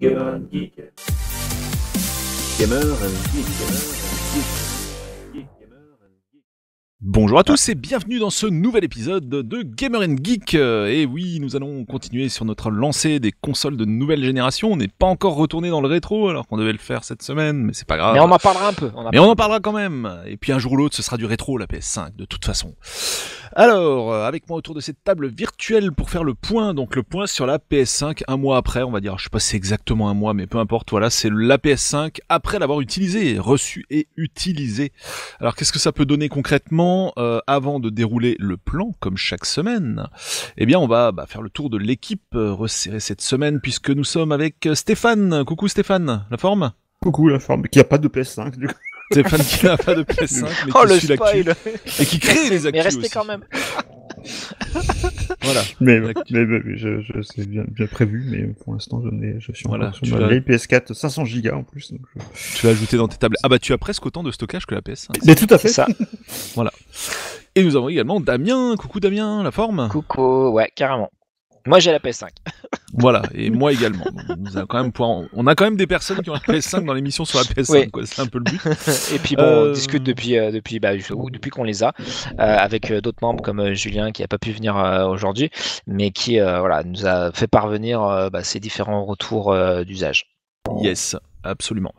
Gamer and Geek. Gamer and Geek. Gamer and Geek. Bonjour à ah. tous et bienvenue dans ce nouvel épisode de Gamer and Geek. Euh, et oui, nous allons continuer sur notre lancée des consoles de nouvelle génération. On n'est pas encore retourné dans le rétro alors qu'on devait le faire cette semaine, mais c'est pas grave. Mais on en parlera un peu. mais on en parlera quand même. Et puis un jour ou l'autre, ce sera du rétro la PS5 de toute façon. Alors, euh, avec moi autour de cette table virtuelle pour faire le point, donc le point sur la PS5 un mois après, on va dire, je sais pas si c'est exactement un mois, mais peu importe, voilà, c'est la PS5 après l'avoir utilisée, reçue et utilisée. Alors qu'est-ce que ça peut donner concrètement euh, avant de dérouler le plan, comme chaque semaine, eh bien, on va bah, faire le tour de l'équipe euh, resserrée cette semaine, puisque nous sommes avec euh, Stéphane. Coucou Stéphane, la forme Coucou la forme, qui n'a pas de PS5 du coup. Stéphane qui n'a pas de PS5, mais qui oh, et qui crée les actus. Mais restez quand même. voilà. Mais, je, c'est bien, prévu, mais pour l'instant, je, je, suis sur ma PS4 500 Go en plus. Tu vas ajouter dans tes tables. Ah bah, tu as presque autant de stockage que la PS5. Mais tout à fait. ça. voilà. Et nous avons également Damien. Coucou Damien, la forme. Coucou, ouais, carrément. Moi j'ai la PS5. voilà, et moi également. On a, quand même, on a quand même des personnes qui ont la PS5 dans l'émission sur la PS5, c'est un peu le but. et puis bon, on euh, discute depuis, euh, depuis, bah, depuis qu'on les a, euh, avec d'autres membres comme Julien qui n'a pas pu venir aujourd'hui, mais qui voilà, nous a fait parvenir bah, ces différents retours d'usage. Yes. Absolument.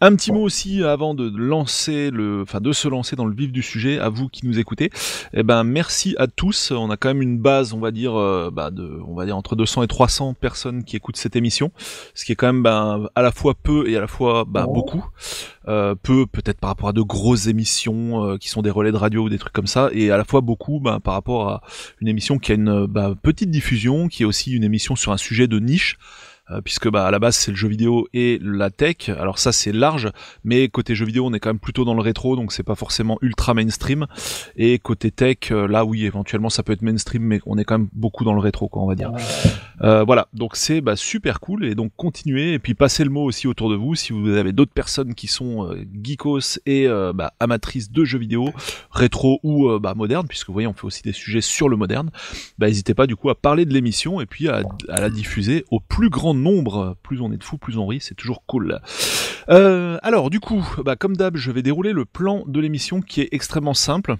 Un petit mot aussi avant de lancer le, enfin de se lancer dans le vif du sujet. À vous qui nous écoutez, eh ben merci à tous. On a quand même une base, on va dire, euh, bah de, on va dire entre 200 et 300 personnes qui écoutent cette émission, ce qui est quand même bah, à la fois peu et à la fois bah, beaucoup. Euh, peu peut-être par rapport à de grosses émissions euh, qui sont des relais de radio ou des trucs comme ça, et à la fois beaucoup bah, par rapport à une émission qui a une petite diffusion, qui est aussi une émission sur un sujet de niche. Euh, puisque bah, à la base c'est le jeu vidéo et la tech. Alors ça c'est large, mais côté jeu vidéo on est quand même plutôt dans le rétro, donc c'est pas forcément ultra mainstream. Et côté tech, euh, là oui éventuellement ça peut être mainstream, mais on est quand même beaucoup dans le rétro, quoi, on va dire. Euh, voilà, donc c'est bah, super cool et donc continuez et puis passez le mot aussi autour de vous si vous avez d'autres personnes qui sont geekos et bah, amatrices de jeux vidéo rétro ou bah, moderne, puisque vous voyez on fait aussi des sujets sur le moderne. Bah, n'hésitez pas du coup à parler de l'émission et puis à, à la diffuser au plus grand nombre. Plus on est de fous, plus on rit, c'est toujours cool. Euh, alors du coup, bah, comme d'hab, je vais dérouler le plan de l'émission qui est extrêmement simple.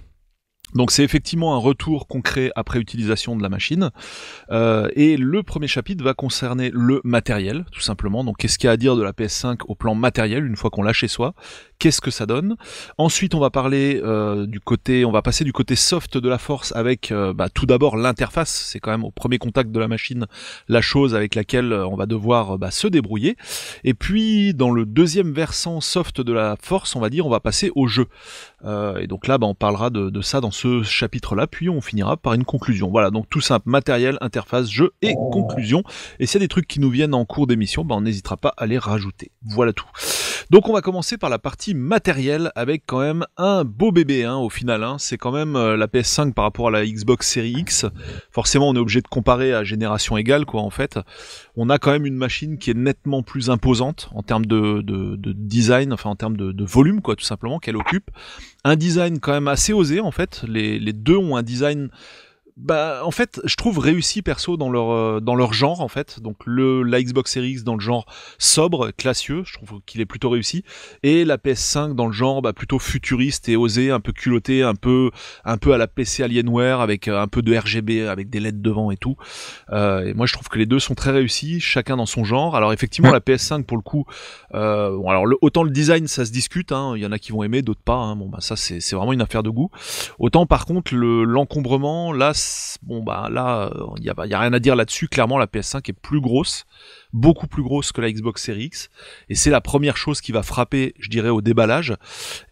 Donc c'est effectivement un retour concret après utilisation de la machine. Euh, et le premier chapitre va concerner le matériel, tout simplement. Donc qu'est-ce qu'il y a à dire de la PS5 au plan matériel une fois qu'on l'a chez soi qu'est-ce que ça donne. Ensuite, on va parler euh, du côté, on va passer du côté soft de la force avec euh, bah, tout d'abord l'interface. C'est quand même au premier contact de la machine la chose avec laquelle euh, on va devoir bah, se débrouiller. Et puis, dans le deuxième versant soft de la force, on va dire, on va passer au jeu. et donc là, bah, on parlera de, ça dans ce chapitre-là, puis on finira par une conclusion. Voilà, donc tout simple, matériel, interface, jeu et conclusion. Et s'il y a des trucs qui nous viennent en cours d'émission, bah, on n'hésitera pas à les rajouter. Voilà tout. Donc on va commencer par la partie matérielle avec quand même un beau bébé hein, au final. Hein. C'est quand même euh, la PS5 par rapport à la Xbox Series X. Forcément on est obligé de comparer à génération égale quoi en fait. On a quand même une machine qui est nettement plus imposante en termes de, design, enfin en termes de, volume quoi tout simplement qu'elle occupe. Un design quand même assez osé en fait. les deux ont un design bah, en fait, je trouve réussi perso dans leur euh, dans leur genre en fait. Donc le la Xbox Series X dans le genre sobre, classieux, je trouve qu'il est plutôt réussi, et la PS5 dans le genre bah, plutôt futuriste et osé, un peu culotté, un peu un peu à la PC Alienware avec euh, un peu de RGB, avec des LED devant et tout. Euh, et moi, je trouve que les deux sont très réussis, chacun dans son genre. Alors effectivement, la PS5 pour le coup, euh, bon, alors le, autant le design ça se discute, hein. il y en a qui vont aimer, d'autres pas. Hein. bon bah ça c'est vraiment une affaire de goût. Autant par contre le l'encombrement là bon bah là, il euh, n'y a, y a rien à dire là-dessus. Clairement, la PS5 est plus grosse, beaucoup plus grosse que la Xbox Series X, et c'est la première chose qui va frapper, je dirais, au déballage.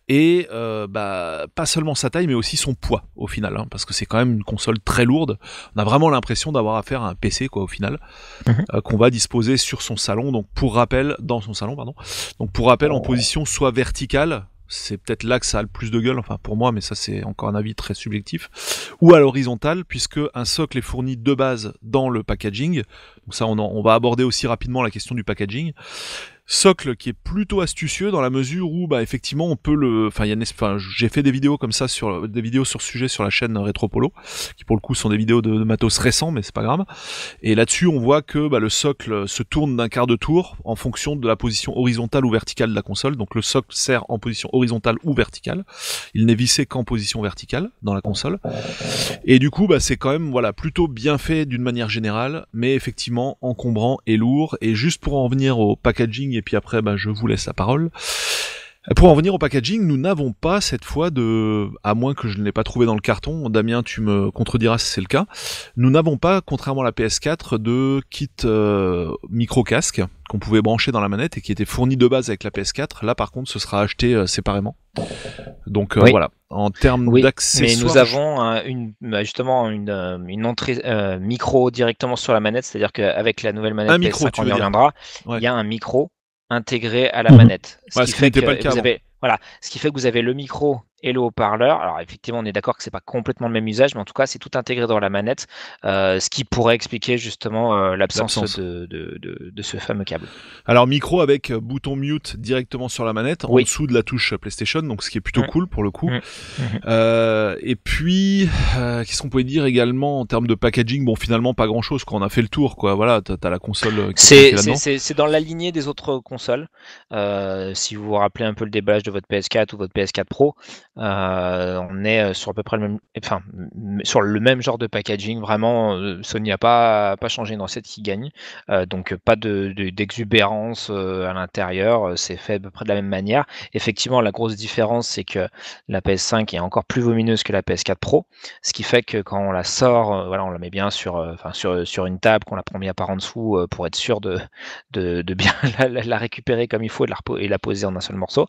Et euh, bah, pas seulement sa taille, mais aussi son poids au final, hein, parce que c'est quand même une console très lourde. On a vraiment l'impression d'avoir affaire à un PC quoi au final, mhm. euh, qu'on va disposer sur son salon. Donc pour rappel, dans son salon pardon. Donc pour rappel, en oh. position soit verticale, c'est peut-être là que ça a le plus de gueule, enfin pour moi, mais ça c'est encore un avis très subjectif, ou à l'horizontale, puisque un socle est fourni de base dans le packaging. Donc ça, on, on va aborder aussi rapidement la question du packaging socle qui est plutôt astucieux dans la mesure où bah effectivement on peut le enfin, y a enfin j'ai fait des vidéos comme ça sur des vidéos sur sujet sur la chaîne Retropolo qui pour le coup sont des vidéos de, matos récents mais c'est pas grave et là-dessus on voit que bah, le socle se tourne d'un quart de tour en fonction de la position horizontale ou verticale de la console donc le socle sert en position horizontale ou verticale il n'est vissé qu'en position verticale dans la console et du coup bah c'est quand même voilà plutôt bien fait d'une manière générale mais effectivement encombrant et lourd et juste pour en revenir au packaging et et puis après, bah, je vous laisse la parole. Pour en venir au packaging, nous n'avons pas cette fois de, à moins que je ne l'ai pas trouvé dans le carton, Damien tu me contrediras si c'est le cas, nous n'avons pas, contrairement à la PS4, de kit euh, micro-casque qu'on pouvait brancher dans la manette et qui était fourni de base avec la PS4. Là par contre ce sera acheté euh, séparément. Donc euh, voilà, en termes oui, d'accessoires... Mais nous avons une, bah, justement une, entrée micro directement sur la manette, c'est-à-dire qu'avec la nouvelle manette PS5, micro, y reviendra, il y a un micro intégré à la mhm. manette. Ce, voilà, ce qui fait que vous avez le micro et le haut-parleur. Alors effectivement, on est d'accord que c'est pas complètement le même usage, mais en tout cas, c'est tout intégré dans la manette, euh, ce qui pourrait expliquer justement euh, l'absence de, ce fameux câble. Alors micro avec bouton mute directement sur la manette, en dessous de la touche PlayStation, donc ce qui est plutôt mm. cool pour le coup. Mm. Euh, et puis, qu'est-ce qu'on pouvait dire également en termes de packaging Bon, finalement, pas grand-chose. Quand on a fait le tour, quoi. Voilà, t'as as la console. C'est c'est dans la lignée des autres consoles. si vous vous rappelez un peu le déballage de votre PS4 ou votre PS4 Pro, euh, on est euh, sur à peu près le même, enfin, sur le même genre de packaging. Vraiment, euh, Sony n'a pas, pas changé dans cette qui gagne. donc, pas d'exubérance à l'intérieur. C'est fait à peu près de la même manière. Effectivement, la grosse différence, c'est que la PS5 est encore plus volumineuse que la PS4 Pro. Ce qui fait que quand on la sort, voilà, on la met bien sur, enfin, sur, une table, qu'on la prend bien par en dessous pour être sûr de, de, bien la, récupérer comme il faut et, la, poser en un seul morceau.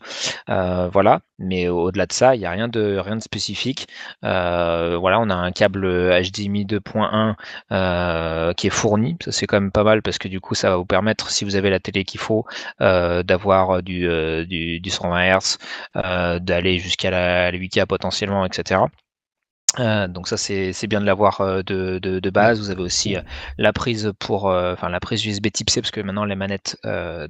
voilà. Mais au-delà de ça, il n'y a rien de, rien de spécifique. Euh, voilà, on a un câble HDMI 2.1 euh, qui est fourni. Ça, c'est quand même pas mal parce que du coup, ça va vous permettre, si vous avez la télé qu'il faut, euh, d'avoir du, du, du, 120 Hz, d'aller jusqu'à la, la 8K potentiellement, etc. Euh, donc ça c'est bien de l'avoir euh, de, base. Vous avez aussi euh, la prise pour enfin la prise USB Type C parce que maintenant les manettes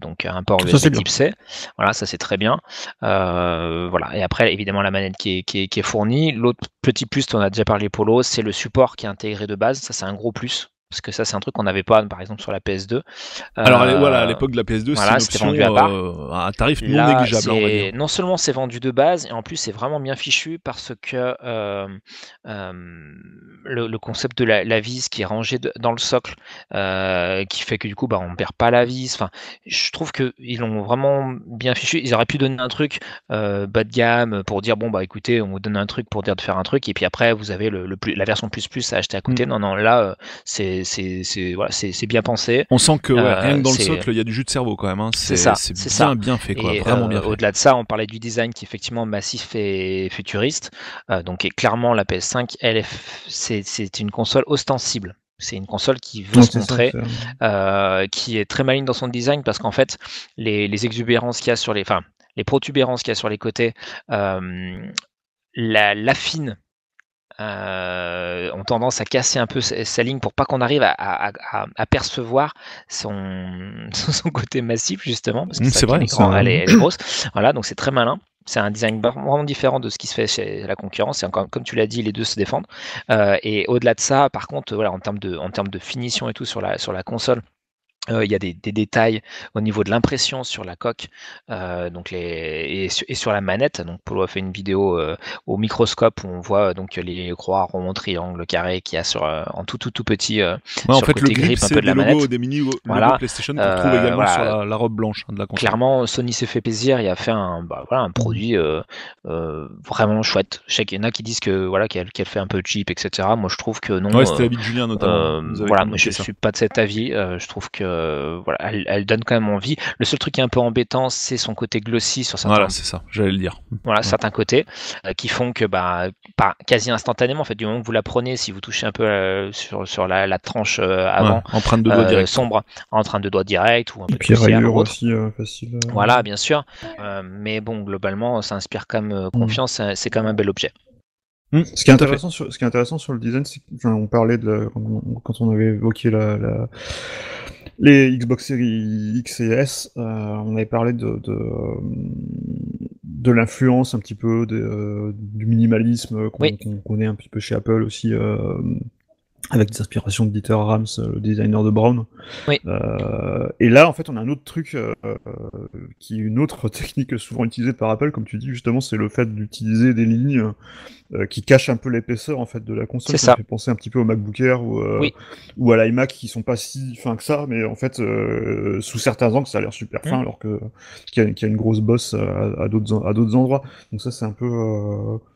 donc un port USB Type C. Voilà ça c'est très bien. voilà et après évidemment la manette qui est, fournie. L'autre petit plus, on a déjà parlé Polo, c'est le support qui est intégré de base. Ça c'est un gros plus parce que ça c'est un truc qu'on n'avait pas par exemple sur la PS2. Alors voilà, à euh, l'époque de la PS2, c'est c'était vendu à un euh, tarif non négligeable. Non seulement c'est vendu de base, et en plus c'est vraiment bien fichu parce que euh, le, concept de la, vis qui est rangée dans le socle, qui fait que du coup bah, on ne perd pas la vis. Enfin, je trouve qu'ils l'ont vraiment bien fichu. Ils auraient pu donner un truc bas de gamme pour dire bon bah écoutez, on vous donne un truc pour dire de faire un truc, et puis après vous avez le, la version plus plus à acheter à côté. Mm. Non, non, là c'est c'est voilà, c'est bien pensé. On sent que euh, dans le socle, il y a du jus de cerveau quand même. Hein. C'est ça, c'est bien bien fait, vraiment euh, Au-delà de ça, on parlait du design qui est effectivement massif et futuriste. Euh, donc, est clairement, la PS5, elle, c'est une console ostensible. C'est une console qui veut se montrer, qui est très maligne dans son design parce qu'en fait, les, les exubérances qu'il y a sur les, enfin, les protubérances qu'il y a sur les côtés, la, la fine euh, ont tendance à casser un peu sa ligne pour pas qu'on arrive à, à, percevoir son, son, côté massif justement parce mm, c'est vrai, est, elle, est, grosse. Voilà, donc c'est très malin. C'est un design vraiment différent de ce qui se fait chez la concurrence. Et encore, comme tu l'as dit, les deux se défendent. Euh, et au-delà de ça, par contre, voilà, en termes de, en termes de finition et tout sur la, sur la console, euh, il y a des, détails au niveau de l'impression sur la coque euh, donc et, sur la manette. Donc Polo a fait une vidéo euh, au microscope où on voit donc les croix, ronds, triangles, carrés qu'il y a sur, en tout tout tout petit ouais, sur en fait, côté le grip, un peu de la des mini voilà. PlayStation qu'on trouve également sur la, robe blanche hein, de la Clairement, Sony s'est fait plaisir et a fait un, bah, voilà, un produit vraiment chouette. Je sais y en a qui disent que voilà qu'elle fait un peu cheap, etc. Moi je trouve que non. Ouais, c'était l'avis de Julien notamment. voilà, moi je ne suis pas de cet avis. je trouve que euh, voilà, elle, donne quand même envie. Le seul truc qui est un peu embêtant, c'est son côté glossy sur certains. Voilà, c'est ça. J'allais le dire. Voilà, certains côtés euh, qui font que bah, quasi instantanément, en fait, du moment que vous la prenez, si vous touchez un peu euh, sur, sur la, tranche avant, en train de doigt direct, sombre, train de doigt direct ou un peu aussi facile. Voilà, bien sûr. mais bon, globalement, ça inspire quand même mm. confiance. C'est quand même un bel objet. Mm. ce, qui est intéressant sur, ce qui est intéressant sur le design, c'est qu'on parlait de quand on avait évoqué la, la, les Xbox Series X et S, euh, on avait parlé de, de, l'influence un petit peu euh, du minimalisme qu'on connaît un petit peu chez Apple aussi, euh, avec des inspirations de Dieter Rams, euh, le designer de Brown. Oui. Euh, et là, en fait, on a un autre truc euh, qui est une autre technique souvent utilisée par Apple, comme tu dis justement, c'est le fait d'utiliser des lignes qui cachent un peu l'épaisseur en fait de la console. Ça. ça. fait penser un petit peu au MacBook Air ou, ou à l'iMac qui sont pas si fins que ça, mais en fait, sous certains angles, ça a l'air super fin, mm. alors que qu'il y, a une grosse bosse à, d'autres à d'autres endroits. Donc ça, c'est un peu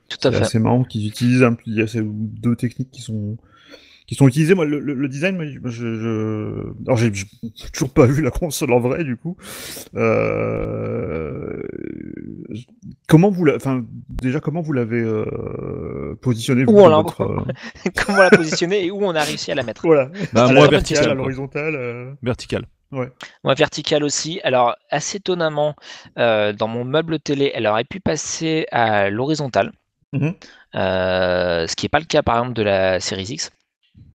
Tout à fait. assez marrant qu'ils utilisent un, il y a ces deux techniques qui sont qui sont utilisés. Moi, le, design, je, je... alors j'ai toujours pas vu la console en vrai, du coup. Euh, comment vous, la... enfin, déjà comment vous l'avez euh, positionné positionnée Où on l'a votre... comment l'a positionnée et où on a réussi à la mettre Voilà. Bah, moi, verticale, à euh. Ouais. Moi, verticale aussi. Alors, assez étonnamment, dans mon meuble télé, elle aurait pu passer à l'horizontale. Mm-hmm. ce qui n'est pas le cas par exemple de la série X.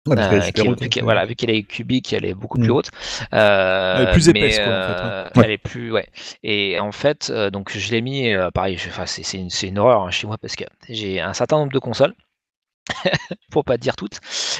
Euh, voilà, vu qu'elle est cubique, elle est beaucoup plus mm. haute. Euh, elle est plus épaisse, hein. euh, Elle est plus, ouais. Et en fait, donc je l'ai mis, pareil, c'est une, une, horreur hein, chez moi parce que j'ai un certain nombre de consoles. pour pas dire toutes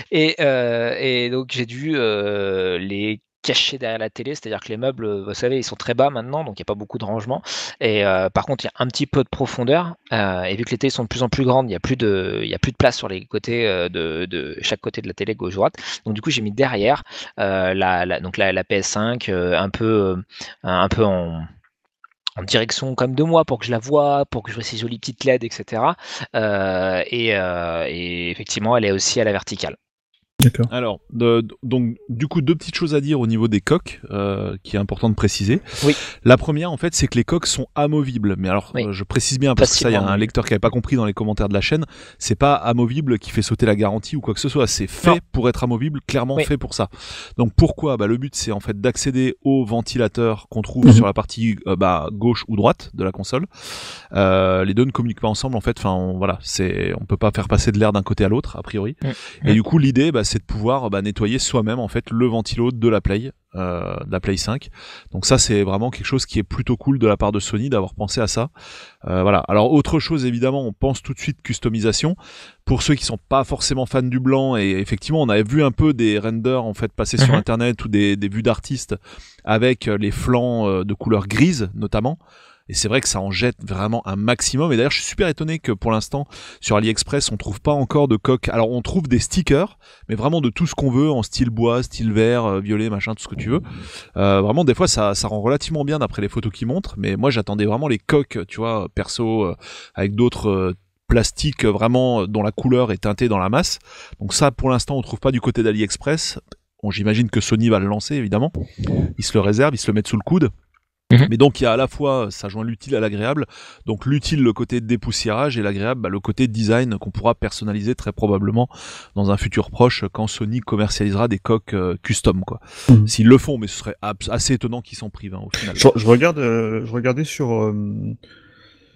et, et donc j'ai dû les caché derrière la télé, c'est-à-dire que les meubles, euh, vous savez, ils sont très bas maintenant, donc il n'y a pas beaucoup de rangement. Et euh, par contre, il y a un petit peu de profondeur. Euh, et vu que les télés sont de plus en plus grandes, il n'y a, plus de, a plus de place sur les côtés de, chaque côté de la télé gauche-droite. Donc du coup, j'ai mis derrière la, donc la, PS5 un peu, un peu en direction comme de moi pour que je la vois, pour que je vois ces jolies petites LED, etc. et, effectivement, elle est aussi à la verticale. D'accord. Alors, donc, du coup, deux petites choses à dire au niveau des coques, euh, qui est important de préciser. Oui. La première, en fait, c'est que les coques sont amovibles. Mais alors, euh, je précise bien, parce que ça, il y a un lecteur qui n'avait pas compris dans les commentaires de la chaîne, c'est pas amovible qui fait sauter la garantie ou quoi que ce soit. C'est fait pour être amovible, clairement fait pour ça. Donc, pourquoi bah, Le but, c'est en fait d'accéder au ventilateur qu'on trouve mhm. sur la partie euh, bah, gauche ou droite de la console. les deux ne communiquent pas ensemble, en fait. Enfin, on, voilà, c'est, on peut pas faire passer de l'air d'un côté à l'autre, a priori. Mm. Et du coup, l'idée, bah, c'est de pouvoir bah, nettoyer soi-même en fait le ventilo de la Play, euh, de la Play 5. Donc ça c'est vraiment quelque chose qui est plutôt cool de la part de Sony d'avoir pensé à ça. Euh, voilà. Alors autre chose évidemment, on pense tout de suite customisation. Pour ceux qui sont pas forcément fans du blanc et effectivement on avait vu un peu des renders en fait passer sur mhm. internet ou des vues d'artistes avec euh, les flancs de couleur grise notamment. Et c'est vrai que ça en jette vraiment un maximum. Et d'ailleurs, je suis super étonné que pour l'instant, sur AliExpress, on trouve pas encore de coques Alors, on trouve des stickers, mais vraiment de tout ce qu'on veut, en style bois, style vert, euh, violet, machin, tout ce que tu veux. Euh, vraiment, des fois, ça, ça rend relativement bien d'après les photos qui montrent. Mais moi, j'attendais vraiment les coques, tu vois, perso, euh, avec d'autres plastiques vraiment dont la couleur est teintée dans la masse. Donc ça, pour l'instant, on trouve pas du côté d'AliExpress. Bon, J'imagine que Sony va le lancer, évidemment. Ils se le réservent, ils se le mettent sous le coude. Mhm. Mais donc il y a à la fois, ça joint l'utile à l'agréable. Donc l'utile, le côté dépoussiérage, et l'agréable, bah, le côté design qu'on pourra personnaliser très probablement dans un futur proche quand Sony commercialisera des coques euh, custom. quoi. Mhm. S'ils le font, mais ce serait assez étonnant qu'ils s'en privent hein, au final. Je, regarde, euh, je regardais sur euh,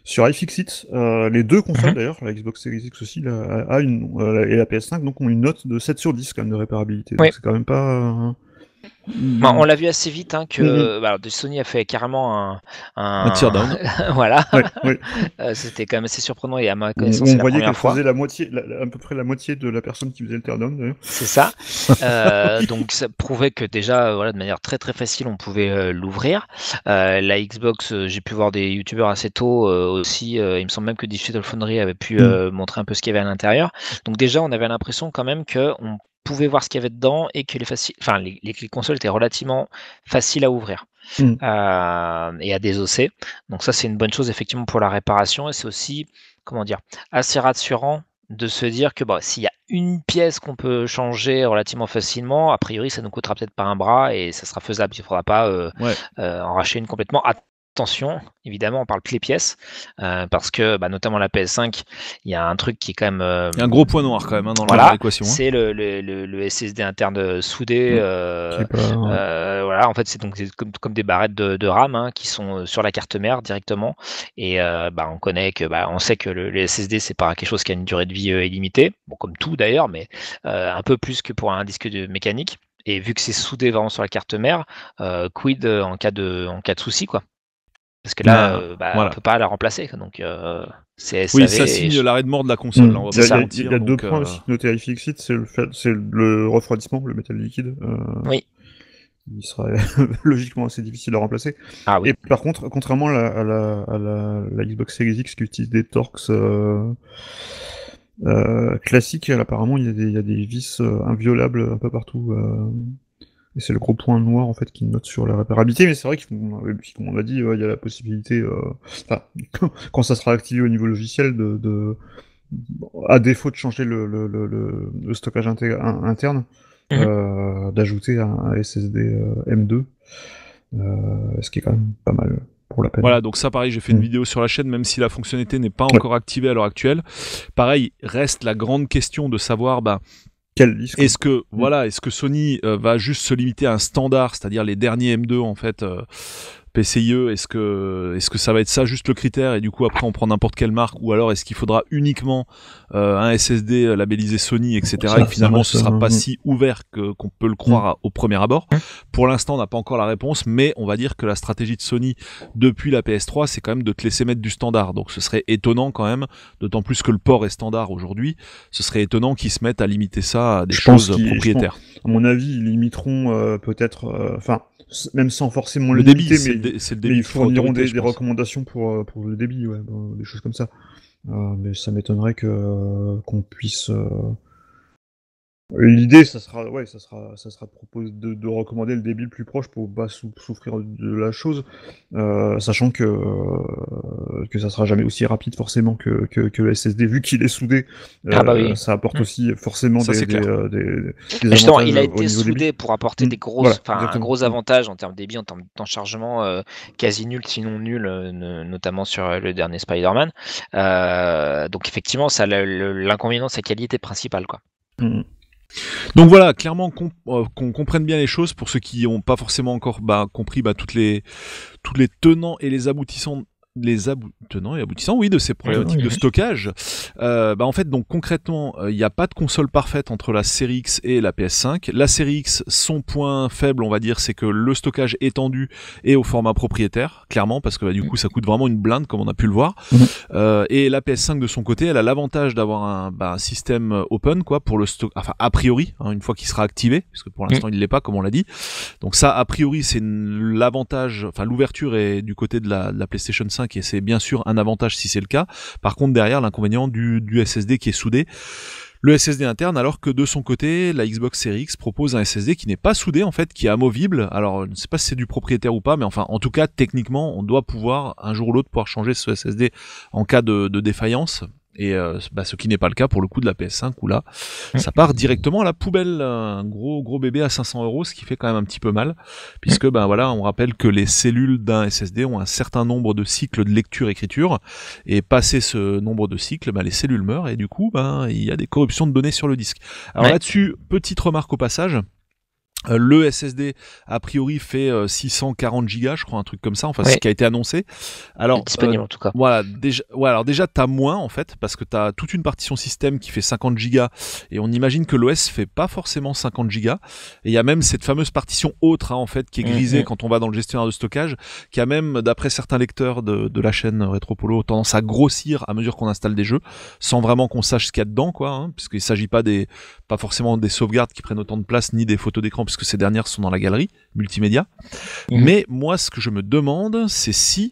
sur iFixit, les deux consoles mhm. d'ailleurs, la Xbox Series X aussi, a une, et la PS5, donc ont une note de 7 sur 10 quand même de réparabilité. c'est quand même pas Hmm. on l'a vu assez vite hein, que hmm, hmm. Bah, Sony a fait carrément un, un... voilà. Euh, c'était quand même assez surprenant et à ma connaissance, on, la voyait qu'on faisait la moitié, à peu près la moitié de la personne qui faisait le teardown. C'est ça. Euh, donc ça prouvait que déjà, euh, voilà, de manière très très facile, on pouvait l'ouvrir. la Xbox, j'ai pu voir des youtubeurs assez tôt aussi. il me semble même que Digital Foundry avait pu montrer un peu ce qu'il y avait à l'intérieur. Donc déjà, on avait l'impression quand même que on voir ce qu'il y avait dedans et que les, enfin, les, les consoles étaient relativement faciles à ouvrir. Mm. Euh, et à désosser. Donc ça, c'est une bonne chose effectivement pour la réparation et c'est aussi, comment dire, assez rassurant de se dire que bah, s'il y a une pièce qu'on peut changer relativement facilement, a priori, ça nous coûtera peut-être pas un bras et ça sera faisable. Il ne faudra pas euh, euh, en racheter une complètement, à Attention, évidemment, on parle clé les pièces euh, parce que bah, notamment la PS5, il y a un truc qui est quand même. Euh, un gros point noir quand même hein, dans l'équation. Hein. C'est le, SSD interne soudé. Mmh. Euh, voilà, en fait, c'est donc comme, des barrettes de, de RAM hein, qui sont sur la carte mère directement. Et bah, on connaît que, bah, on sait que le, SSD, c'est pas quelque chose qui a une durée de vie illimitée, bon, comme tout d'ailleurs, mais un peu plus que pour un disque de mécanique. Et vu que c'est soudé vraiment sur la carte mère, quid en cas de, en cas de souci, quoi. Parce que là, bah, euh, bah, on peut pas la remplacer. Donc, euh, c'est oui, ça signe l'arrêt de mort de la console. il, y a, deux points aussi notés à c'est le, refroidissement, le métal liquide. Euh, oui. Il serait logiquement assez difficile à remplacer. Ah, oui. Et par contre, contrairement à la, Xbox Series X qui utilise des Torx classiques, apparemment, il il y a des vis inviolables un peu partout c'est le gros point noir en fait qui note sur la réparabilité, mais c'est vrai qu'on l'a dit, il y a la possibilité, euh, quand ça sera activé au niveau logiciel, de, à défaut de changer le, stockage interne, mhm. euh, d'ajouter un, SSD euh, M2, ce qui est quand même pas mal. Pour la peine. Voilà, donc ça pareil, j'ai fait une mm. vidéo sur la chaîne, même si la fonctionnalité n'est pas encore activée à l'heure actuelle. Pareil, reste la grande question de savoir bah, est-ce que mm. voilà, est-ce que Sony euh, va juste se limiter à un standard, c'est-à-dire les derniers M2 en fait euh, PCIe, est-ce que, est-ce que ça va être ça juste le critère et du coup après on prend n'importe quelle marque ou alors est-ce qu'il faudra uniquement euh, un SSD labellisé Sony, etc. et finalement ce sera pas si ouvert que, qu'on peut le croire mm. au premier abord. Mm. Pour l'instant on n'a pas encore la réponse, mais on va dire que la stratégie de Sony depuis la PS3 c'est quand même de te laisser mettre du standard. Donc ce serait étonnant quand même, d'autant plus que le port est standard aujourd'hui, ce serait étonnant qu'ils se mettent à limiter ça à des choses propriétaires. Pense, à mon avis ils limiteront euh, peut-être, euh, enfin même sans forcément le, limiter, débit, mais ils fourniront des, recommandations pour, euh, pour le débit, ouais, euh, des choses comme ça. Euh, mais ça m'étonnerait que qu'on puisse L'idée, ça sera, ouais, ça sera, ça sera proposé de, de, recommander le débit le plus proche pour pas souffrir de la chose, euh, sachant que euh, que ça sera jamais aussi rapide forcément que que, que le SSD vu qu'il est soudé. Euh, ah bah oui. Ça apporte mm. aussi forcément euh, des, des, des, des il a été soudé pour apporter mm. des grosses, enfin un gros avantage en termes de débit, en termes de temps de chargement euh, quasi nul, sinon nul, notamment sur le dernier Spider-Man. donc effectivement, ça l'inconvénient, c'est la qualité principale, quoi. Mm. Donc voilà, clairement euh, qu'on comprenne bien les choses pour ceux qui n'ont pas forcément encore bah, compris bah, toutes tous les tenants et les aboutissants les aboutissants et aboutissants, oui, de ces problématiques de stockage. Euh, bah, en fait, donc concrètement, euh, il n'y a pas de console parfaite entre la série X et la PS5. La série X, son point faible, on va dire, c'est que le stockage étendu est au format propriétaire, clairement, parce que bah, du mm. coup, ça coûte vraiment une blinde, comme on a pu le voir. Mm. Euh, et la PS5 de son côté, elle a l'avantage d'avoir bah, un, système open, quoi, pour le stock, enfin a priori, hein, une fois qu'il sera activé, puisque pour l'instant mm. il l'est pas, comme on l'a dit. Donc ça, a priori, c'est l'avantage, enfin l'ouverture est du côté de la, de la PlayStation 5 et c'est bien sûr un avantage si c'est le cas. Par contre derrière l'inconvénient du, SSD qui est soudé le SSD interne, alors que de son côté, la Xbox Series X propose un SSD qui n'est pas soudé en fait, qui est amovible. Alors, je ne sais pas si c'est du propriétaire ou pas, mais enfin, en tout cas, techniquement, on doit pouvoir un jour ou l'autre pouvoir changer ce SSD en cas de défaillance. Et euh, bah, ce qui n'est pas le cas pour le coup de la PS5 où là, mm. ça part directement à la poubelle, un gros gros bébé à 500 euros, ce qui fait quand même un petit peu mal, puisque ben voilà, on rappelle que les cellules d'un SSD ont un certain nombre de cycles de lecture-écriture, et passé ce nombre de cycles, bah, les cellules meurent et du coup, ben il y a des corruptions de données sur le disque. Alors là-dessus, petite remarque au passage. Euh, le SSD a priori fait 640 euh, gigas, je crois un truc comme ça, enfin ce qui a été annoncé. Alors disponible euh, en tout cas. Voilà, déjà alors déjà t'as moins en fait parce que t'as toute une partition système qui fait 50 gigas et on imagine que l'OS fait pas forcément 50 gigas et il y a même cette fameuse partition autre hein, en fait qui est grisée mm, mm. quand on va dans le gestionnaire de stockage qui a même d'après certains lecteurs de, la chaîne Retropolo tendance à grossir à mesure qu'on installe des jeux sans vraiment qu'on sache ce qu'il y a dedans quoi puisqu'il hein, puisqu'il s'agit pas des pas forcément des sauvegardes qui prennent autant de place ni des photos d'écran puisque ces dernières sont dans la galerie multimédia. Mhm. Mais moi, ce que je me demande, c'est si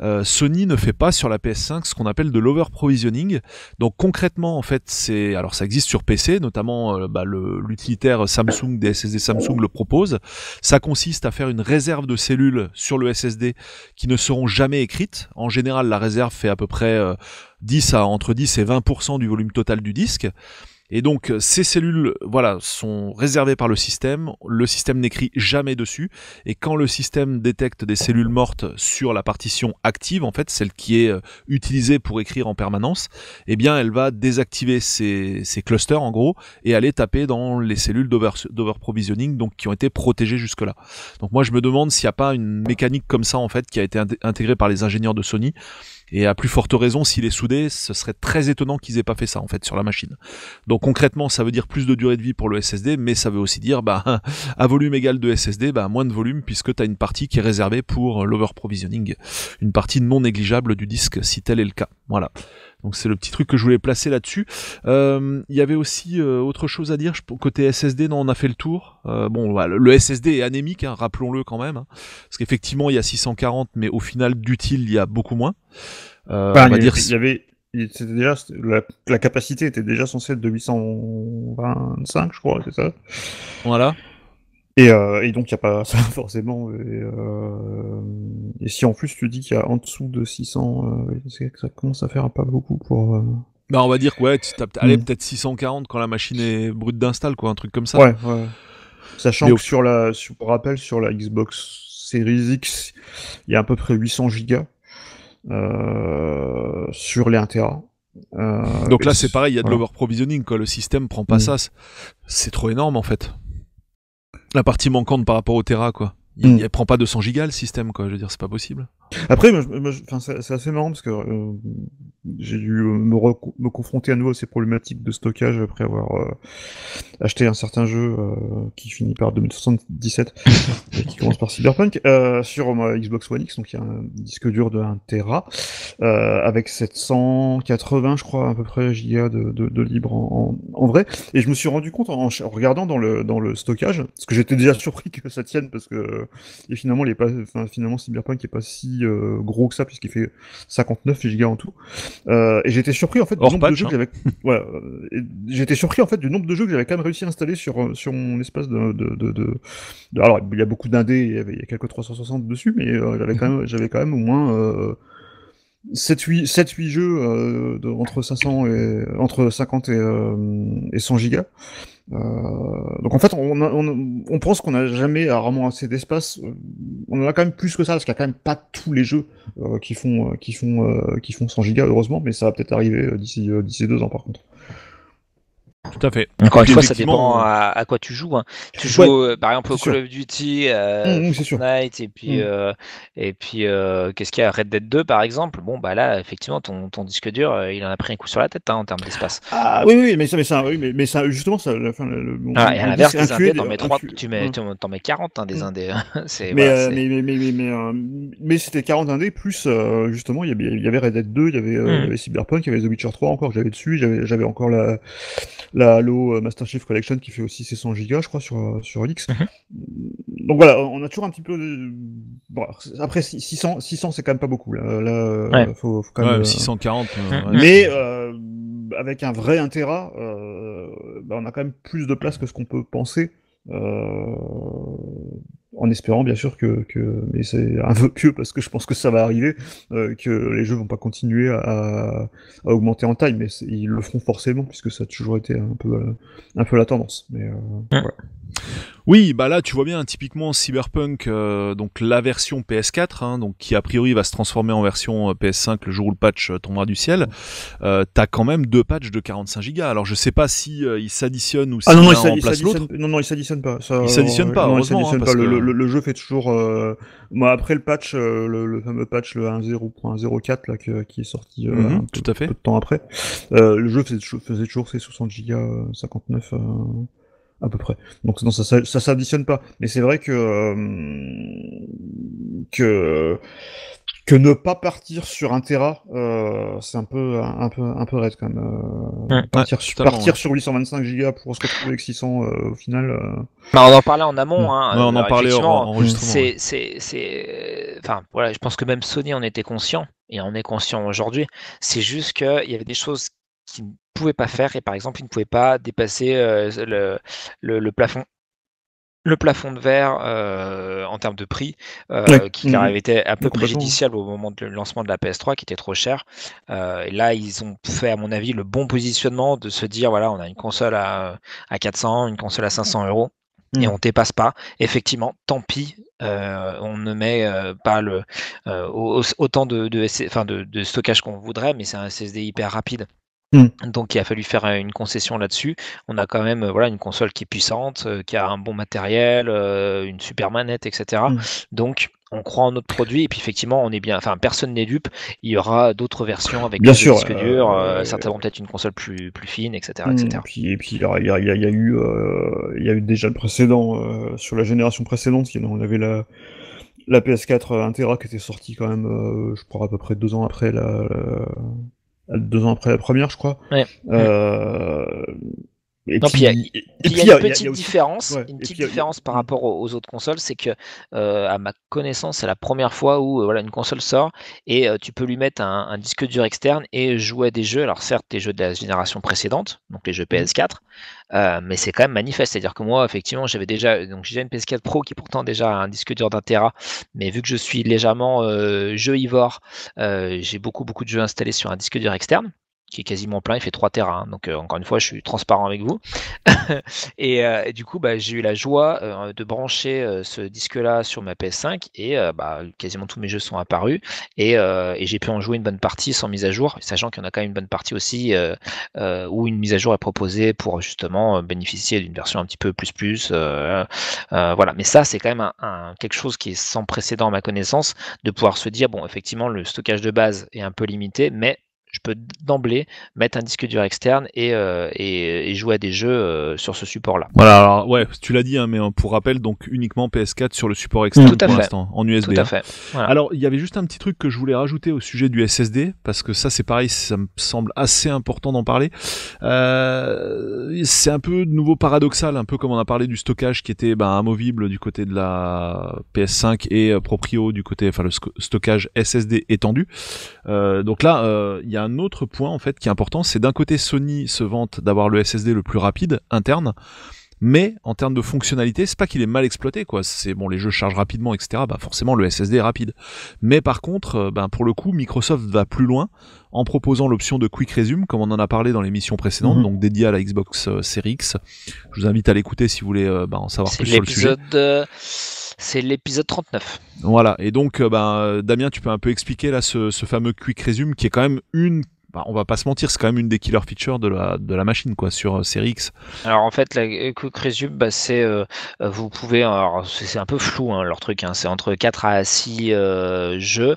euh, Sony ne fait pas sur la PS5 ce qu'on appelle de l'over-provisioning. Donc concrètement, en fait, c'est alors ça existe sur PC, notamment euh, bah, l'utilitaire Samsung des SSD Samsung le propose. Ça consiste à faire une réserve de cellules sur le SSD qui ne seront jamais écrites. En général, la réserve fait à peu près 10 euh, à entre 10 et 20% du volume total du disque. Et donc euh, ces cellules, voilà, sont réservées par le système. Le système n'écrit jamais dessus. Et quand le système détecte des cellules mortes sur la partition active, en fait, celle qui est euh, utilisée pour écrire en permanence, eh bien, elle va désactiver ces, clusters en gros et aller taper dans les cellules d'overprovisioning, donc qui ont été protégées jusque-là. Donc moi, je me demande s'il n'y a pas une mécanique comme ça en fait qui a été intégrée par les ingénieurs de Sony et à plus forte raison, s'il est soudé, ce serait très étonnant qu'ils aient pas fait ça en fait sur la machine. Donc concrètement, ça veut dire plus de durée de vie pour le SSD, mais ça veut aussi dire bah à volume égal de SSD, bah moins de volume puisque tu as une partie qui est réservée pour l'overprovisioning, une partie non négligeable du disque si tel est le cas. Voilà. Donc c'est le petit truc que je voulais placer là-dessus. Euh, il y avait aussi euh, autre chose à dire côté SSD. Non, on a fait le tour. Euh, bon, le, SSD est anémique, hein, rappelons-le quand même, hein, parce qu'effectivement il y a 640, mais au final d'utile il y a beaucoup moins. on va dire... il y avait c'était déjà la, la, capacité était déjà censée être de 825 je crois c'est ça voilà euh, et, donc, il n'y a pas forcément. Euh, et, si en plus tu dis qu'il y a en dessous de 600, euh, ça commence à faire pas beaucoup pour. Euh, bah, on va dire que ouais, tu as hmm. peut-être 640 quand la machine est brute d'install, quoi, un truc comme ça. Sachant que sur la, pour rappel, sur la Xbox Series X, il y a à peu près 800 gigas sur les 1 donc là, c'est pareil, il y a de l'overprovisioning, quoi. Le système prend pas hmm. ça. C'est trop énorme, en fait la partie manquante par rapport au Terra, quoi. Il, mm. prend pas 200 gigas le système, quoi. Je veux dire, c'est pas possible. Après, c'est assez marrant parce que euh, j'ai dû euh, me, confronter à nouveau à ces problématiques de stockage après avoir euh, acheté un certain jeu qui finit par 2077 qui commence par Cyberpunk sur Xbox One X, donc il y a un disque dur de 1 Tera avec 780, je crois, à peu près giga de, de, libre en, vrai. Et je me suis rendu compte en, regardant dans le, dans le stockage, parce que j'étais déjà surpris que ça tienne parce que et finalement, les pas, finalement Cyberpunk est pas si euh, gros que ça, puisqu'il fait 59 gigas en tout. Euh, et j'étais surpris en fait du nombre de jeux que hein. j'avais. Euh, j'étais surpris en fait du nombre de jeux que j'avais quand même réussi à installer sur sur mon espace de. Alors il y a beaucoup d'indés, il, y a quelques 360 dessus, mais j'avais quand mhm. même quand même au moins. 7-8 jeux entre 500 et entre 50 et 100 gigas euh, donc en fait, on, on, on pense qu'on n'a jamais vraiment assez d'espace. Euh, on en a quand même plus que ça, parce qu'il n'y a quand même pas tous les jeux euh, qui font qui font qui font 100 gigas heureusement, mais ça va peut-être arriver d'ici d'ici deux ans par contre. Tout à fait. Encore une fois, ça dépend euh, à, quoi tu joues. Hein. Tu joues euh, par exemple au Call of Duty, euh, mmh, mmh, Night et puis, mmh. et puis qu'est-ce qu'il y a Red Dead 2 par exemple. Bon, bah là, effectivement, ton, ton disque dur, il en a pris un coup sur la tête hein, en termes d'espace. Ah oui, oui, mais ça, mais ça, justement, ça. Enfin, le, ah, et à l'inverse, des indés, t'en mets tu mets, mets 40 hein, des indés. c'est, mais, mais, mais, mais, mais, c'était 40 indés, plus justement, il y avait Red Dead 2, il y avait, Cyberpunk, il y avait The Witcher 3 encore, j'avais dessus, j'avais, j'avais encore la la Halo euh, Master Chief Collection qui fait aussi ses 100 gigas, je crois, sur, euh, sur X. Mhm. Mm, donc voilà, on a toujours un petit peu. De... après, 600, 600 c'est quand même pas beaucoup. Là, euh, faut, quand même. 640. Mhm. Mais avec un vrai 1 bah, on a quand même plus de place que ce qu'on peut penser. Euh en espérant bien sûr que, mais c'est un vœu pieux parce que je pense que ça va arriver, euh, que les jeux vont pas continuer à, augmenter en taille, mais ils le feront forcément puisque ça a toujours été un peu, euh, un peu la tendance. Mais euh, Oui, bah là tu vois bien typiquement Cyberpunk, donc la version PS4, hein, donc qui a priori va se transformer en version PS5 le jour où le patch tombera du ciel. T'as quand même deux patchs de 45 gigas. Alors je sais pas si ils s'additionnent ou ah si non, non, il Non non, ils s'additionnent pas. ils pas le, jeu fait toujours. Euh, après le patch, euh, le, fameux patch le 1.0.04 qui est sorti euh, mhm, un peu, tout à fait. peu de temps après, le jeu faisait, faisait toujours ses 60 Go 59 à peu près. Donc non, ça, ça, s'additionne pas. Mais c'est vrai que euh, que que ne pas partir sur un Tera, euh, c'est un peu un peu un peu raide quand même. Euh, partir, sur 825 Go pour se retrouver avec 600 au final. Bah, on en parlait en amont. Hein, on en parlait en, enregistrement. C'est c'est enfin voilà, je pense que même Sony en était conscient et on est conscient aujourd'hui. C'est juste qu'il y avait des choses qui pouvait pas faire. Et par exemple, ils ne pouvait pas dépasser euh, le, plafond le plafond de verre euh, en termes de prix, euh, qui leur avait été un peu préjudiciable au moment du lancement de la PS3, qui était trop cher. et là, ils ont fait, à mon avis, le bon positionnement de se dire voilà, on a une console à, 400, une console à 500 euros, et mm. on dépasse pas. Effectivement, tant pis, on ne met pas le, autant de, de stockage qu'on voudrait, mais c'est un SSD hyper rapide Hmm. Donc il a fallu faire euh, une concession là-dessus. On a quand même euh, voilà une console qui est puissante, euh, qui a un bon matériel, une super manette, etc. Hmm. Donc on croit en notre produit et puis effectivement on est bien. Enfin personne n'est dupe. Il y aura d'autres versions avec bien sûr, durs, dur, peut-être une console plus plus fine, etc. etc. Hmm. Et puis, il, y a, eu il eu déjà le précédent sur la génération précédente. On avait la la PS4 Intera qui était sortie quand même, je crois à peu près deux ans après la deux ans après la première, je crois. Euh, il y a une petite différence, une petite différence par mm. rapport aux, autres consoles, c'est que euh, à ma connaissance, c'est la première fois où euh, voilà une console sort et euh, tu peux lui mettre un, disque dur externe et jouer à des jeux. Alors certes, des jeux de la génération précédente, donc les jeux mm. PS4, mais c'est quand même manifeste. C'est-à-dire que moi, effectivement, j'avais déjà donc j'ai une PS4 Pro qui pourtant déjà un disque dur d'un tera, mais vu que je suis légèrement jeu ivore, j'ai beaucoup beaucoup de jeux installés sur un disque dur externe qui est quasiment plein, il fait trois terrains. Hein. Donc euh, encore une fois, je suis transparent avec vous. Euh, et, du coup, bah, j'ai eu la joie euh, de brancher ce disque-là sur ma PS5 et bah, quasiment tous mes jeux sont apparus et, j'ai pu en jouer une bonne partie sans mise à jour, sachant qu'il y en a quand même une bonne partie aussi où une mise à jour est proposée pour justement bénéficier d'une version un petit peu plus plus. voilà, mais ça c'est quand même quelque chose qui est sans précédent à ma connaissance de pouvoir se dire bon effectivement le stockage de base est un peu limité, mais je peux d'emblée mettre un disque dur externe et, euh, et, jouer à des jeux euh, sur ce support-là. Voilà, alors, ouais, tu l'as dit, hein, mais euh, pour rappel, donc uniquement PS4 sur le support externe pour l'instant, en USB. à hein. fait. Alors, il y avait juste un petit truc que je voulais rajouter au sujet du SSD, parce que ça, c'est pareil, ça me semble assez important d'en parler. c'est un peu de nouveau paradoxal, un peu comme on a parlé du stockage qui était ben, amovible du côté de la PS5 et proprio du côté, enfin, le stockage SSD étendu. donc là, il y a un un autre point en fait qui est important, c'est d'un côté Sony se vante d'avoir le SSD le plus rapide interne, mais en termes de fonctionnalité, c'est pas qu'il est mal exploité, quoi. C'est bon, les jeux chargent rapidement, etc. Bah forcément, le SSD est rapide. Mais par contre, euh, ben, pour le coup, Microsoft va plus loin en proposant l'option de Quick Resume, comme on en a parlé dans l'émission précédente, mhm. donc dédiée à la Xbox euh, Series X. Je vous invite à l'écouter si vous voulez euh, ben, en savoir plus sur le sujet. C'est l'épisode 39. Voilà, et donc euh, bah, euh, Damien, tu peux un peu expliquer là ce, fameux quick resume qui est quand même une bah, on va pas se mentir, c'est quand même une des killer features de la, de la machine quoi sur euh, Series X. Alors en fait, le Quick Resume, bah, c'est vous pouvez, c'est un peu flou hein, leur truc, hein. c'est entre 4 à 6 jeux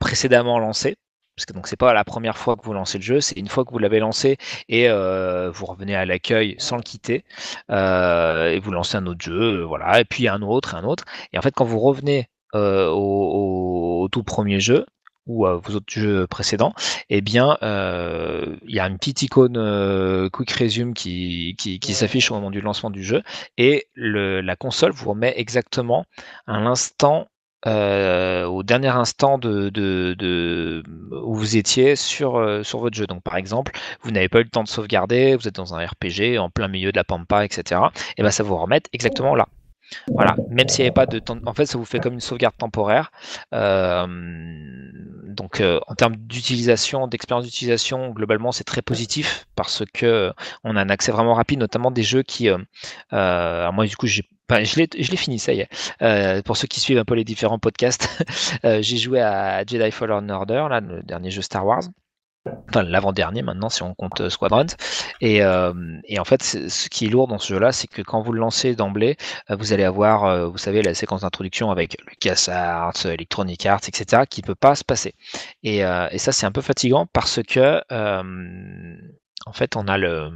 précédemment lancés parce que donc c'est pas la première fois que vous lancez le jeu, c'est une fois que vous l'avez lancé et euh, vous revenez à l'accueil sans le quitter euh, et vous lancez un autre jeu, euh, voilà, et puis un autre, un autre. Et en fait, quand vous revenez au, tout premier jeu ou à vos autres jeux précédents, eh bien, il y a une petite icône Quick Resume qui, s'affiche au moment du lancement du jeu et la console vous remet exactement à l'instant euh, au dernier instant de, de, de, où vous étiez sur, euh, sur votre jeu. Donc par exemple, vous n'avez pas eu le temps de sauvegarder, vous êtes dans un RPG en plein milieu de la pampa, etc. Et eh bien ça vous remet exactement là. Voilà, même s'il n'y avait pas de temps, en fait, ça vous fait comme une sauvegarde temporaire. Euh, donc, euh, en termes d'utilisation, d'expérience d'utilisation, globalement, c'est très positif parce que on a un accès vraiment rapide, notamment des jeux qui, euh, moi, du coup, je l'ai fini, ça y est. pour ceux qui suivent un peu les différents podcasts, j'ai joué à Jedi Fallen Order, là, le dernier jeu Star Wars. Enfin, l'avant-dernier maintenant, si on compte euh, Squadrons. Euh, et, en fait, ce qui est lourd dans ce jeu-là, c'est que quand vous le lancez d'emblée, euh, vous allez avoir, vous savez, la séquence d'introduction avec LucasArts, Electronic Arts, etc., qui ne peut pas se passer. Et, ça, c'est un peu fatigant parce que, en fait, on, a le,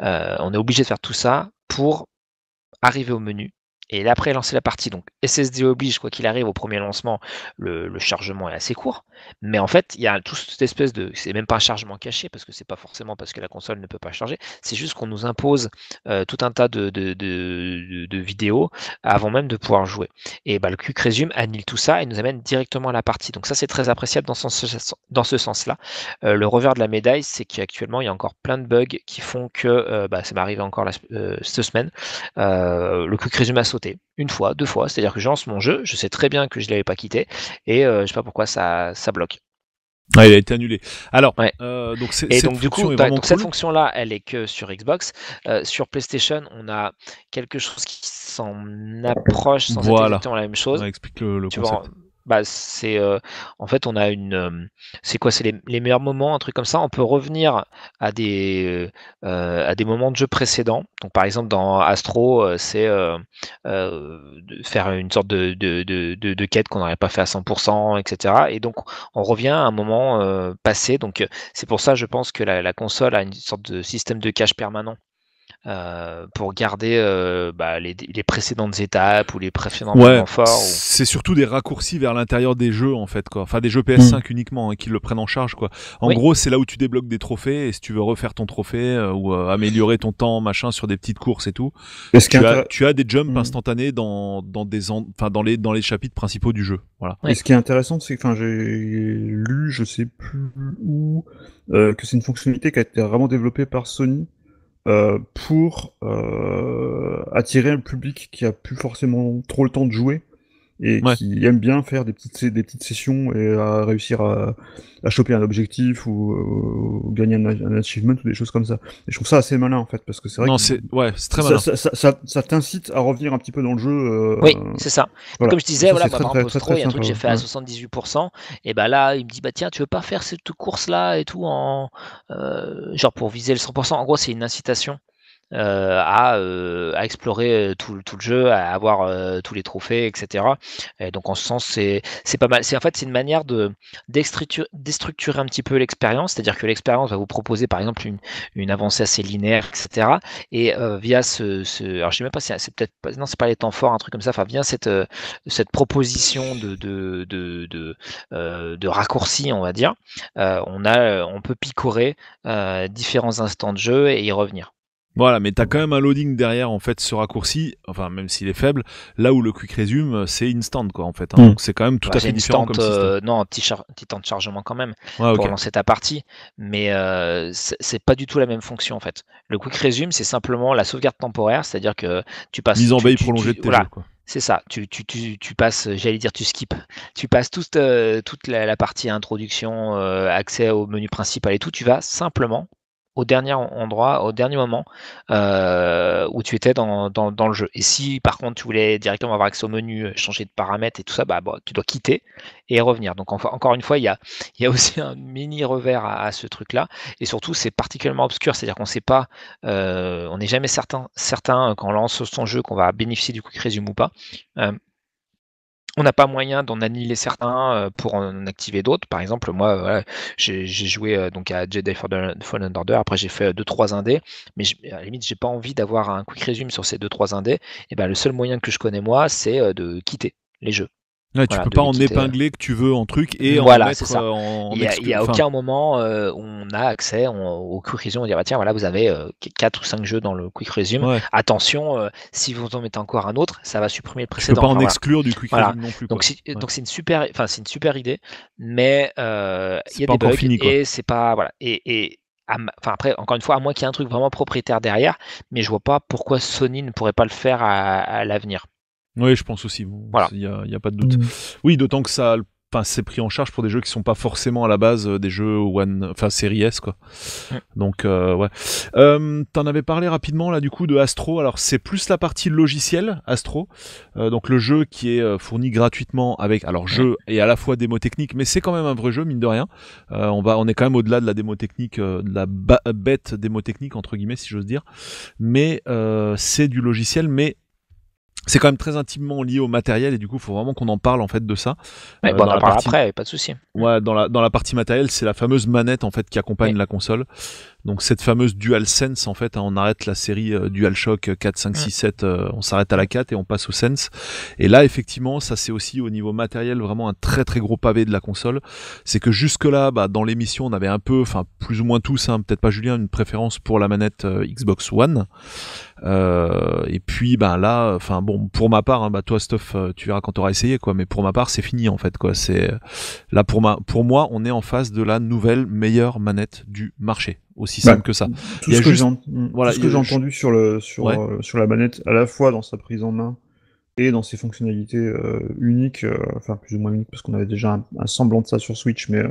on est obligé de faire tout ça pour arriver au menu et après lancer la partie. Donc SSD oblige, quoi qu'il arrive au premier lancement, le, chargement est assez court. Mais en fait, il y a toute cette espèce de. C'est même pas un chargement caché, parce que c'est pas forcément parce que la console ne peut pas charger. C'est juste qu'on nous impose euh, tout un tas de, vidéos avant même de pouvoir jouer. Et bah, le Quick Resume annule tout ça et nous amène directement à la partie. Donc ça, c'est très appréciable dans, dans ce sens-là. Euh, le revers de la médaille, c'est qu'actuellement, il y a encore plein de bugs qui font que, euh, bah, ça m'est arrivé encore cette semaine, le Quick Resume a sauté une fois, deux fois. C'est-à-dire que je lance mon jeu, je sais très bien que je ne l'avais pas quitté, et je ne sais pas pourquoi ça ça bloque. Ah, a été annulé. Alors, donc, cette du coup, cette fonction-là, elle est que sur Xbox. Euh, sur PlayStation, on a quelque chose qui s'en approche sans voilà. être exactement la même chose. explique le, concept. Bah, c'est euh, en fait on a une euh, c'est quoi c'est les, meilleurs moments un truc comme ça on peut revenir à des euh, à des moments de jeu précédents donc par exemple dans Astro c'est faire une sorte de, de, quête qu'on n'aurait pas fait à 100% etc et donc on revient à un moment passé donc c'est pour ça je pense que la, la console a une sorte de système de cache permanent euh, pour garder euh, bah, les, les, précédentes étapes ou les précédents forts. C'est surtout des raccourcis vers l'intérieur des jeux en fait quoi. Enfin des jeux hmm. PS5 uniquement hein, qui le prennent en charge quoi. En gros c'est là où tu débloques des trophées et si tu veux refaire ton trophée euh, ou euh, améliorer ton temps machin sur des petites courses et tout. Tu as, tu as, des jumps hmm. instantanés dans, dans des enfin dans les dans les chapitres principaux du jeu. Voilà. Et ce qui est intéressant c'est que enfin j'ai lu je sais plus où que c'est une fonctionnalité qui a été vraiment développée par Sony euh, pour euh, attirer un public qui a plus forcément trop le temps de jouer et qui aiment bien faire des petites, des petites sessions et réussir à, à choper un objectif ou, gagner un, achievement ou des choses comme ça. Et je trouve ça assez malin en fait parce que c'est vrai. Non, c'est ouais, c'est très ça, malin. Ça, ça, t'incite à revenir un petit peu dans le jeu. Euh, oui, c'est ça. Comme je disais, voilà, par exemple, il y a un truc que j'ai fait à 78%. Et bah là, il me dit bah tiens, tu veux pas faire cette course là et tout en euh, genre pour viser le 100%. En gros, c'est une incitation euh, euh, à, explorer euh, tout, le jeu, à avoir tous les trophées, etc. donc en ce sens, c'est pas mal. C'est en fait c'est une manière de déstructurer un petit peu l'expérience, c'est-à-dire que l'expérience va vous proposer par exemple une, avancée assez linéaire, etc. Et via ce, alors je sais même pas, c'est peut-être non c'est pas les temps forts, un truc comme ça. Enfin via cette cette proposition de de, de, raccourci, on va dire, on a on peut picorer différents instants de jeu et y revenir. Voilà, mais tu as quand même un loading derrière, en fait, ce raccourci, enfin, même s'il est faible, là où le quick resume, c'est instant, quoi, en fait. Hein. Hmm. Donc, c'est quand même tout à bah, fait différent. comme euh, non, un petit, temps de chargement quand même, ouais, pour lancer ta partie, mais euh, c'est pas du tout la même fonction, en fait. Le quick resume, c'est simplement la sauvegarde temporaire, c'est-à-dire que tu passes. Mise en veille prolongée de tes C'est ça, tu, passes, j'allais dire tu skips, tu passes euh, toute, toute la, partie introduction, euh, accès au menu principal et tout, tu vas simplement au dernier endroit, au dernier moment euh, où tu étais dans, dans, le jeu. Et si par contre tu voulais directement avoir accès au menu, euh, changer de paramètres et tout ça, bah, tu dois quitter et revenir. Donc encore une fois, il y a, y aussi un mini revers à, ce truc-là. Et surtout, c'est particulièrement obscur, c'est-à-dire qu'on sait pas, euh, on n'est jamais certain, certain quand lance son jeu qu'on va bénéficier du quick résume ou pas on n'a pas moyen d'en annuler certains euh, pour en activer d'autres. Par exemple, moi, euh, j'ai joué euh, donc à Jedi Fallen Order. Après, j'ai fait 2-3 indés, mais à la limite, j'ai pas envie d'avoir un quick résumé sur ces deux, trois indés. Et ben, le seul moyen que je connais moi, c'est de quitter les jeux tu peux pas en euh. épingler que tu veux en truc et en mettre en euh, en Il n'y a, aucun moment où euh, on a accès au quick resume. On dirait ah, bah, tiens, voilà, vous avez quatre 4 ou 5 jeux dans le quick resume. Attention, si vous en mettez encore un autre, ça va supprimer le précédent. Tu peux pas en exclure du quick resume non plus. Donc, c'est une, super, idée, mais il y a des bugs et c'est pas. Voilà, et, enfin après encore une fois à moins qu'il y ait un truc vraiment propriétaire derrière mais je vois pas pourquoi Sony ne pourrait pas le faire à l'avenir oui, je pense aussi. voilà. Il n'y a, pas de doute. Mm. Oui, d'autant que ça, enfin, c'est pris en charge pour des jeux qui sont pas forcément à la base euh, des jeux One, enfin, série S, quoi. Donc, euh, ouais. Euh, en avais parlé rapidement, là, du coup, de Astro. Alors, c'est plus la partie logicielle, Astro. Euh, donc, le jeu qui est euh, fourni gratuitement avec, alors, jeu et à la fois démo technique, mais c'est quand même un vrai jeu, mine de rien. on va, on est quand même au-delà de la démo technique, de la bête démo technique, entre guillemets, si j'ose dire. Mais, c'est du logiciel, mais c'est quand même très intimement lié au matériel et du coup, il faut vraiment qu'on en parle en fait de ça. Mais euh, bon, bah, on en après, pas de souci. Ouais, dans la dans la partie matérielle, c'est la fameuse manette en fait qui accompagne la console. Donc cette fameuse DualSense en fait, hein, on arrête la série euh, DualShock 4, 5, 6, 7, on s'arrête à la 4 et on passe au Sense. Et là effectivement, ça c'est aussi au niveau matériel vraiment un très très gros pavé de la console. C'est que jusque là, bah, dans l'émission, on avait un peu, enfin plus ou moins tous, hein, peut-être pas Julien, une préférence pour la manette euh, Xbox One. Euh, et puis bah, là, enfin bon, pour ma part, hein, bah toi Stuff, euh, tu verras quand t'auras essayé quoi. Mais pour ma part, c'est fini en fait quoi. C'est là pour ma, pour moi, on est en face de la nouvelle meilleure manette du marché aussi simple bah, que ça. Tout ce que j'ai entendu sur, le, sur, euh, sur la manette, à la fois dans sa prise en main et dans ses fonctionnalités euh, uniques, euh, enfin plus ou moins uniques parce qu'on avait déjà un, semblant de ça sur Switch, mais euh,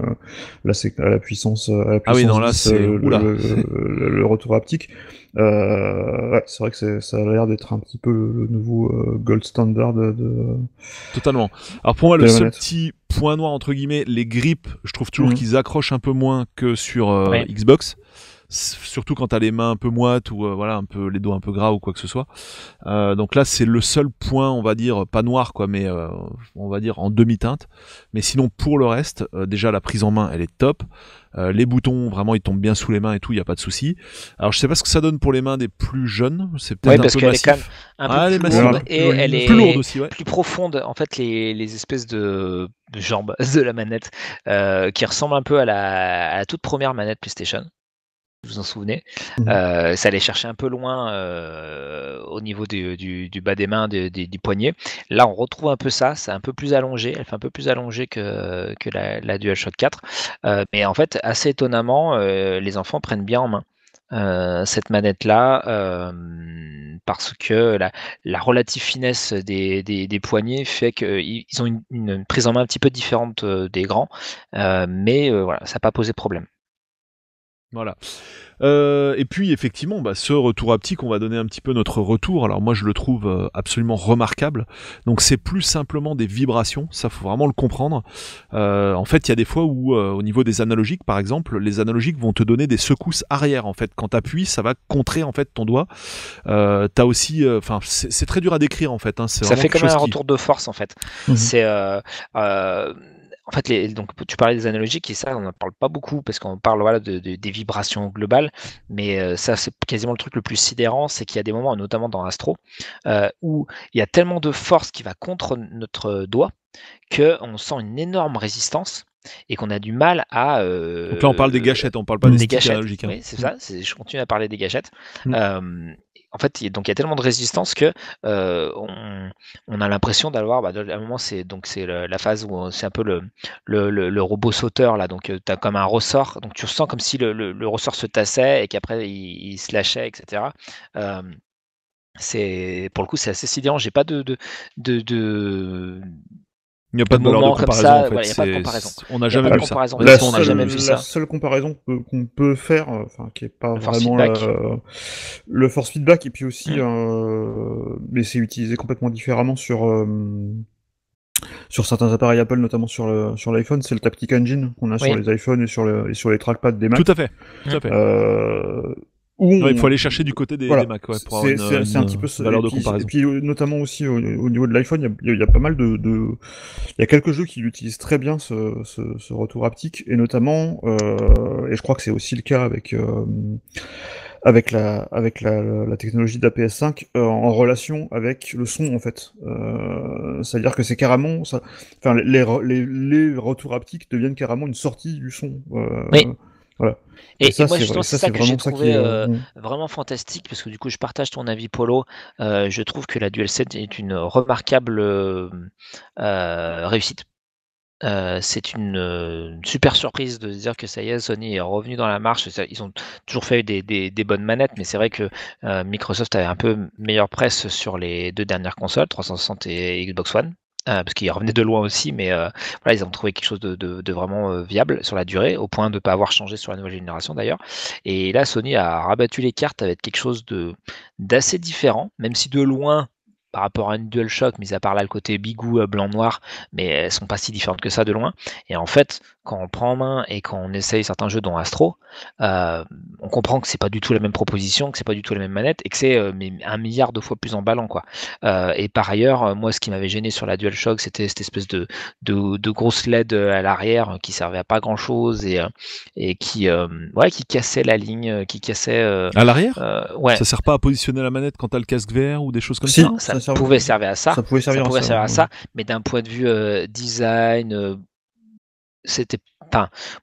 là c'est à la puissance, à la puissance ah oui, non, là, c'est... Euh, le, retour haptique. Euh, ouais, c'est vrai que c'est, ça a l'air d'être un petit peu le, nouveau gold standard de, Totalement. Alors pour moi le seul petit point noir entre guillemets, les grips, je trouve toujours mhm. qu'ils accrochent un peu moins que sur Xbox surtout quand t'as les mains un peu moites ou euh, voilà un peu les doigts un peu gras ou quoi que ce soit. Euh, donc là c'est le seul point on va dire pas noir quoi mais euh, on va dire en demi-teinte. Mais sinon pour le reste déjà la prise en main elle est top. les boutons, vraiment, ils tombent bien sous les mains et tout, il n'y a pas de souci. Alors, je sais pas ce que ça donne pour les mains des plus jeunes. C'est peut-être un peu plus, ah, et elle est plus aussi, plus profonde. En fait, les, espèces de, jambes de la manette qui ressemble un peu à la toute première manette PlayStation vous vous en souvenez. Mhm. Euh, ça allait chercher un peu loin euh, au niveau du, bas des mains, du, poignets. poignet. Là, on retrouve un peu ça, c'est un peu plus allongé, elle fait un peu plus allongé que, la, DualShock 4. Euh, mais en fait, assez étonnamment, les enfants prennent bien en main. cette manette-là parce que la, relative finesse des, poignets fait qu'ils ont une, prise en main un petit peu différente des grands, mais voilà, ça n'a pas posé problème. Voilà. Euh, et puis effectivement, bah, ce retour haptique, on va donner un petit peu notre retour. Alors moi, je le trouve euh, absolument remarquable. Donc c'est plus simplement des vibrations, ça faut vraiment le comprendre. Euh, en fait, il y a des fois où, au niveau des analogiques, par exemple, les analogiques vont te donner des secousses arrière. En fait, quand appuies, ça va contrer en fait ton doigt. Euh, T'as aussi, enfin, c'est très dur à décrire en fait. Hein. Ça fait comme un retour de force en fait. Mmh. C'est en fait, les, donc tu parlais des analogies, et ça, on n'en parle pas beaucoup parce qu'on parle voilà, de, des vibrations globales, mais euh, ça, c'est quasiment le truc le plus sidérant, c'est qu'il y a des moments, notamment dans Astro, euh, où il y a tellement de force qui va contre notre doigt qu'on sent une énorme résistance et qu'on a du mal à. Euh, donc là, on parle des gâchettes, on parle pas des, des hein. Oui, c'est mmh. ça. Je continue à parler des gâchettes. Mmh en fait, il, donc y a tellement de résistance que on, a l'impression d'avoir, bah, à un moment, c'est donc c'est la phase où c'est un peu le, le, robot sauteur là, donc tu as comme un ressort, donc tu ressens comme si le, ressort se tassait et qu'après il, se lâchait, etc. c'est pour le coup c'est assez sidérant. J'ai pas de il n'y a pas de moment comparaison. On n'a jamais, vu La seule, La seule comparaison qu'on peut faire, euh, enfin, qui n'est pas vraiment euh, le force feedback, et puis aussi, mm. euh, mais c'est utilisé complètement différemment sur. sur certains appareils Apple, notamment sur le, sur l'iPhone, c'est le Taptic Engine qu'on a sur les iPhones et sur, sur les trackpads des Macs. Tout à fait. Tout mm il faut aller chercher du côté des, des Mac c'est, un euh, petit peu valeur de puis, comparaison. Et puis euh, notamment aussi au, niveau de l'iPhone, il y, a pas mal de, il y a quelques jeux qui utilisent très bien ce, retour haptique et notamment, euh, et je crois que c'est aussi le cas avec euh, avec la avec la, la technologie d'APS5 euh, en relation avec le son en fait. C'est à dire que c'est carrément, ça, enfin les, les, les, retours haptiques deviennent carrément une sortie du son. oui. Et, moi, c'est ça, que j'ai trouvé euh, euh, mm. vraiment fantastique, parce que du coup, je partage ton avis, Polo. Euh, je trouve que la duel 7 est une remarquable réussite. c'est une super surprise de dire que ça y est, Sony est revenu dans la marche. Ils ont toujours fait des bonnes manettes, mais c'est vrai que Microsoft avait un peu meilleure presse sur les deux dernières consoles, 360 et Xbox One. Euh, parce qu'ils revenaient de loin aussi, mais euh, ils ont trouvé quelque chose de, vraiment euh, viable sur la durée, au point de ne pas avoir changé sur la nouvelle génération d'ailleurs. Et là, Sony a rabattu les cartes avec quelque chose de d'assez différent, même si de loin, par rapport à une DualShock, mis à part là le côté bigou blanc-noir, mais elles sont pas si différentes que ça de loin. Et en fait, quand on prend en main et quand on essaye certains jeux dont Astro, euh, on comprend que c'est pas du tout la même proposition, que c'est pas du tout la même manette et que c'est euh, un milliard de fois plus emballant quoi. Euh, et par ailleurs, moi ce qui m'avait gêné sur la DualShock, c'était cette espèce de, de, de, grosse LED à l'arrière qui servait à pas grand chose et, et qui ouais qui cassait la ligne, qui cassait à l'arrière. ouais. Ça sert pas à positionner la manette quand t'as le casque vert ou des choses comme ça. Ça, pouvait servir à ça. Ça pouvait servir, ça à ça, mais d'un point de vue design c'était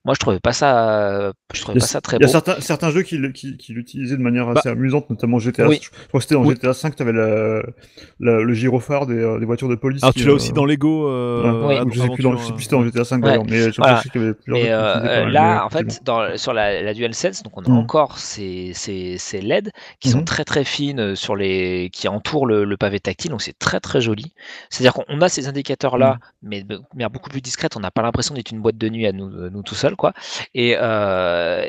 moi je trouvais pas ça, je trouvais pas ça très. Il y a Certains, certains, jeux qui, qui, l'utilisaient de manière bah assez amusante, notamment GTA. Je crois que c'était dans GTA 5, t'avais la, le gyrophare des, euh, des, voitures de police. Ah, tu l'as euh, aussi dans Lego. Euh, ah, je sais plus, dans, je sais plus GTA 5 d'ailleurs, mais je voilà. sais qu'il y avait plusieurs. là, en fait, sur la, la DualSense, donc on a mhm. encore ces, ces, ces LED qui sont mhm. très très fines sur les, qui entourent le, pavé tactile, donc c'est très très joli. C'est-à-dire qu'on a ces indicateurs là, mhm. mais de manière beaucoup plus discrète. On n'a pas l'impression d'être une boîte de nuit à nous euh, nous, tout seuls, quoi. Et, euh,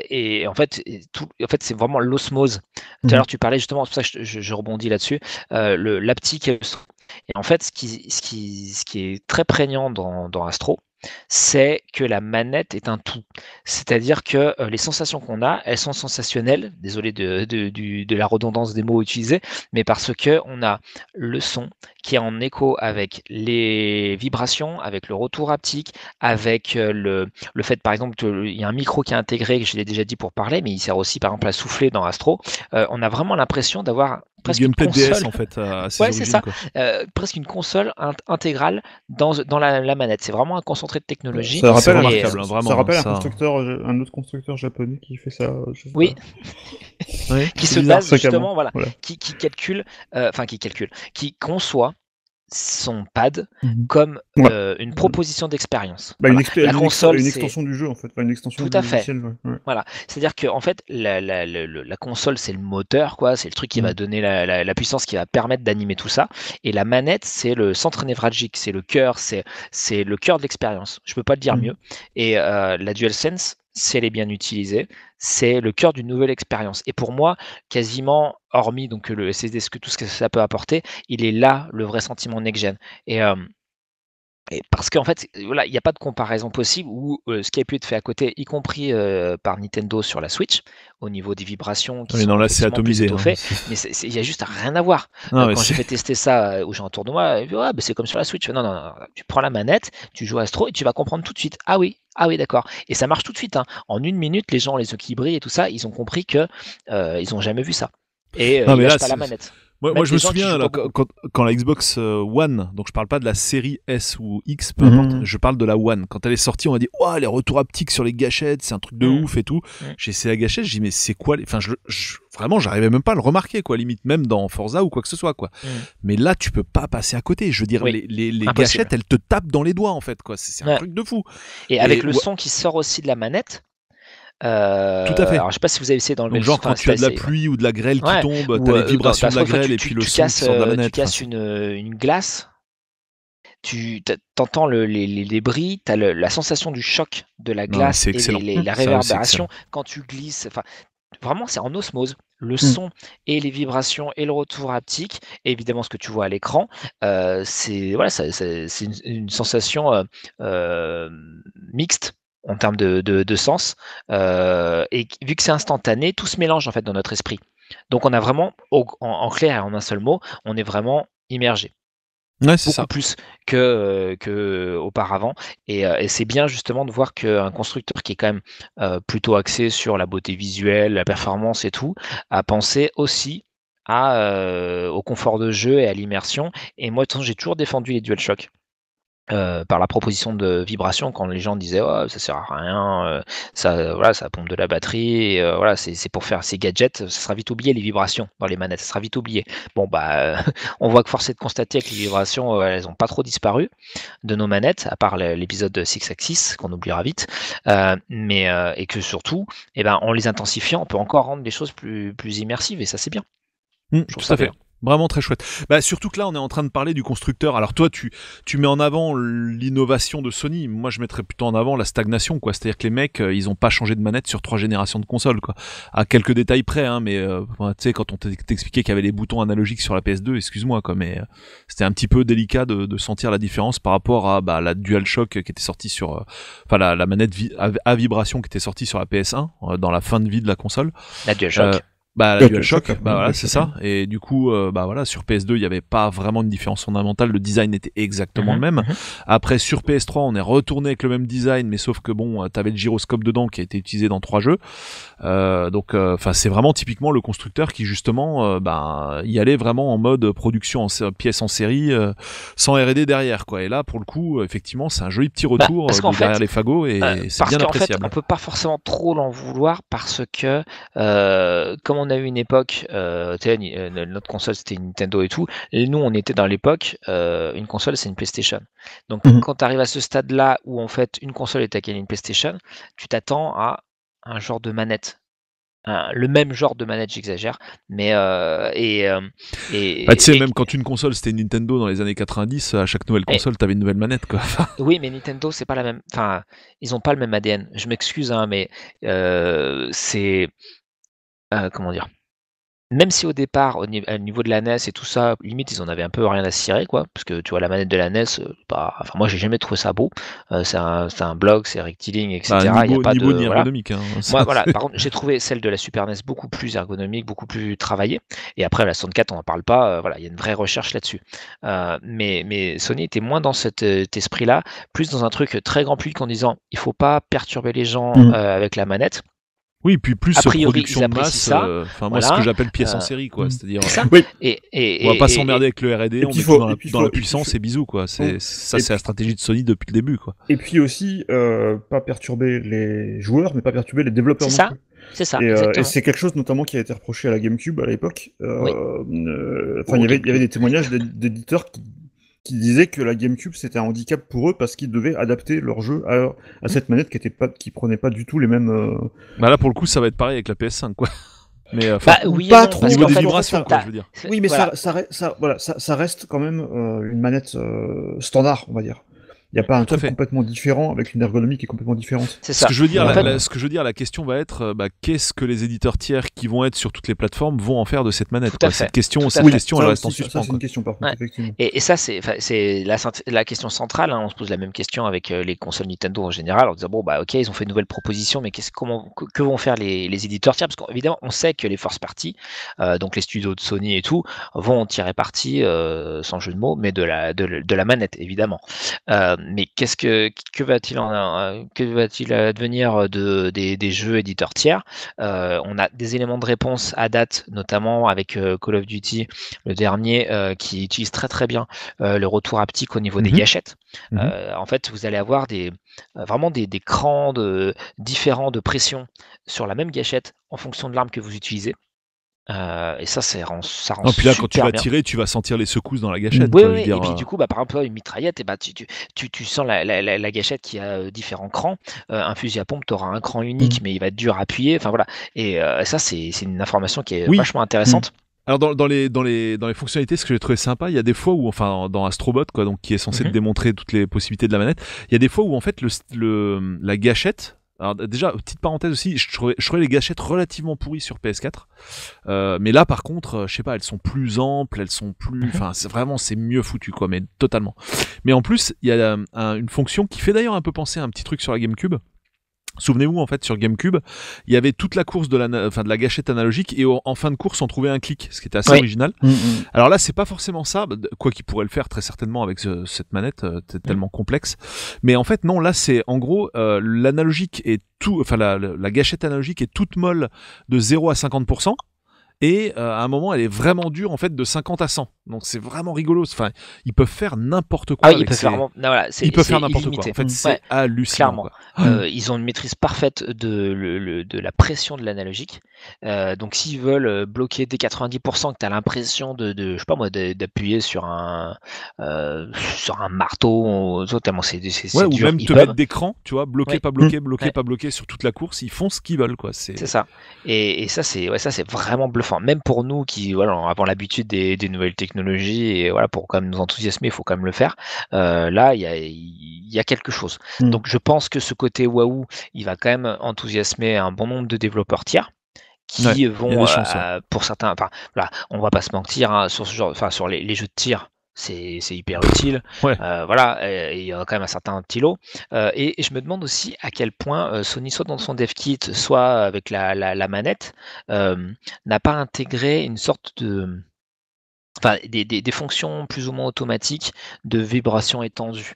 en fait, tout, en fait, c'est vraiment l'osmose. Tout à mmh. l'heure, tu parlais justement, c'est pour ça que je, rebondis là-dessus, euh, le, et en fait, ce qui, ce qui, est très prégnant dans, dans Astro, c'est que la manette est un tout. C'est-à-dire que euh, les sensations qu'on a, elles sont sensationnelles. Désolé de, la redondance des mots utilisés, mais parce qu'on a le son qui est en écho avec les vibrations, avec le retour haptique, avec euh, le, fait par exemple qu'il y a un micro qui est intégré, que je l'ai déjà dit pour parler, mais il sert aussi par exemple à souffler dans Astro. Euh, on a vraiment l'impression d'avoir presque une console. en fait. À ouais, c'est ça. Euh, presque une console intégrale dans, dans la, manette. C'est vraiment un concentré de technologie. Ça rappelle, hein, rappelle Un, constructeur, euh, un autre constructeur japonais qui fait ça. Euh, oui. qui se base justement, voilà, Qui, qui, calcule, enfin qui calcule, qui conçoit son pad mhm. comme euh, une mhm. proposition d'expérience. Bah, console, une, extension du jeu en fait, pas une extension. Tout à fait. Voilà. C'est-à-dire que en fait, la, console c'est le moteur quoi, c'est le truc qui va mhm. donner la, puissance qui va permettre d'animer tout ça, et la manette c'est le centre névralgique, c'est le cœur, c'est le cœur de l'expérience. Je peux pas le dire mieux. Et euh, la DualSense c'est les bien utilisé, c'est le cœur d'une nouvelle expérience. Et pour moi, quasiment, hormis donc le SSD, que, tout ce que ça peut apporter, il est là le vrai sentiment next-gen. Et euh, parce qu'en fait, voilà, il n'y a pas de comparaison possible où euh, ce qui a pu être fait à côté, y compris euh, par Nintendo sur la Switch, au niveau des vibrations. Qui sont non, là, c'est Fait, hein. mais il n'y a juste rien à voir. Euh, quand j'ai fait tester ça aux gens autour de moi, c'est comme sur la Switch. Non, non, tu prends la manette, tu joues à Astro et tu vas comprendre tout de suite. Ah oui, ah oui, d'accord. Et ça marche tout de suite. Hein. En une minute, les gens, les yeux qui brillent et tout ça, ils ont compris qu'ils n'ont jamais vu ça. Et ils pas la manette. Bah, moi, je me souviens quand, la Xbox euh, One, donc je parle pas de la série S ou X, peu mhm. je parle de la One. Quand elle est sortie, on a dit Waouh, les retours haptiques sur les gâchettes, c'est un truc de mhm. ouf et tout. J'ai essayé la gâchette, j'ai dit Mais c'est quoi les... Enfin, je, vraiment, j'arrivais même pas à le remarquer, quoi, limite, même dans Forza ou quoi que ce soit, quoi. Mhm. Mais là, tu peux pas passer à côté. Je veux dire, les, gâchettes, elles te tapent dans les doigts, en fait, quoi. C'est un truc de fou. Et, avec le son qui sort aussi de la manette, euh, Tout à fait. Alors, je sais pas si vous avez essayé dans le genre quand tu as de la pluie ou de la grêle qui tombe, euh, tu as les vibrations de la grêle et puis le son Tu casses euh, une, glace, tu entends les, les, débris, tu as la sensation du choc de la ah, glace et la réverbération quand tu glisses. vraiment, c'est en osmose. Le mmh. son et les vibrations et le retour haptique, et évidemment ce que tu vois à l'écran, c'est voilà, une, sensation mixte en termes de, sens. Euh, et vu que c'est instantané, tout se mélange en fait dans notre esprit. Donc on a vraiment, en, clair en un seul mot, on est vraiment immergé. c'est beaucoup plus que, euh, que euh, auparavant et, c'est bien justement de voir qu'un constructeur qui est quand même plutôt axé sur la beauté visuelle la performance et tout a pensé aussi au confort de jeu et à l'immersion et moi de toute j'ai toujours défendu les DualShock euh, par la proposition de vibration quand les gens disaient oh, ça sert à rien euh, ça voilà ça pompe de la batterie euh, voilà c'est pour faire ces gadgets ça sera vite oublié les vibrations dans les manettes ça sera vite oublié bon bah on voit que force est de constater que les vibrations elles ont pas trop disparu de nos manettes à part l'épisode de Six qu'on oubliera vite mais et que surtout et eh ben en les intensifiant on peut encore rendre les choses plus plus immersives et ça c'est bien mmh, je tout ça fait. Vraiment très chouette. Bah, surtout que là, on est en train de parler du constructeur. Alors toi, tu, tu mets en avant l'innovation de Sony. Moi, je mettrais plutôt en avant la stagnation. quoi. C'est-à-dire que les mecs, euh, ils ont pas changé de manette sur trois générations de consoles. quoi. À quelques détails près, hein, mais euh, tu sais, quand on t'expliquait qu'il y avait les boutons analogiques sur la PS2, excuse-moi, quoi, mais euh, c'était un petit peu délicat de, de, sentir la différence par rapport à bah, la DualShock qui était sortie sur... Euh, enfin, la, manette à, à, vibration qui était sortie sur la PS1, dans la fin de vie de la console. La DualShock bah, la DualShock, bah voilà, c'est ça. Et du coup, euh, bah voilà, sur PS2, il n'y avait pas vraiment une différence fondamentale. Le design était exactement mhm, le même. Mhm. Après, sur PS3, on est retourné avec le même design, mais sauf que bon, euh, t'avais le gyroscope dedans qui a été utilisé dans trois jeux. Euh, donc, euh, enfin, c'est vraiment typiquement le constructeur qui justement, bah, y allait vraiment en mode production en pièce en série, sans R&D derrière, quoi. Et là, pour le coup, effectivement, c'est un joli petit bah, retour derrière les fagots et, c'est bien appréciable. Fait, on peut pas forcément trop l'en vouloir parce que, comment on a eu une époque, euh, euh, notre console c'était Nintendo et tout, et nous on était dans l'époque, euh, une console c'est une PlayStation. Donc mhm. quand tu arrives à ce stade-là où en fait une console est taquée une PlayStation, tu t'attends à un genre de manette. le même genre de manette, j'exagère, mais et, et bah, tu sais même quand une console c'était Nintendo dans les années 90, à chaque nouvelle console t'avais une nouvelle manette quoi. oui, mais Nintendo c'est pas la même, enfin ils ont pas le même ADN. Je m'excuse hein, mais c'est euh, comment dire? Même si au départ, au niveau de la NES et tout ça, limite ils en avaient un peu rien à cirer quoi, parce que tu vois la manette de la NES, euh, bah, enfin moi j'ai jamais trouvé ça beau, euh, c'est un blog, bloc, c'est rectiligne etc bah, il y a pas de ergonomique, hein, Moi voilà, par contre j'ai trouvé celle de la Super NES beaucoup plus ergonomique, beaucoup plus travaillée et après la 64 on en parle pas, voilà, il y a une vraie recherche là-dessus. mais mais Sony était moins dans cet, esprit-là, plus dans un truc, très grand public en disant: «Il faut pas perturber les gens, mmh. avec la manette». Oui, puis plus production de masse, euh, Enfin, moi, ce que j'appelle pièce en euh, série, quoi. Mm. C'est-à-dire, et, on va pas s'emmerder avec le R&D, on est faut, dans, la, puissance et bisous, quoi. ça, c'est la stratégie de Sony depuis le début, quoi. Et puis aussi, euh, pas perturber les joueurs, mais pas perturber les développeurs. C'est ça. C'est ça. Euh, c'est quelque chose notamment qui a été reproché à la GameCube à l'époque. Euh, oh, il y avait des témoignages d'éditeurs qui qui disaient que la GameCube c'était un handicap pour eux parce qu'ils devaient adapter leur jeu à, à cette manette qui était pas, qui prenait pas du tout les mêmes. Euh, bah là pour le coup ça va être pareil avec la PS5 quoi. Mais euh, bah oui, pas trop niveau des vibrations je veux dire. Oui mais ça, ça, voilà, ça, ça reste quand même euh, une manette standard on va dire. Il n'y a pas un truc complètement différent avec une ergonomie qui est complètement différente. Ce que je veux dire, la, question va être euh, bah, qu'est-ce que les éditeurs tiers qui vont être sur toutes les plateformes vont en faire de cette manette Cette question, cette question, elle reste en suspens. C'est une question par Et, ça, c'est la, question centrale. Hein. On se pose la même question avec euh, les consoles Nintendo en général, en disant bon bah ok, ils ont fait une nouvelle proposition, mais comment, que, vont faire les, éditeurs tiers Parce qu'évidemment, on sait que les forces parties, euh, donc les studios de Sony et tout, vont tirer parti, sans jeu de mots, mais de la la manette évidemment mais que, va-t-il que va-t-il advenir de, des, jeux éditeurs tiers euh, On a des éléments de réponse à date, notamment avec euh, Call of Duty, le dernier, euh, qui utilise très très bien le retour haptique au niveau des mm-hmm. gâchettes. Mm-hmm. en fait, vous allez avoir des, vraiment des, crans de, différents de pression sur la même gâchette en fonction de l'arme que vous utilisez. Euh, et ça, ça rend, ça puis là, quand tu vas tirer, tu vas sentir les secousses dans la gâchette. Oui, et puis euh. du coup, bah, par exemple, une mitraillette, et bah, tu, sens la, gâchette qui a euh, différents crans. un fusil à pompe, tu auras un cran unique, mmh. mais il va être dur à appuyer. Enfin voilà. Et ça, c'est une information qui est vachement mmh. intéressante. Alors dans, les, dans, les, dans les fonctionnalités, ce que j'ai trouvé sympa, il y a des fois où, enfin dans Astrobot, quoi, donc, qui est censé mmh démontrer toutes les possibilités de la manette, il y a des fois où en fait le la gâchette alors déjà, petite parenthèse aussi, je trouvais, les gâchettes relativement pourries sur PS4. Euh, mais là, par contre, euh, je sais pas, elles sont plus amples, elles sont plus... Mhm. Enfin, c'est vraiment, c'est mieux foutu, quoi, mais totalement. Mais en plus, il y a euh, une fonction qui fait d'ailleurs un peu penser à un petit truc sur la GameCube. Souvenez-vous, en fait, sur GameCube, il y avait toute la course de la, fin de la gâchette analogique et en fin de course, on trouvait un clic, ce qui était assez original. Mm, mm. Alors là, c'est pas forcément ça, bah, quoi qu'il pourrait le faire très certainement avec cette manette euh, mm. tellement complexe. Mais en fait, non, là, c'est en gros, euh, l'analogique est tout, enfin, la, la, gâchette analogique est toute molle de 0 à 50%. Et euh, à un moment, elle est vraiment dure, en fait, de 50 à 100. Donc c'est vraiment rigolo. Enfin, ils peuvent faire n'importe quoi. Ah ils peuvent faire, n'importe quoi. En fait, mmh. c'est hallucinant. Euh, mmh. ils ont une maîtrise parfaite de, le, de la pression de l'analogique. Euh, donc s'ils veulent bloquer des 90%, que tu as l'impression de, je sais pas moi, d'appuyer sur un sur un marteau, c'est ou même te mettre d'écran, tu vois, bloquer, pas bloquer, mmh. bloquer, pas bloquer sur toute la course. Ils font ce qu'ils veulent, quoi. C'est ça. Et, ça, c'est ça, c'est vraiment bluffant même pour nous qui voilà, l'habitude des, nouvelles technologies et voilà pour quand même nous enthousiasmer, il faut quand même le faire. Euh, là, il y a, quelque chose. Mm. Donc je pense que ce côté waouh, il va quand même enthousiasmer un bon nombre de développeurs tiers qui vont euh, pour certains enfin voilà on va pas se mentir hein, sur ce genre enfin sur les, jeux de tir c'est hyper utile. Euh, voilà, il y a quand même un certain petit lot. Euh, et, je me demande aussi à quel point euh, Sony, soit dans son dev kit, soit avec la manette, n'a pas intégré une sorte de Enfin, des, fonctions plus ou moins automatiques de vibration étendue.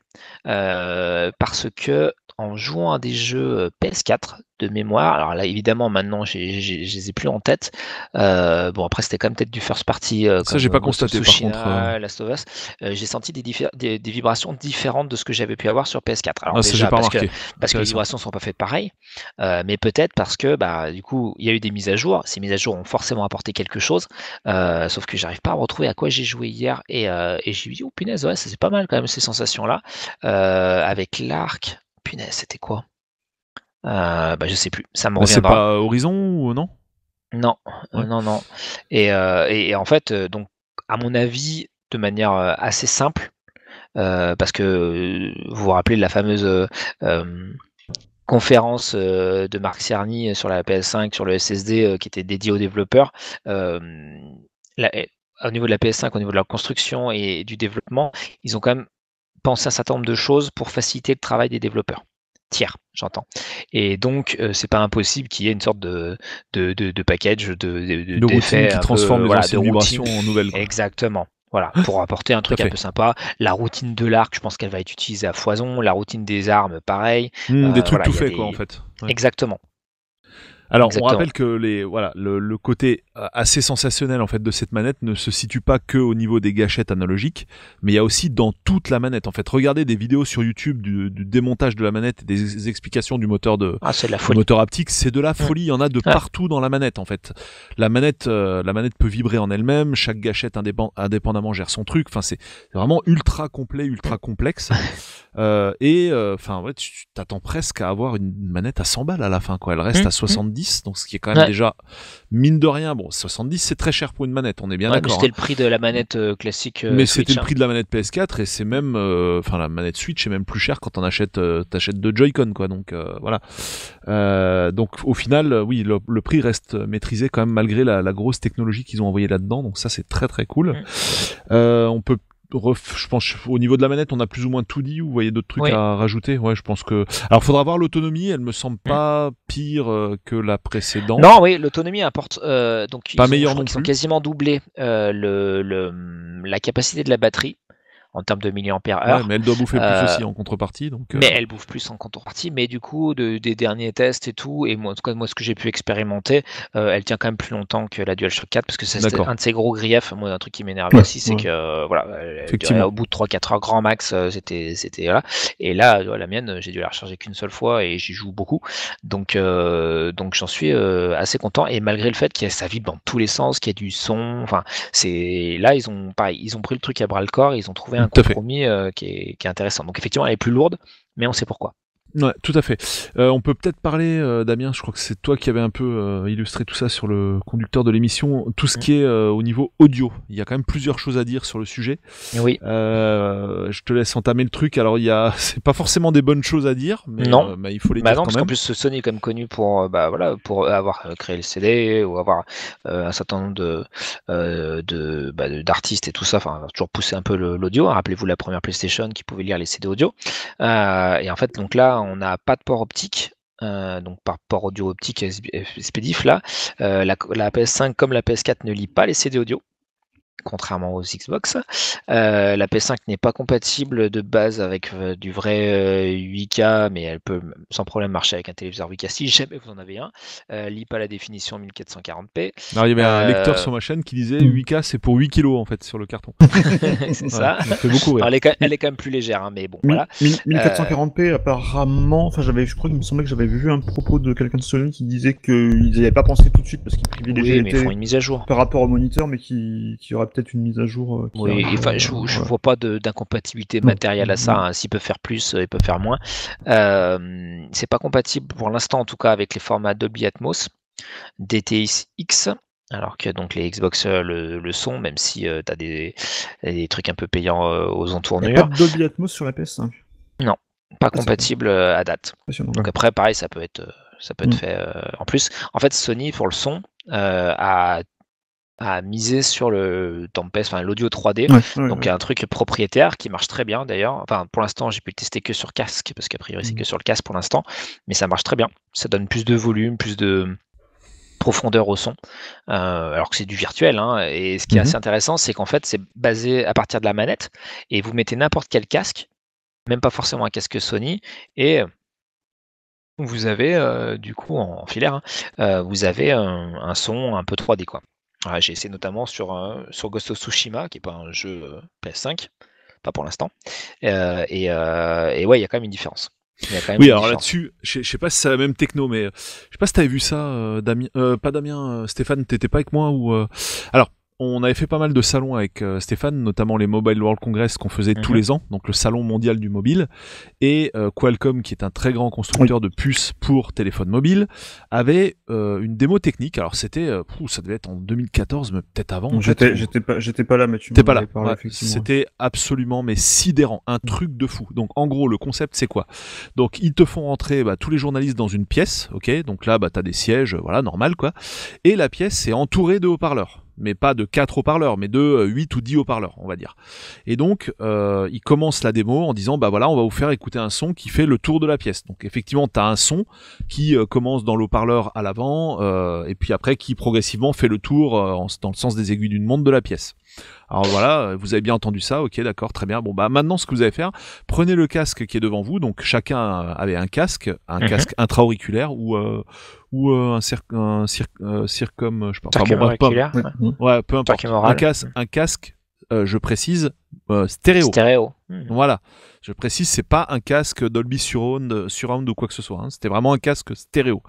Euh, parce que en jouant à des jeux euh, PS4 de mémoire, alors là évidemment maintenant je les ai plus en tête. Euh, bon après c'était quand même peut-être du first party. Ça j'ai pas constaté Last j'ai senti des, des, vibrations différentes de ce que j'avais pu avoir sur PS4. Alors ah, parce, que, parce que les vibrations sont pas faites pareil, mais peut-être parce que bah du coup il y a eu des mises à jour. Ces mises à jour ont forcément apporté quelque chose, sauf que j'arrive pas à retrouver à quoi j'ai joué hier et, euh, j'ai vu, oh punaise, ouais, c'est pas mal quand même ces sensations-là. Euh, avec l'arc, punaise, c'était quoi euh, bah, Je sais plus, ça me revient C'est pas Horizon ou non non, non, non. Et, en fait, donc, à mon avis, de manière assez simple, parce que vous vous rappelez de la fameuse conférence de Marc Cerny sur la PS5, sur le SSD qui était dédié aux développeurs, la, au niveau de la PS5, au niveau de la construction et du développement, ils ont quand même pensé un certain nombre de choses pour faciliter le travail des développeurs tiers, j'entends. Et donc, ce euh, c'est pas impossible qu'il y ait une sorte de, de, de, de package de, routine qui transforme en nouvelles. Exactement. Voilà, pour apporter un truc un peu sympa. La routine de l'arc, je pense qu'elle va être utilisée à foison. La routine des armes, pareil. Mmh, des euh, trucs tout faits, quoi, en fait. Exactement. Alors on rappelle que les voilà le, le, côté euh, assez sensationnel en fait de cette manette ne se situe pas que au niveau des gâchettes analogiques, mais il y a aussi dans toute la manette. En fait, regardez des vidéos sur YouTube du, démontage de la manette, des explications du moteur de, ah, moteur haptique, c'est de la folie. Il y en a de partout dans la manette en fait. La manette euh, la manette peut vibrer en elle-même. Chaque gâchette indépendamment gère son truc. Enfin c'est vraiment ultra complet, ultra complexe. Euh, et enfin en fait, tu t'attends presque à avoir une manette à 100 balles à la fin quoi. Elle reste hum, à 70 hum donc ce qui est quand même déjà mine de rien. Bon, 70, c'est très cher pour une manette, on est bien d'accord. C'était hein. le prix de la manette euh, classique. Euh, mais c'était le hein. prix de la manette PS4 et c'est même, euh, enfin la manette Switch est même plus chère quand on achète, t'achètes deux Joy-Con quoi. Donc voilà. donc au final, oui, le, prix reste maîtrisé quand même malgré la, grosse technologie qu'ils ont envoyé là-dedans. Donc ça c'est très très cool. Mm. on peut je pense au niveau de la manette, on a plus ou moins tout dit. Vous voyez d'autres trucs à rajouter Ouais, je pense que. Alors, faudra voir l'autonomie. Elle me semble mm. pas pire euh, que la précédente. Non, oui, l'autonomie importe. Euh, donc, pas ils ont, quasiment doublé euh, le, la capacité de la batterie en termes de milliampères heure. mais elle doit bouffer plus euh, aussi en contrepartie. Donc, euh. Mais elle bouffe plus en contrepartie. Mais du coup, de, des derniers tests et tout, et moi, en tout cas, moi, ce que j'ai pu expérimenter, euh, elle tient quand même plus longtemps que la DualShock 4 parce que c'est un de ses gros griefs. Moi, un truc qui m'énerve aussi, c'est que voilà, au bout de 3-4 heures grand max, c'était c'était là Et là, la mienne, j'ai dû la recharger qu'une seule fois et j'y joue beaucoup. Donc donc j'en suis assez content et malgré le fait qu'il sa vie dans tous les sens, qu'il y a du son, enfin c'est là ils ont pas ils ont pris le truc à bras le corps, ils ont trouvé un compromis euh, qui, est, intéressant. Donc effectivement, elle est plus lourde, mais on sait pourquoi. Ouais, tout à fait. Euh, on peut peut-être parler, euh, Damien, je crois que c'est toi qui avais un peu euh, illustré tout ça sur le conducteur de l'émission, tout ce qui est au niveau audio. Il y a quand même plusieurs choses à dire sur le sujet. Oui. je te laisse entamer le truc. Alors, il y a, c'est pas forcément des bonnes choses à dire, mais il faut les bah dire non, quand parce même. plus, Sony est quand même connu pour, bah, voilà, pour avoir créé le CD ou avoir un certain nombre bah, de, d'artistes et tout ça. Enfin, toujours pousser un peu l'audio. Hein. Rappelez-vous la première PlayStation qui pouvait lire les CD audio. et en fait, donc là, on n'a pas de port optique. Euh, donc par port audio optique SPDIF là, euh, la, PS5 comme la PS4 ne lit pas les CD audio contrairement aux Xbox. Euh, la PS5 n'est pas compatible de base avec euh, du vrai 8K, euh, mais elle peut sans problème marcher avec un téléviseur 8K si jamais vous en avez un. lis pas la définition 1440p. Non, il y avait un lecteur sur ma chaîne qui disait 8K hmm. c'est pour 8 kilos en fait sur le carton. c'est ça. beaucoup, elle, est quand même, plus légère, hein, mais bon. Voilà. 1440p apparemment, enfin j'avais, je crois qu'il me semblait que j'avais vu un propos de quelqu'un de Sony qui disait qu'ils n'avaient pas pensé tout de suite parce qu'ils privilégiaient mais ils font une mise à jour par rapport au moniteur, mais qui, qui aurait peut-être une mise à jour. Euh, oui, euh, je vois pas d'incompatibilité matérielle à ça. Hein. S'il peut faire plus, euh, il peut faire moins. c'est pas compatible pour l'instant, en tout cas, avec les formats Dolby Atmos, DTX. Alors que donc les Xbox le, sont, même si tu as des, trucs un peu payants aux entournures. Dolby Atmos sur la PS5. Non, pas ah, compatible à date. Donc après, pareil, ça peut être, ça peut être mm. fait en plus. En fait, Sony pour le son a à miser sur le Tempest, enfin l'audio 3D. donc un truc propriétaire qui marche très bien d'ailleurs. Enfin pour l'instant j'ai pu le tester que sur casque parce qu'a priori c'est mm. que sur le casque pour l'instant, mais ça marche très bien. Ça donne plus de volume, plus de profondeur au son, euh, alors que c'est du virtuel. Hein. et ce qui est mm-hmm. assez intéressant, c'est qu'en fait c'est basé à partir de la manette et vous mettez n'importe quel casque, même pas forcément un casque Sony et vous avez euh, du coup en filaire, hein, euh, vous avez un, un son un peu 3D quoi j'ai essayé notamment sur, euh, sur Ghost of Tsushima, qui est pas un jeu euh, PS5, pas pour l'instant. Euh, et, et, ouais, il y a quand même une différence. oui, alors là-dessus, je sais pas si c'est la même techno, mais je sais pas si t'avais vu ça, Damien, pas Damien, Stéphane, t'étais pas avec moi ou alors on avait fait pas mal de salons avec euh, Stéphane, notamment les Mobile World Congress qu'on faisait tous mhm. les ans, donc le salon mondial du mobile, et euh, Qualcomm, qui est un très grand constructeur de puces pour téléphone mobile, avait euh, une démo technique. Alors c'était, ça devait être en 2014, mais peut-être avant. J'étais, j'étais pas, là, mais tu m'en pas là. c'était absolument mais sidérant, un truc de fou. Donc en gros, le concept c'est quoi Donc ils te font rentrer bah, tous les journalistes dans une pièce, ok Donc là, bah as des sièges, voilà, normal quoi. Et la pièce est entourée de haut-parleurs mais pas de quatre haut-parleurs, mais de 8 euh, ou 10 haut-parleurs, on va dire. Et donc, euh, il commence la démo en disant, bah voilà, on va vous faire écouter un son qui fait le tour de la pièce. Donc effectivement, tu as un son qui euh, commence dans l'haut-parleur à l'avant, euh, et puis après qui progressivement fait le tour en, dans le sens des aiguilles d'une montre de la pièce. Alors voilà, euh, vous avez bien entendu ça, ok, d'accord, très bien. Bon, bah maintenant, ce que vous allez faire, prenez le casque qui est devant vous. Donc chacun avait un casque, un mhm. casque intra-auriculaire ou euh, ou euh, un, cirque, un je ne sais pas, ouais, peu importe. Un casque, un casque euh, je précise euh, stéréo. Hmm. Voilà. Je précise, c'est pas un casque Dolby Surround, euh, Surround ou quoi que ce soit. Hein. C'était vraiment un casque stéréo.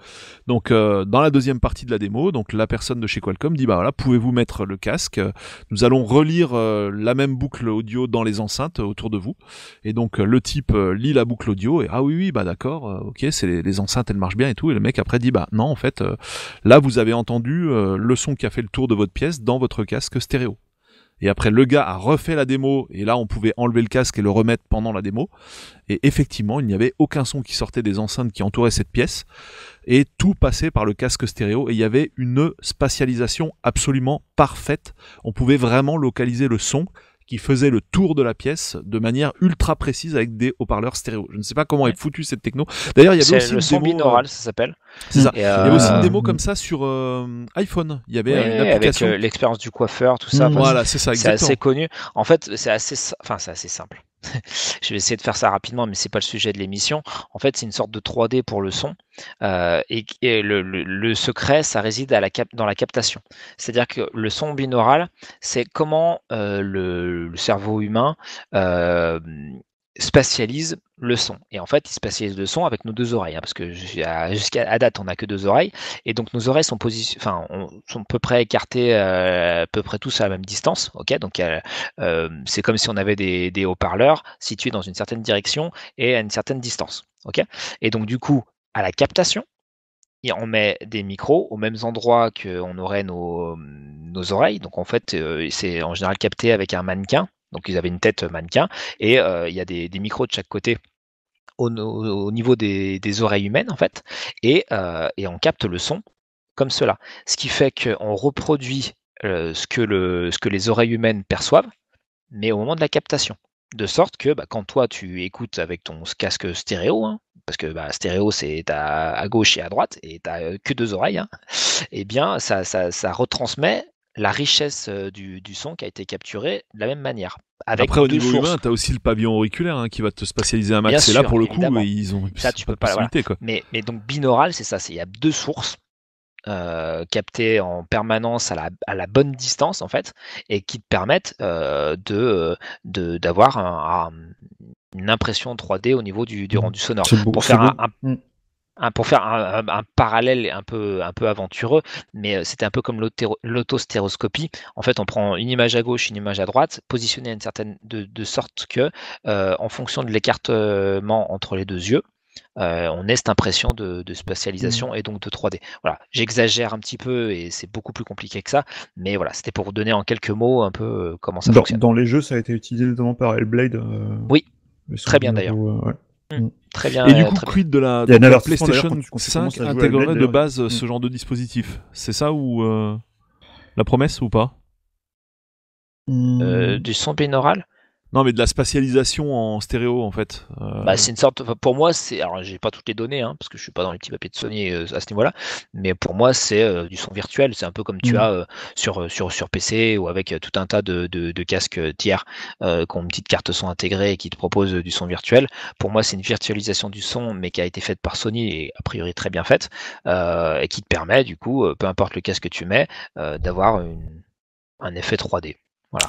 Donc, dans la deuxième partie de la démo, donc la personne de chez Qualcomm dit bah voilà, pouvez-vous mettre le casque Nous allons relire la même boucle audio dans les enceintes autour de vous. Et donc, le type lit la boucle audio et ah oui, oui, bah d'accord, ok, c'est les, les, enceintes, elles marchent bien et tout. Et le mec après dit bah non, en fait, là vous avez entendu le son qui a fait le tour de votre pièce dans votre casque stéréo. Et après, le gars a refait la démo, et là, on pouvait enlever le casque et le remettre pendant la démo. Et effectivement, il n'y avait aucun son qui sortait des enceintes qui entouraient cette pièce, et tout passait par le casque stéréo, et il y avait une spatialisation absolument parfaite. On pouvait vraiment localiser le son qui faisait le tour de la pièce de manière ultra précise avec des haut-parleurs stéréo. Je ne sais pas comment est foutu cette techno. D'ailleurs, il y avait aussi le une démo, euh, ça s'appelle. C'est ça. Euh, il y avait aussi une démo euh, comme ça sur iPhone. Il y avait une application. Avec l'expérience du coiffeur, tout ça. voilà, c'est ça. C'est assez connu. En fait, c'est assez, enfin, c'est assez simple. je vais essayer de faire ça rapidement, mais c'est pas le sujet de l'émission. En fait, c'est une sorte de 3D pour le son. Euh, et, le, le, secret, ça réside à la dans la captation. C'est-à-dire que le son binaural, c'est comment euh, le, le, cerveau humain euh, spatialise le son. Et en fait, il spatialise le son avec nos deux oreilles, hein, parce que jusqu'à date, on n'a que deux oreilles. Et donc, nos oreilles sont, enfin, sont à peu près écartées, euh, à peu près tous à la même distance. ok donc, euh, c'est comme si on avait des, des haut-parleurs situés dans une certaine direction et à une certaine distance. ok et donc, du coup, à la captation, on met des micros aux mêmes endroits qu'on aurait nos, nos, oreilles. Donc en fait, euh, c'est en général capté avec un mannequin donc ils avaient une tête mannequin et euh, il y a des, micros de chaque côté. Au, niveau des, oreilles humaines en fait euh, et, on capte le son comme cela ce qui fait qu'on reproduit euh, ce, que le, ce que les oreilles humaines perçoivent mais au moment de la captation de sorte que bah, quand toi tu écoutes avec ton casque stéréo, hein, parce que bah, stéréo c'est à, gauche et à droite et tu n'as que deux oreilles, et hein, eh bien ça, retransmet la richesse du, son qui a été capturée de la même manière. Avec Après, au niveau humain, tu as aussi le pavillon auriculaire hein, qui va te spatialiser un max. C'est là, pour le coup, ils ont ça, tu peux pas, voilà. Mais, mais, donc, binaural, c'est ça il y a deux sources. captées en permanence à la, bonne distance en fait et qui te permettent de d'avoir une impression 3D au niveau du, du mmh. rendu sonore. pour faire un, mmh pour faire un, parallèle un peu, un peu aventureux, mais euh, c'était un peu comme l'autostéroscopie. En fait, on prend une image à gauche, une image à droite, positionnée certaine de, sorte que, euh, en fonction de l'écartement entre les deux yeux, euh, on ait cette impression de, spatialisation mmh. et donc de 3D. Voilà, j'exagère un petit peu et c'est beaucoup plus compliqué que ça, mais voilà, c'était pour vous donner en quelques mots un peu comment ça fonctionne. Dans les jeux, ça a été utilisé notamment par Hellblade. oui, très bien d'ailleurs. Mmh. Mmh. Très bien. Et du euh, coup, quid de la, PlayStation 5 intégrerait de base euh, mm. ce genre de dispositif C'est ça ou euh, la promesse ou pas hmm. euh, Du son binaural non, mais de la spatialisation en stéréo, en fait. Euh, bah, c'est une sorte. Pour moi, c'est. Alors, j'ai pas toutes les données, hein, parce que je suis pas dans les petits papiers de Sony euh, à ce niveau-là. Mais pour moi, c'est euh, du son virtuel. C'est un peu comme tu mm. as sur, sur, sur PC ou avec tout un tas de, casques tiers qui ont une petite carte son intégrée et qui te proposent du son virtuel. Pour moi, c'est une virtualisation du son, mais qui a été faite par Sony et a priori très bien faite, et qui te permet, du coup, peu importe le casque que tu mets, d'avoir un effet 3D.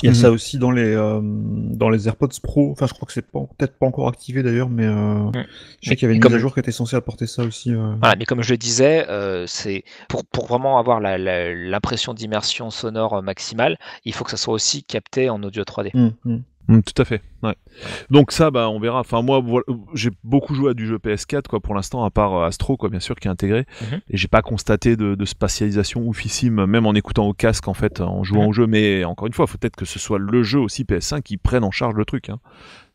Il y a ça mhm. aussi dans les, euh, dans les AirPods Pro. Enfin, je crois que c'est peut-être pas encore activé d'ailleurs, mais euh, mhm. je sais qu'il y avait une mise à jour qui était censée apporter ça aussi. Euh. Voilà, mais comme je le disais, euh, c'est pour, pour, vraiment avoir l'impression d'immersion sonore maximale, il faut que ça soit aussi capté en audio 3D. Mm, tout à fait. Donc ça, bah, on verra. Enfin, moi, j'ai beaucoup joué à du jeu PS4, quoi, pour l'instant, à part euh, Astro, quoi, bien sûr, qui est intégré. Mhm. Et j'ai pas constaté de, spatialisation oufissime, même en écoutant au casque, en fait, en jouant mhm. au jeu. Mais encore une fois, il faut peut-être que ce soit le jeu aussi PS5 qui prenne en charge le truc. Hein.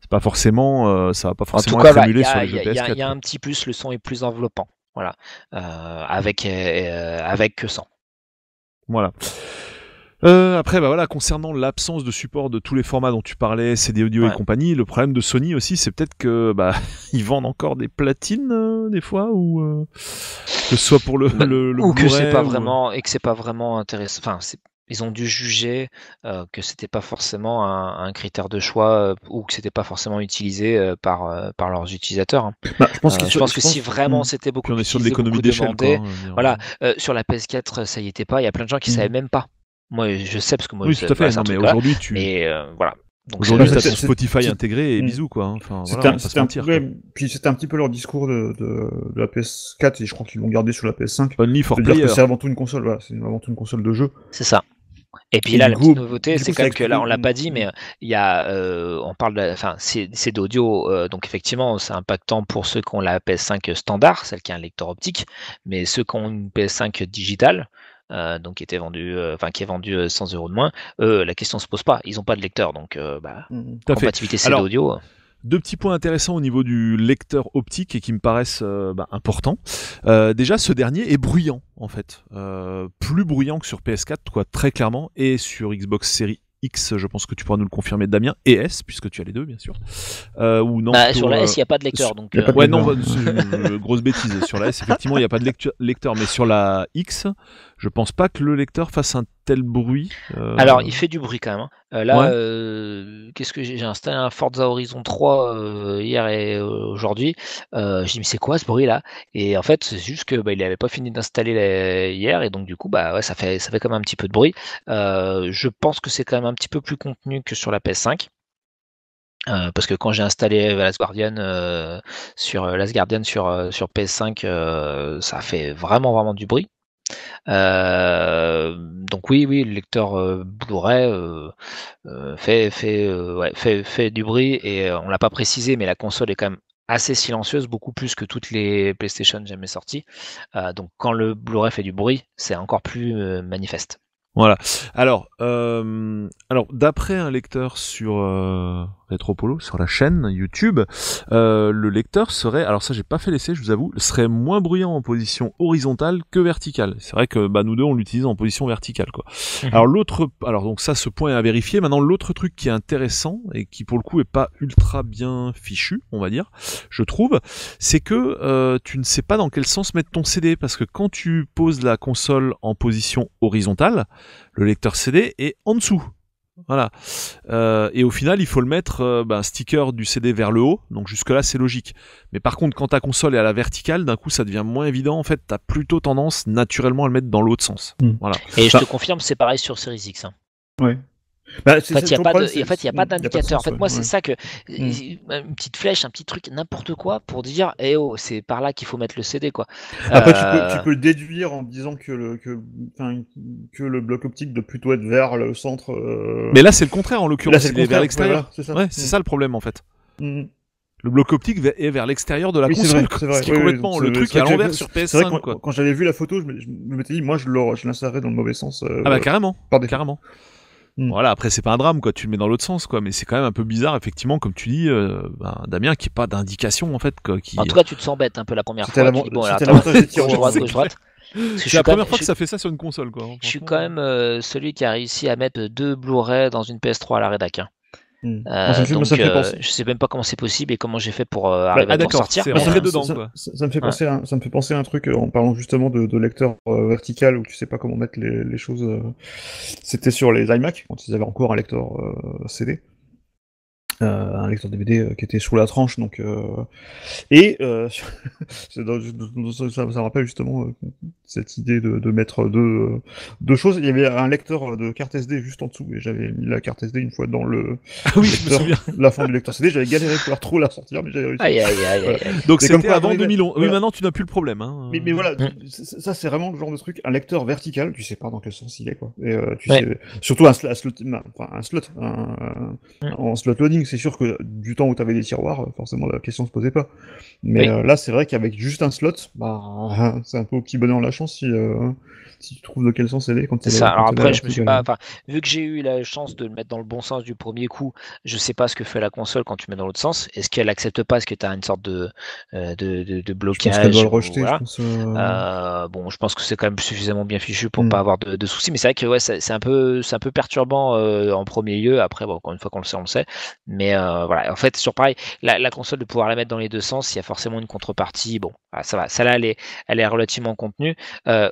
C'est pas forcément, euh, ça va pas forcément sur ps Il y a un petit plus, le son est plus enveloppant, voilà, euh, avec avec que Voilà. Euh, après, bah voilà, concernant l'absence de support de tous les formats dont tu parlais, CD audio et compagnie, le problème de Sony aussi, c'est peut-être que bah ils vendent encore des platines euh, des fois ou euh, que ce soit pour le, bah, le, ou que c'est pas euh, vraiment et que c'est pas vraiment intéressant. Enfin, ils ont dû juger que c'était pas forcément un, un, critère de choix ou que c'était pas forcément utilisé par par leurs utilisateurs. Hein. Bah, je pense, que, si vraiment c'était beaucoup, plus sur l'économie Voilà, sur la PS4, ça y était pas. Il y a plein de gens qui ne mm. savaient même pas. Moi, je sais parce que moi, je mais aujourd'hui, tu. Mais euh, voilà. Aujourd'hui, ton Spotify intégré et bisous quoi. Hein. un, c'était un, puis un petit peu leur discours de, la PS4 et je crois qu'ils l'ont gardé sur la PS5. Only for player. C'est avant tout une console, c'est avant tout une console de jeu. C'est ça. Et puis là, la petite nouveauté, c'est quand que là, on l'a pas dit, mais euh, il y a, euh, on parle, enfin, c'est d'audio, donc effectivement, c'est impactant pour ceux qui ont la PS5 standard, celle qui a un lecteur optique, mais ceux qui ont une PS5 digitale, euh, donc qui était vendu, euh, enfin qui est vendu 100 euh, euros de moins, la question se pose pas. Ils n'ont pas de lecteur, donc bah, mm, mm. compatibilité c'est Alors... Deux petits points intéressants au niveau du lecteur optique et qui me paraissent bah, importants. déjà, ce dernier est bruyant en fait, plus bruyant que sur PS4, quoi, très clairement, et sur Xbox Series X, je pense que tu pourras nous le confirmer, Damien, et S, puisque tu as les deux, bien sûr. ou non bah, Sur la S, il n'y a pas de lecteur, donc. ouais, non, bah, grosse bêtise. sur la S, effectivement, il n'y a pas de lecteur, mais sur la X, je pense pas que le lecteur fasse un tel bruit. Euh, Alors, il fait du bruit quand même. Hein. Euh, là, euh, qu'est-ce que j'ai, installé un Forza Horizon 3 hier et aujourd'hui. j'ai dit, mais c'est quoi ce bruit-là Et en fait, c'est juste que bah, il n'avait pas fini d'installer hier et donc du coup, bah ouais, ça fait ça fait quand même un petit peu de bruit. je pense que c'est quand même un petit peu plus contenu que sur la PS5. parce que quand j'ai installé Last Guardian sur Last Guardian sur, sur PS5, ça fait vraiment vraiment du bruit. Euh, donc oui, oui, le lecteur euh, Blu-ray euh, fait, fait, fait, fait, du bruit et on l'a pas précisé, mais la console est quand même assez silencieuse, beaucoup plus que toutes les PlayStation jamais sorties. donc quand le Blu-ray fait du bruit, c'est encore plus manifeste. Voilà. Alors, euh, alors d'après un lecteur sur euh, Retropolo, sur la chaîne YouTube, euh, le lecteur serait, alors ça j'ai pas fait l'essai, je vous avoue, serait moins bruyant en position horizontale que verticale. C'est vrai que bah, nous deux on l'utilise en position verticale quoi. Mhm. Alors l'autre, alors donc ça ce point est à vérifier. Maintenant l'autre truc qui est intéressant et qui pour le coup est pas ultra bien fichu, on va dire, je trouve, c'est que euh, tu ne sais pas dans quel sens mettre ton CD parce que quand tu poses la console en position horizontale le lecteur CD est en dessous. Voilà. Euh, et au final, il faut le mettre euh, ben, sticker du CD vers le haut. Donc jusque là, c'est logique. Mais par contre, quand ta console est à la verticale, d'un coup, ça devient moins évident. En fait, tu as plutôt tendance naturellement à le mettre dans l'autre sens. Hmm. Voilà. Et je te confirme, c'est pareil sur Series X. Hein. Ouais en fait, il n'y a, pas d'indicateur. En fait, moi, c'est ça que. Mm. Une petite flèche, un petit truc, n'importe quoi, pour dire, eh oh, c'est par là qu'il faut mettre le CD, quoi. Après, tu, peux, euh, déduire en disant que le, que, le bloc optique doit plutôt être vers le centre. Euh, Mais là, c'est le contraire, en l'occurrence. c'est vers l'extérieur. c'est ça. le problème, en fait. Mm, mm. Le bloc optique est vers l'extérieur de la oui, console. C'est vrai, complètement le truc est à l'envers sur PS5. Quand, j'avais vu la photo, je me, m'étais dit, moi, je l'insérerais dans le mauvais sens. Euh, ah bah carrément. Par carrément. Mm. Voilà, après c'est pas un drame quoi, tu le mets dans l'autre sens quoi, mais c'est quand même un peu bizarre effectivement comme tu dis, euh, ben, Damien, qui est pas d'indication en fait. Quoi, En tout cas, tu te sens bête un peu la première fois. La... Bon, c'est la première fois que ça fait ça sur une console. Quoi, je suis quand même euh, celui qui a réussi à mettre deux Blu-ray dans une PS3 à la rédac. Hein. Hmm. Euh, euh, je sais même pas comment c'est possible et comment j'ai fait pour euh, bah, arriver à ah, sortir. Ça, dedans, me fait penser à, ça me fait penser un truc en parlant justement de, lecteur vertical où tu sais pas comment mettre les choses. C'était sur les iMac quand ils avaient encore un lecteur CD. Euh, un lecteur DVD euh, qui était sous la tranche donc euh, et ça, me rappelle justement cette idée de, mettre deux, deux, choses il y avait un lecteur de carte SD juste en dessous et j'avais mis la carte SD une fois dans le ah la fin du lecteur CD j'avais galéré pour trop la sortir mais j'avais réussi donc c'était avant 2011 oui maintenant tu n'as plus le problème hein. mais, voilà ça c'est vraiment le genre de truc un lecteur vertical tu sais pas dans quel sens il est quoi et, surtout un, un slot en slot loading c'est sûr que du temps où tu avais des tiroirs, euh, forcément la question se posait pas. Mais euh, là, c'est vrai qu'avec juste un slot, bah, c'est un peu au petit bonheur la chance si, euh, hein si tu trouves dans quel sens est quand ça. après, je me suis pas. vu que j'ai eu la chance de le mettre dans le bon sens du premier coup, je sais pas ce que fait la console quand tu mets dans l'autre sens. Est-ce qu'elle accepte pas Est-ce que tu as une sorte de, euh, de, de, blocage je pense rejeter, euh. Euh, Bon, je pense que c'est quand même suffisamment bien fichu pour ne mm. pas avoir de, de soucis. Mais c'est vrai que ouais, c'est un peu, c'est un peu perturbant en premier lieu. Après, bon, encore une fois qu'on le sait, on le sait. Mais voilà. En fait, sur pareil, la, console de pouvoir la mettre dans les deux sens, il y a forcément une contrepartie. Bon, ah, ça va. celle là, elle est, elle est relativement contenue.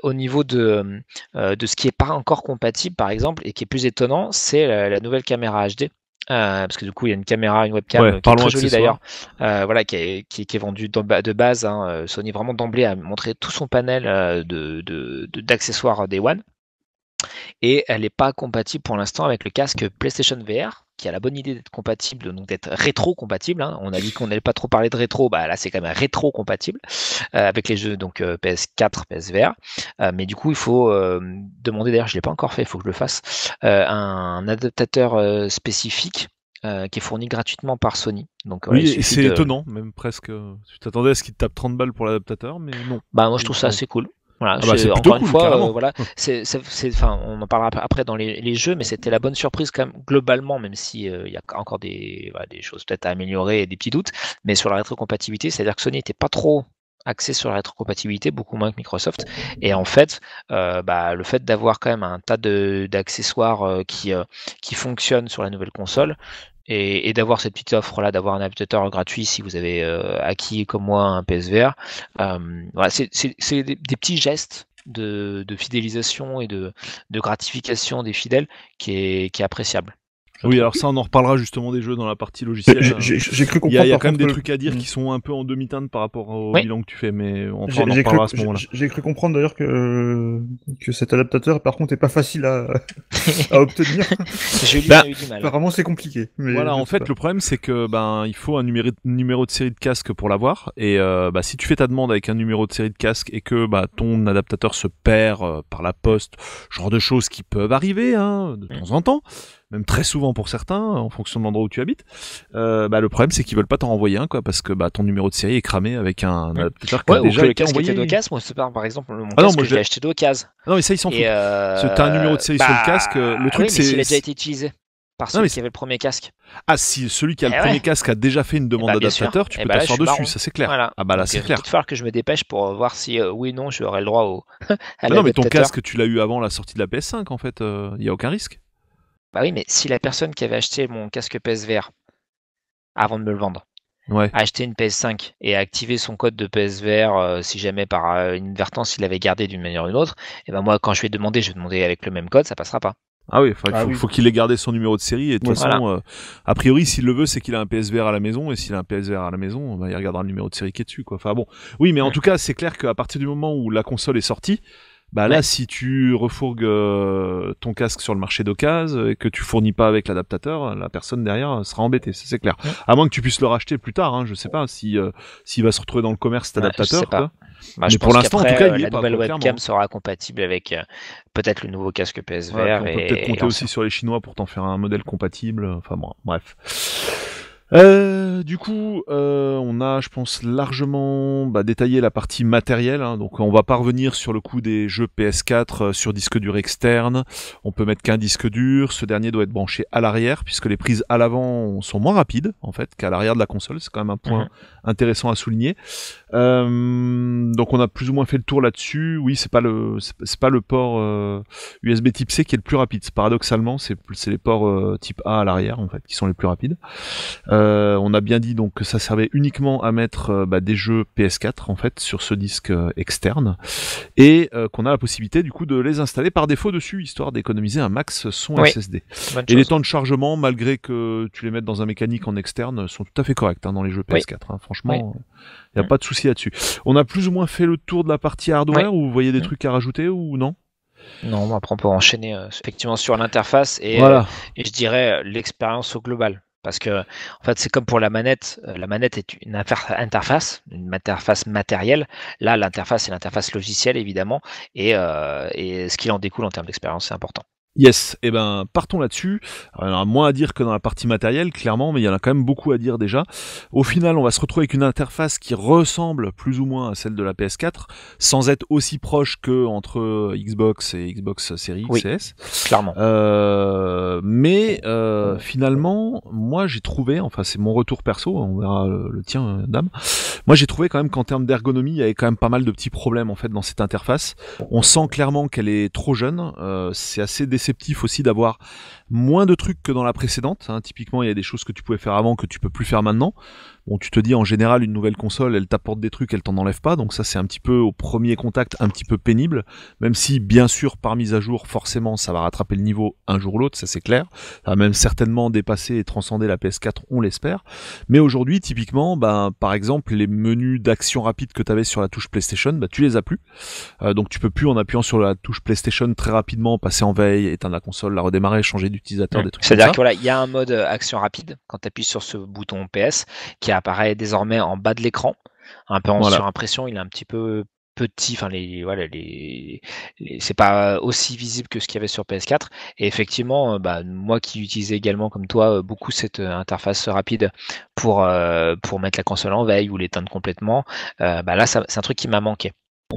au niveau de euh, euh, de, ce qui n'est pas encore compatible, par exemple, et qui est plus étonnant, c'est la, nouvelle caméra HD. Euh, parce que du coup, il y a une caméra, une webcam qui est très jolie d'ailleurs, voilà, qui est, qui, vendue de base. Hein, Sony vraiment d'emblée a montré tout son panel d'accessoires de, de, Day One et elle n'est pas compatible pour l'instant avec le casque PlayStation VR qui a la bonne idée d'être compatible, donc d'être rétro-compatible. Hein. On a dit qu'on n'allait pas trop parler de rétro, bah là c'est quand même rétro-compatible euh, avec les jeux donc PS4, euh, PSVR. Euh, mais du coup, il faut demander, d'ailleurs je ne l'ai pas encore fait, il faut que je le fasse, un adaptateur spécifique qui est fourni gratuitement par Sony. Donc, oui, c'est étonnant, même presque. Tu t'attendais à ce qu'il tape 30 balles pour l'adaptateur, mais non. Bah moi je trouve ça assez cool. Voilà, ah bah, encore une fois, euh, voilà, c'est, enfin, on en parlera après dans les, jeux, mais c'était la bonne surprise quand même globalement, même si euh, il y a encore des, des choses peut-être à améliorer et des petits doutes, mais sur la rétrocompatibilité, c'est-à-dire que Sony n'était pas trop axé sur la rétrocompatibilité, beaucoup moins que Microsoft. Et en fait, euh, bah, le fait d'avoir quand même un tas d'accessoires euh, qui, euh, qui fonctionnent sur la nouvelle console, et, d'avoir cette petite offre là, d'avoir un adaptateur gratuit si vous avez acquis comme moi un PSVR, voilà, c'est des, petits gestes de, fidélisation et de, gratification des fidèles qui est appréciable. Oui, alors ça, on en reparlera justement des jeux dans la partie logicielle. J'ai cru Il y a, quand même des trucs à dire qui sont un peu en demi-teinte par rapport au bilan que tu fais, mais on, en reparlera à ce moment-là. J'ai cru comprendre d'ailleurs que euh, que cet adaptateur, par contre, est pas facile à, à obtenir. J'ai bah, eu Apparemment, c'est compliqué. voilà, en fait, le problème, c'est que ben il faut un numéro de série de casque pour l'avoir, et euh, bah, si tu fais ta demande avec un numéro de série de casque et que bah ton adaptateur se perd euh, par la poste, genre de choses qui peuvent arriver hein, de mm. temps en temps même très souvent pour certains, en fonction de l'endroit où tu habites, euh, bah, le problème c'est qu'ils veulent pas t'en renvoyer un, quoi, parce que bah, ton numéro de série est cramé avec un adaptateur ouais, qui a déjà le casque envoyé. d'occasion, moi, par exemple, mon ah moi, j'ai acheté d'occasion. Ah non, mais ça, ils s'en foutent. Euh... T'as un numéro de série sur le bah, casque, euh, le truc c'est. c'est. Il a déjà été utilisé Parce qu'il y avait le premier casque. Ah, si celui qui a eh le premier casque a déjà fait une eh demande bah, d'adaptateur, tu eh peux bah t'asseoir dessus, ça c'est clair. Ah bah là c'est euh, clair. Il va falloir que je me dépêche pour voir si oui ou non j'aurai le droit au. à non mais ton casque tu l'as eu avant la sortie de la PS5 en fait, il n'y a aucun risque. Bah oui, mais si la personne qui avait acheté mon casque PSVR avant de me le vendre a acheté une PS5 et a activé son code de PSVR euh, si jamais par euh, une inadvertance il l'avait gardé d'une manière ou d'une autre, et eh ben moi quand je vais demander, je vais demander avec le même code, ça passera pas. Ah oui, ah il faut, qu'il ait gardé son numéro de série et de toute façon, euh, a priori, s'il le veut, c'est qu'il a un PSVR à la maison et s'il a un PSVR à la maison, bah, il regardera le numéro de série qui est dessus. Quoi. Enfin bon, oui, mais en tout cas, c'est clair qu'à partir du moment où la console est sortie, bah là, si tu refourgues euh, ton casque sur le marché d'occasion euh, et que tu fournis pas avec l'adaptateur, euh, la personne derrière sera embêtée, c'est clair. À moins que tu puisses le racheter plus tard, hein, je sais pas si s'il va se retrouver dans le commerce cet adaptateur. sais pas. Mais pour l'instant, en tout cas, il la nouvelle webcam sera compatible avec peut-être le nouveau casque PSVR. on peut peut-être compter aussi sur les Chinois pour t'en faire un modèle compatible. Enfin bref. Euh, du coup, euh, on a, je pense, largement bah, détaillé la partie matérielle. Hein. donc, on va pas revenir sur le coup des jeux PS4 euh, sur disque dur externe. On peut mettre qu'un disque dur. Ce dernier doit être branché à l'arrière, puisque les prises à l'avant sont moins rapides en fait qu'à l'arrière de la console. C'est quand même un point mhm. intéressant à souligner. Euh, donc, on a plus ou moins fait le tour là-dessus. Oui, c'est pas le, c'est pas le port USB Type C qui est le plus rapide. Paradoxalement, c'est les ports Type A à l'arrière en fait qui sont les plus rapides. Euh, on a bien dit donc que ça servait uniquement à mettre euh, bah, des jeux PS4 en fait sur ce disque euh, externe et qu'on a la possibilité du coup de les installer par défaut dessus histoire d'économiser un max son SSD. et les temps de chargement, malgré que tu les mettes dans un mécanique en externe, sont tout à fait corrects hein, dans les jeux PS4. Hein. franchement, il n'y a mm. pas de souci là-dessus. On a plus ou moins fait le tour de la partie hardware ou vous voyez des mm. trucs à rajouter ou non non, bah, après on peut enchaîner effectivement sur l'interface et, et je dirais l'expérience au global. Parce que, en fait, c'est comme pour la manette. Euh, la manette est une interface, une interface matérielle. Là, l'interface, est l'interface logicielle, évidemment. Et, euh, et ce qu'il en découle en termes d'expérience, c'est important. Yes, et eh ben partons là-dessus. Il y en a moins à dire que dans la partie matérielle, clairement, mais il y en a quand même beaucoup à dire déjà. Au final, on va se retrouver avec une interface qui ressemble plus ou moins à celle de la PS4, sans être aussi proche que entre Xbox et Xbox Series oui, Clairement. Euh, mais euh, finalement, moi j'ai trouvé, enfin c'est mon retour perso, on verra le, tien, euh, dame. Moi j'ai trouvé quand même qu'en termes d'ergonomie, il y avait quand même pas mal de petits problèmes en fait dans cette interface. On sent clairement qu'elle est trop jeune. Euh, c'est assez décevant aussi d'avoir moins de trucs que dans la précédente. Hein. Typiquement, il y a des choses que tu pouvais faire avant que tu peux plus faire maintenant. Bon, tu te dis en général une nouvelle console, elle t'apporte des trucs, elle t'en enlève pas, donc ça c'est un petit peu au premier contact un petit peu pénible, même si bien sûr par mise à jour forcément ça va rattraper le niveau un jour ou l'autre, ça c'est clair, ça va même certainement dépasser et transcender la PS4, on l'espère. Mais aujourd'hui typiquement, ben, par exemple les menus d'action rapide que tu avais sur la touche PlayStation, ben, tu les as plus, euh, donc tu peux plus en appuyant sur la touche PlayStation très rapidement passer en veille, éteindre la console, la redémarrer, changer d'utilisateur, des trucs. C'est-à-dire qu'il voilà, y a un mode euh, action rapide quand tu appuies sur ce bouton PS qui a apparaît désormais en bas de l'écran, un peu en surimpression, il est un petit peu petit, enfin les voilà les, c'est pas aussi visible que ce qu'il y avait sur PS4. Et effectivement, euh, bah, moi qui utilisais également comme toi euh, beaucoup cette euh, interface rapide pour pour mettre la console en veille ou l'éteindre complètement, bah, là c'est un truc qui m'a manqué.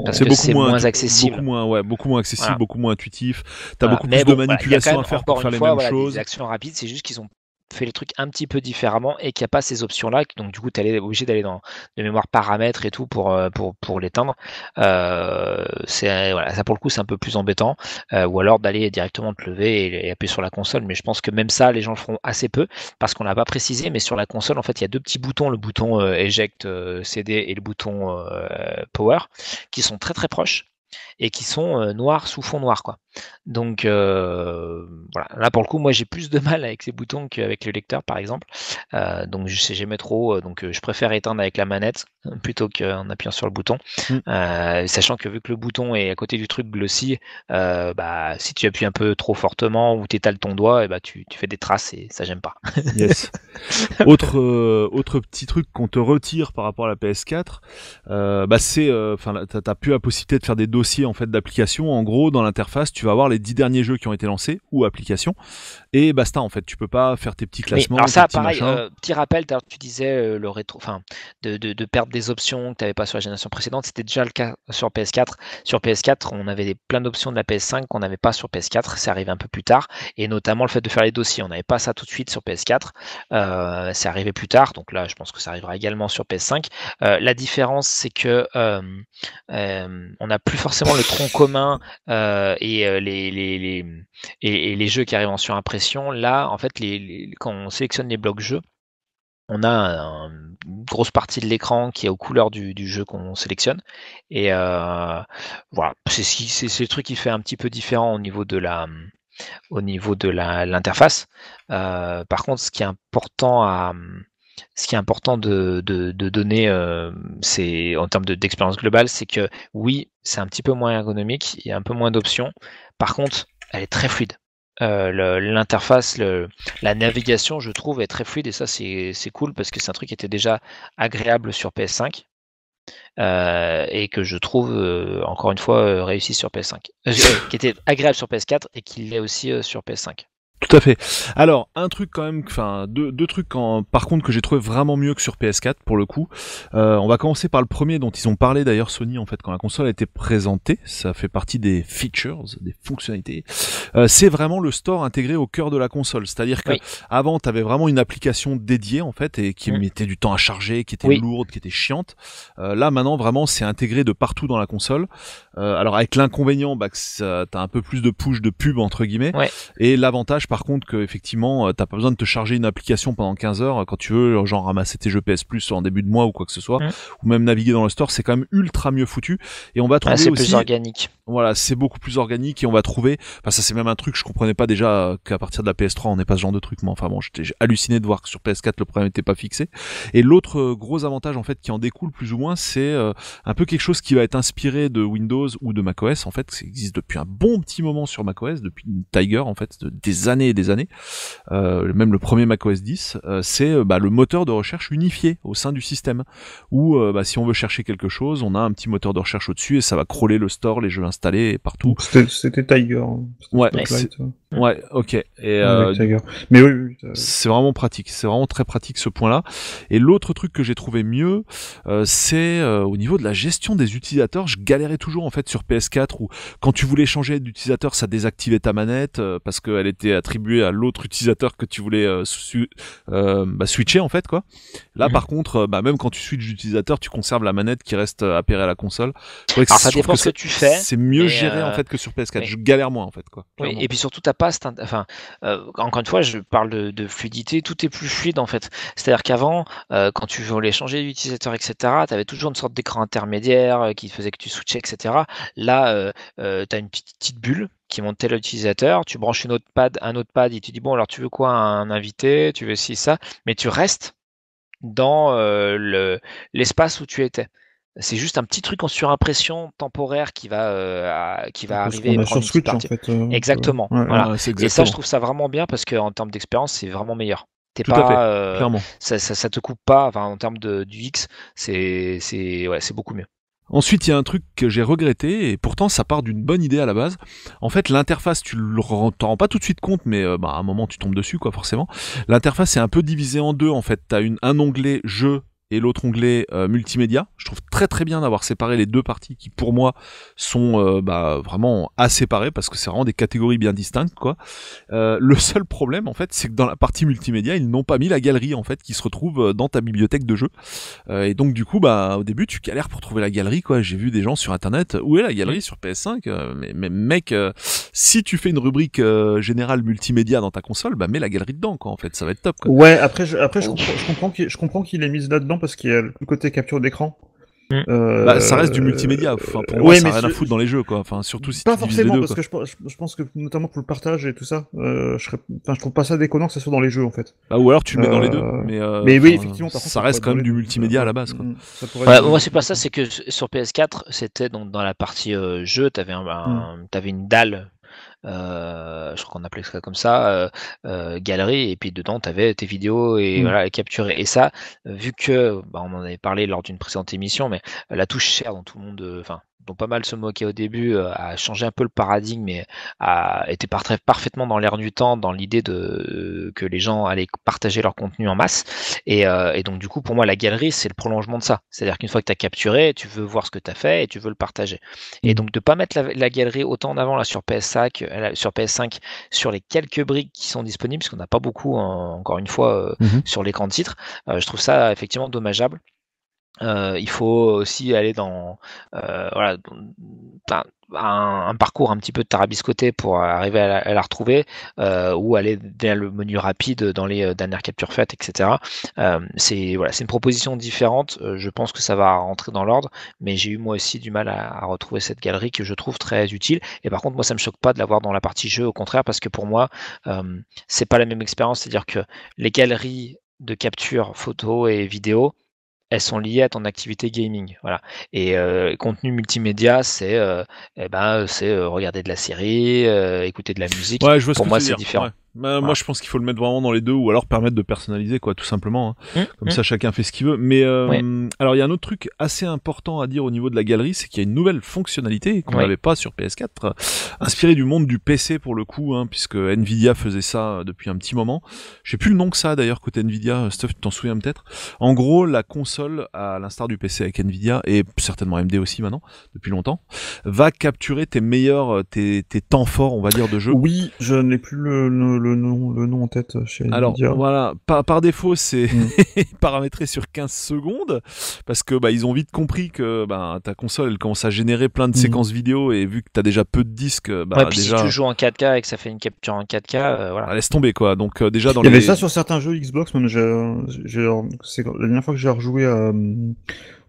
Parce que beaucoup c'est moins, accessible. Beaucoup moins, ouais, beaucoup moins accessible, beaucoup moins intuitif. T'as beaucoup plus de bah, manipulation à faire pour faire les mêmes choses. Les actions rapides, c'est juste qu'ils ont fait les trucs un petit peu différemment et qu'il n'y a pas ces options-là. Donc, du coup, tu es obligé d'aller dans le mémoire paramètres et tout pour, euh, pour, l'éteindre. Euh, euh, ça, pour le coup, c'est un peu plus embêtant. ou alors d'aller directement te lever et, appuyer sur la console. Mais je pense que même ça, les gens le feront assez peu parce qu'on n'a pas précisé. Mais sur la console, en fait, il y a deux petits boutons, le bouton Eject CD et le bouton Power, qui sont très très proches et qui sont noirs sous fond noir. Quoi. Donc voilà, là pour le coup, moi j'ai plus de mal avec ces boutons qu'avec le lecteur par exemple. donc je sais jamais trop, donc je préfère éteindre avec la manette hein, plutôt qu'en appuyant sur le bouton. Mmh. sachant que vu que le bouton est à côté du truc glossy, bah, si tu appuies un peu trop fortement ou tu étales ton doigt, et eh bah, tu, fais des traces et ça j'aime pas. yes. autre, autre petit truc qu'on te retire par rapport à la PS4, bah, c'est, enfin, tu t'as plus la possibilité de faire des dos aussi en fait d'application. En gros, dans l'interface, tu vas avoir les dix derniers jeux qui ont été lancés ou applications et basta en fait tu peux pas faire tes petits classements alors ça pareil euh, petit rappel tu disais euh, le rétro enfin de, perdre des options que tu n'avais pas sur la génération précédente c'était déjà le cas sur PS4 sur PS4 on avait plein d'options de la PS5 qu'on n'avait pas sur PS4 c'est arrivé un peu plus tard et notamment le fait de faire les dossiers on n'avait pas ça tout de suite sur PS4 euh, c'est arrivé plus tard donc là je pense que ça arrivera également sur PS5 euh, la différence c'est que on n'a plus forcément le tronc commun et les, jeux qui arrivent en sur là, en fait, les, quand on sélectionne les blocs jeux, on a une grosse partie de l'écran qui est aux couleurs du, jeu qu'on sélectionne. Et euh, voilà, c'est c'est le truc qui fait un petit peu différent au niveau de la au niveau de l'interface. Euh, par contre, ce qui est important à ce qui est important de, donner euh, c'est en termes d'expérience globale, c'est que oui, c'est un petit peu moins ergonomique, il y a un peu moins d'options. Par contre, elle est très fluide. Euh, l'interface, la navigation, je trouve, est très fluide et ça, c'est cool parce que c'est un truc qui était déjà agréable sur PS5 euh, et que je trouve, euh, encore une fois, réussi sur PS5. qui était agréable sur PS4 et qui l'est aussi sur PS5. Tout à fait. Alors, un truc quand même, enfin, deux, deux trucs quand, par contre que j'ai trouvé vraiment mieux que sur PS4 pour le coup. Euh, on va commencer par le premier dont ils ont parlé d'ailleurs Sony en fait quand la console a été présentée. Ça fait partie des features, des fonctionnalités. Euh, c'est vraiment le store intégré au cœur de la console. C'est-à-dire que avant, tu avais vraiment une application dédiée en fait et qui mm. mettait du temps à charger, qui était lourde, qui était chiante. Euh, là, maintenant, vraiment, c'est intégré de partout dans la console. Euh, alors, avec l'inconvénient, bah, que t'as un peu plus de push de pub entre guillemets, et l'avantage par contre que effectivement euh, t'as pas besoin de te charger une application pendant 15 heures quand tu veux euh, genre ramasser tes jeux PS Plus en début de mois ou quoi que ce soit mm. ou même naviguer dans le store c'est quand même ultra mieux foutu et on va ah, trouver c'est aussi... plus organique voilà c'est beaucoup plus organique et on va trouver enfin ça c'est même un truc je comprenais pas déjà euh, qu'à partir de la PS3 on n'est pas ce genre de truc mais enfin bon j'étais halluciné de voir que sur PS4 le problème n'était pas fixé et l'autre gros avantage en fait qui en découle plus ou moins c'est un peu quelque chose qui va être inspiré de Windows ou de macOS en fait ça existe depuis un bon petit moment sur macOS depuis Tiger en fait de, des années et des années, euh, même le premier macOS 10, euh, c'est euh, bah, le moteur de recherche unifié au sein du système, où bah, si on veut chercher quelque chose, on a un petit moteur de recherche au-dessus et ça va crawler le store, les jeux installés et partout. C'était Tiger. Hein. Ouais, ouais, ok. Et, Mais oui, c'est vraiment pratique, c'est vraiment très pratique ce point-là. Et l'autre truc que j'ai trouvé mieux, c'est au niveau de la gestion des utilisateurs. Je galérais toujours en fait sur PS4 où quand tu voulais changer d'utilisateur, ça désactivait ta manette parce qu'elle était à à l'autre utilisateur que tu voulais euh, euh, bah, switcher en fait quoi. Là mhm. par contre, euh, bah, même quand tu switches d'utilisateur, tu conserves la manette qui reste appairée à la console. tu fais. C'est mieux géré en fait que sur PS4. Je galère moins en fait quoi. et puis surtout ta pas, enfin encore une fois, je parle de, fluidité, tout est plus fluide en fait. C'est-à-dire qu'avant, quand tu voulais changer d'utilisateur, etc., avais toujours une sorte d'écran intermédiaire qui faisait que tu switchais, etc. Là, tu as une petite bulle qui monte tel utilisateur, tu branches une autre pad, un autre pad, et tu dis bon alors tu veux quoi un invité, tu veux ci, ça, mais tu restes dans euh, l'espace où tu étais. C'est juste un petit truc en surimpression temporaire qui va euh, qui va arriver. sur Switch en fait. Euh, exactement. Et ça je trouve ça vraiment bien parce qu'en termes d'expérience c'est vraiment meilleur. pas, Ça, ça, te coupe pas. Enfin en termes de, du X c'est c'est c'est beaucoup mieux. Ensuite, il y a un truc que j'ai regretté, et pourtant ça part d'une bonne idée à la base. En fait, l'interface, tu ne t'en rends pas tout de suite compte, mais euh, bah, à un moment tu tombes dessus, quoi, forcément. L'interface est un peu divisée en deux, en fait. Tu as une, un onglet jeu et l'autre onglet euh, multimédia. Je trouve très très bien d'avoir séparé les deux parties qui pour moi sont euh, bah, vraiment à séparer parce que c'est vraiment des catégories bien distinctes quoi. Euh, le seul problème en fait c'est que dans la partie multimédia ils n'ont pas mis la galerie en fait qui se retrouve euh, dans ta bibliothèque de jeux et donc du coup bah au début tu galères pour trouver la galerie quoi. J'ai vu des gens sur internet où est la galerie sur PS5 mais, mec si tu fais une rubrique générale multimédia dans ta console bah mets la galerie dedans quoi en fait ça va être top quoi. Ouais après je, après je, comprends, qu'il je est mis là dedans parce qu'il y a le côté capture d'écran. Mm. Euh, bah, ça reste du multimédia. Enfin, pour euh, moi, ça n'a rien à foutre dans les jeux, quoi. Enfin, surtout si pas forcément, parce que je, pense que notamment pour le partage et tout ça, euh, je, serais, trouve pas ça déconnant que ça soit dans les jeux, en fait. Bah, ou alors tu le mets dans les deux. Mais, oui, ça, reste quand même du multimédia à la mm, base. Quoi. Mm, ouais, Moi, c'est pas ça. C'est que sur PS4, c'était dans, dans la partie jeu, t'avais un, avais une dalle euh, je crois qu'on appelait ça comme ça, euh, euh, galerie, et puis dedans, tu avais tes vidéos et mm. voilà, capturées. Et ça, vu que, bah, on en avait parlé lors d'une précédente émission, mais la touche chère dans tout le monde, enfin, pas mal se moquer au début, euh, a changé un peu le paradigme et a été parfaitement dans l'air du temps, dans l'idée de euh, que les gens allaient partager leur contenu en masse. Euh, et, donc du coup, pour moi, la galerie, c'est le prolongement de ça. C'est-à-dire qu'une fois que tu as capturé, tu veux voir ce que tu as fait et tu veux le partager. Et mmh. donc de pas mettre la, galerie autant en avant là sur PS5, sur PS5, sur les quelques briques qui sont disponibles, parce qu'on n'a pas beaucoup, hein, encore une fois, mmh sur l'écran de titre, je trouve ça effectivement dommageable. Euh, il faut aussi aller dans euh, un, parcours un petit peu de tarabiscoté pour arriver à la, retrouver euh, ou aller vers le menu rapide dans les dernières captures faites etc c'est une proposition différente je pense que ça va rentrer dans l'ordre mais j'ai eu moi aussi du mal à, retrouver cette galerie que je trouve très utile et par contre moi ça me choque pas de l'avoir dans la partie jeu au contraire parce que pour moi c'est pas la même expérience c'est à dire que les galeries de capture photo et vidéo elles sont liées à ton activité gaming. Voilà. Et euh, contenu multimédia, c'est euh, eh ben, c'est euh, regarder de la série, écouter de la musique. je Pour moi, c'est différent. Bah, moi, je pense qu'il faut le mettre vraiment dans les deux, ou alors permettre de personnaliser, quoi, tout simplement. Hein. Mmh, Comme mmh. ça, chacun fait ce qu'il veut. Mais euh, alors, il y a un autre truc assez important à dire au niveau de la galerie, c'est qu'il y a une nouvelle fonctionnalité qu'on n'avait pas sur PS4, euh, inspirée du monde du PC pour le coup, hein, puisque Nvidia faisait ça euh, depuis un petit moment. Je sais plus le nom que ça d'ailleurs côté Nvidia. Stuff, tu t'en souviens peut-être. En gros, la console, à l'instar du PC avec Nvidia et certainement AMD aussi maintenant, depuis longtemps, va capturer tes meilleurs, tes, tes temps forts, on va dire, de jeu. Oui, je n'ai plus le nom, le nom en tête chez Alors voilà, par, par défaut c'est mm. paramétré sur 15 secondes parce que bah, ils ont vite compris que bah, ta console elle commence à générer plein de mm. séquences vidéo et vu que tu as déjà peu de disques, bah, déjà... si tu joues en 4K et que ça fait une capture en 4K, euh, voilà. Ah, laisse tomber quoi. Donc euh, déjà dans Il y avait ça sur certains jeux Xbox, même c'est la dernière fois que j'ai rejoué euh,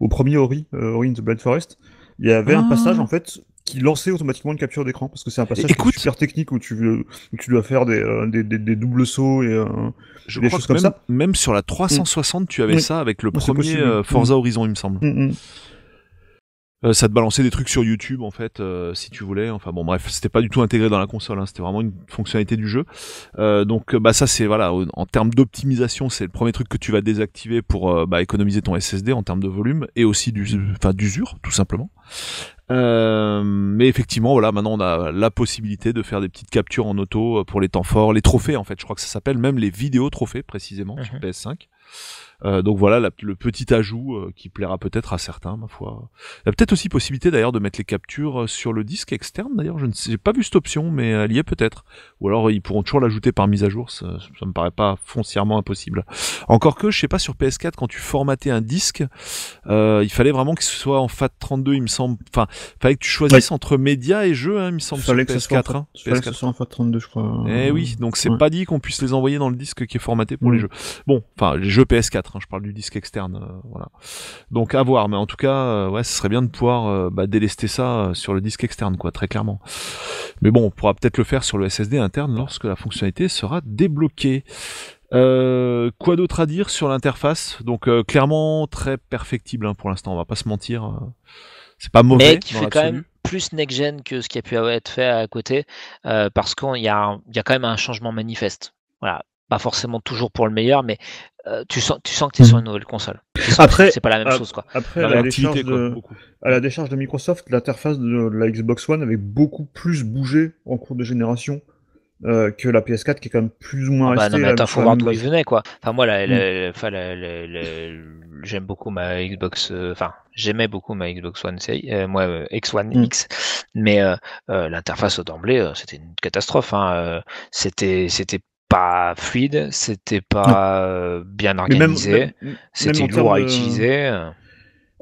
au premier Ori, Ori in the Blind Forest. Il y avait un ah. passage en fait qui lançait automatiquement une capture d'écran parce que c'est un passage super technique où tu, veux, tu dois faire euh, des, des, doubles sauts et euh, des choses comme ça. Même sur la 360, tu avais ça avec le premier euh, Forza mm. Horizon, il me semble. Mm, mm. ça te balançait des trucs sur YouTube en fait, si tu voulais. Enfin bon, bref, c'était pas du tout intégré dans la console. Hein. c'était vraiment une fonctionnalité du jeu. donc bah ça c'est voilà, en termes d'optimisation, c'est le premier truc que tu vas désactiver pour bah, économiser ton SSD en termes de volume et aussi d'usure tout simplement. Euh, mais effectivement, voilà, maintenant on a la possibilité de faire des petites captures en auto euh, pour les temps forts, les trophées en fait, je crois que ça s'appelle même les vidéos trophées précisément sur mhm. PS5. Euh, donc voilà le petit ajout euh, qui plaira peut-être à certains, ma foi. Il y a peut-être aussi possibilité d'ailleurs de mettre les captures euh, sur le disque externe. D'ailleurs, je n'ai pas vu cette option, mais elle y est peut-être. Ou alors ils pourront toujours l'ajouter par mise à jour. Ça, ne me paraît pas foncièrement impossible. Encore que, je sais pas sur PS4 quand tu formatais un disque, il fallait vraiment que ce soit en FAT32, il me semble. Enfin, fallait que tu choisisses entre médias et jeux, hein, il me semble. sur PS4, il hein. fallait Que ce soit en FAT32, je crois. Eh oui, donc c'est n'est pas dit qu'on puisse les envoyer dans le disque qui est formaté pour les mm. jeux. Bon, enfin les jeux PS4 Hein, je parle du disque externe, euh, voilà. Donc à voir, mais en tout cas, euh, ouais, ce serait bien de pouvoir euh, bah, délester ça sur le disque externe, quoi, très clairement. Mais bon, on pourra peut-être le faire sur le SSD interne lorsque la fonctionnalité sera débloquée. quoi d'autre à dire sur l'interface Donc clairement très perfectible hein, pour l'instant, on va pas se mentir. C'est pas mauvais. Mais qui fait quand même plus next-gen que ce qui a pu être fait à côté, parce qu'il y, y, a quand même un changement manifeste. Voilà, pas forcément toujours pour le meilleur, mais euh, tu, sens, tu sens que tu es sur hmm. une nouvelle console. Après, c'est pas la même chose quoi. Après, à la, décharge de, Microsoft, l'interface de la Xbox One avait beaucoup plus bougé en cours de génération. Euh, que la PS4 qui est quand même plus ou moins ah bah restée. Non, mais attends, faut voir d'où il venait quoi. Enfin moi, hmm. j'aime beaucoup ma Xbox. Euh, enfin, j'aimais beaucoup ma Xbox One moi x One hmm. X, mais l'interface d'emblée, c'était une catastrophe. Hein, c'était, c'était pas fluide, c'était pas euh, bien organisé, c'était lourd à utiliser.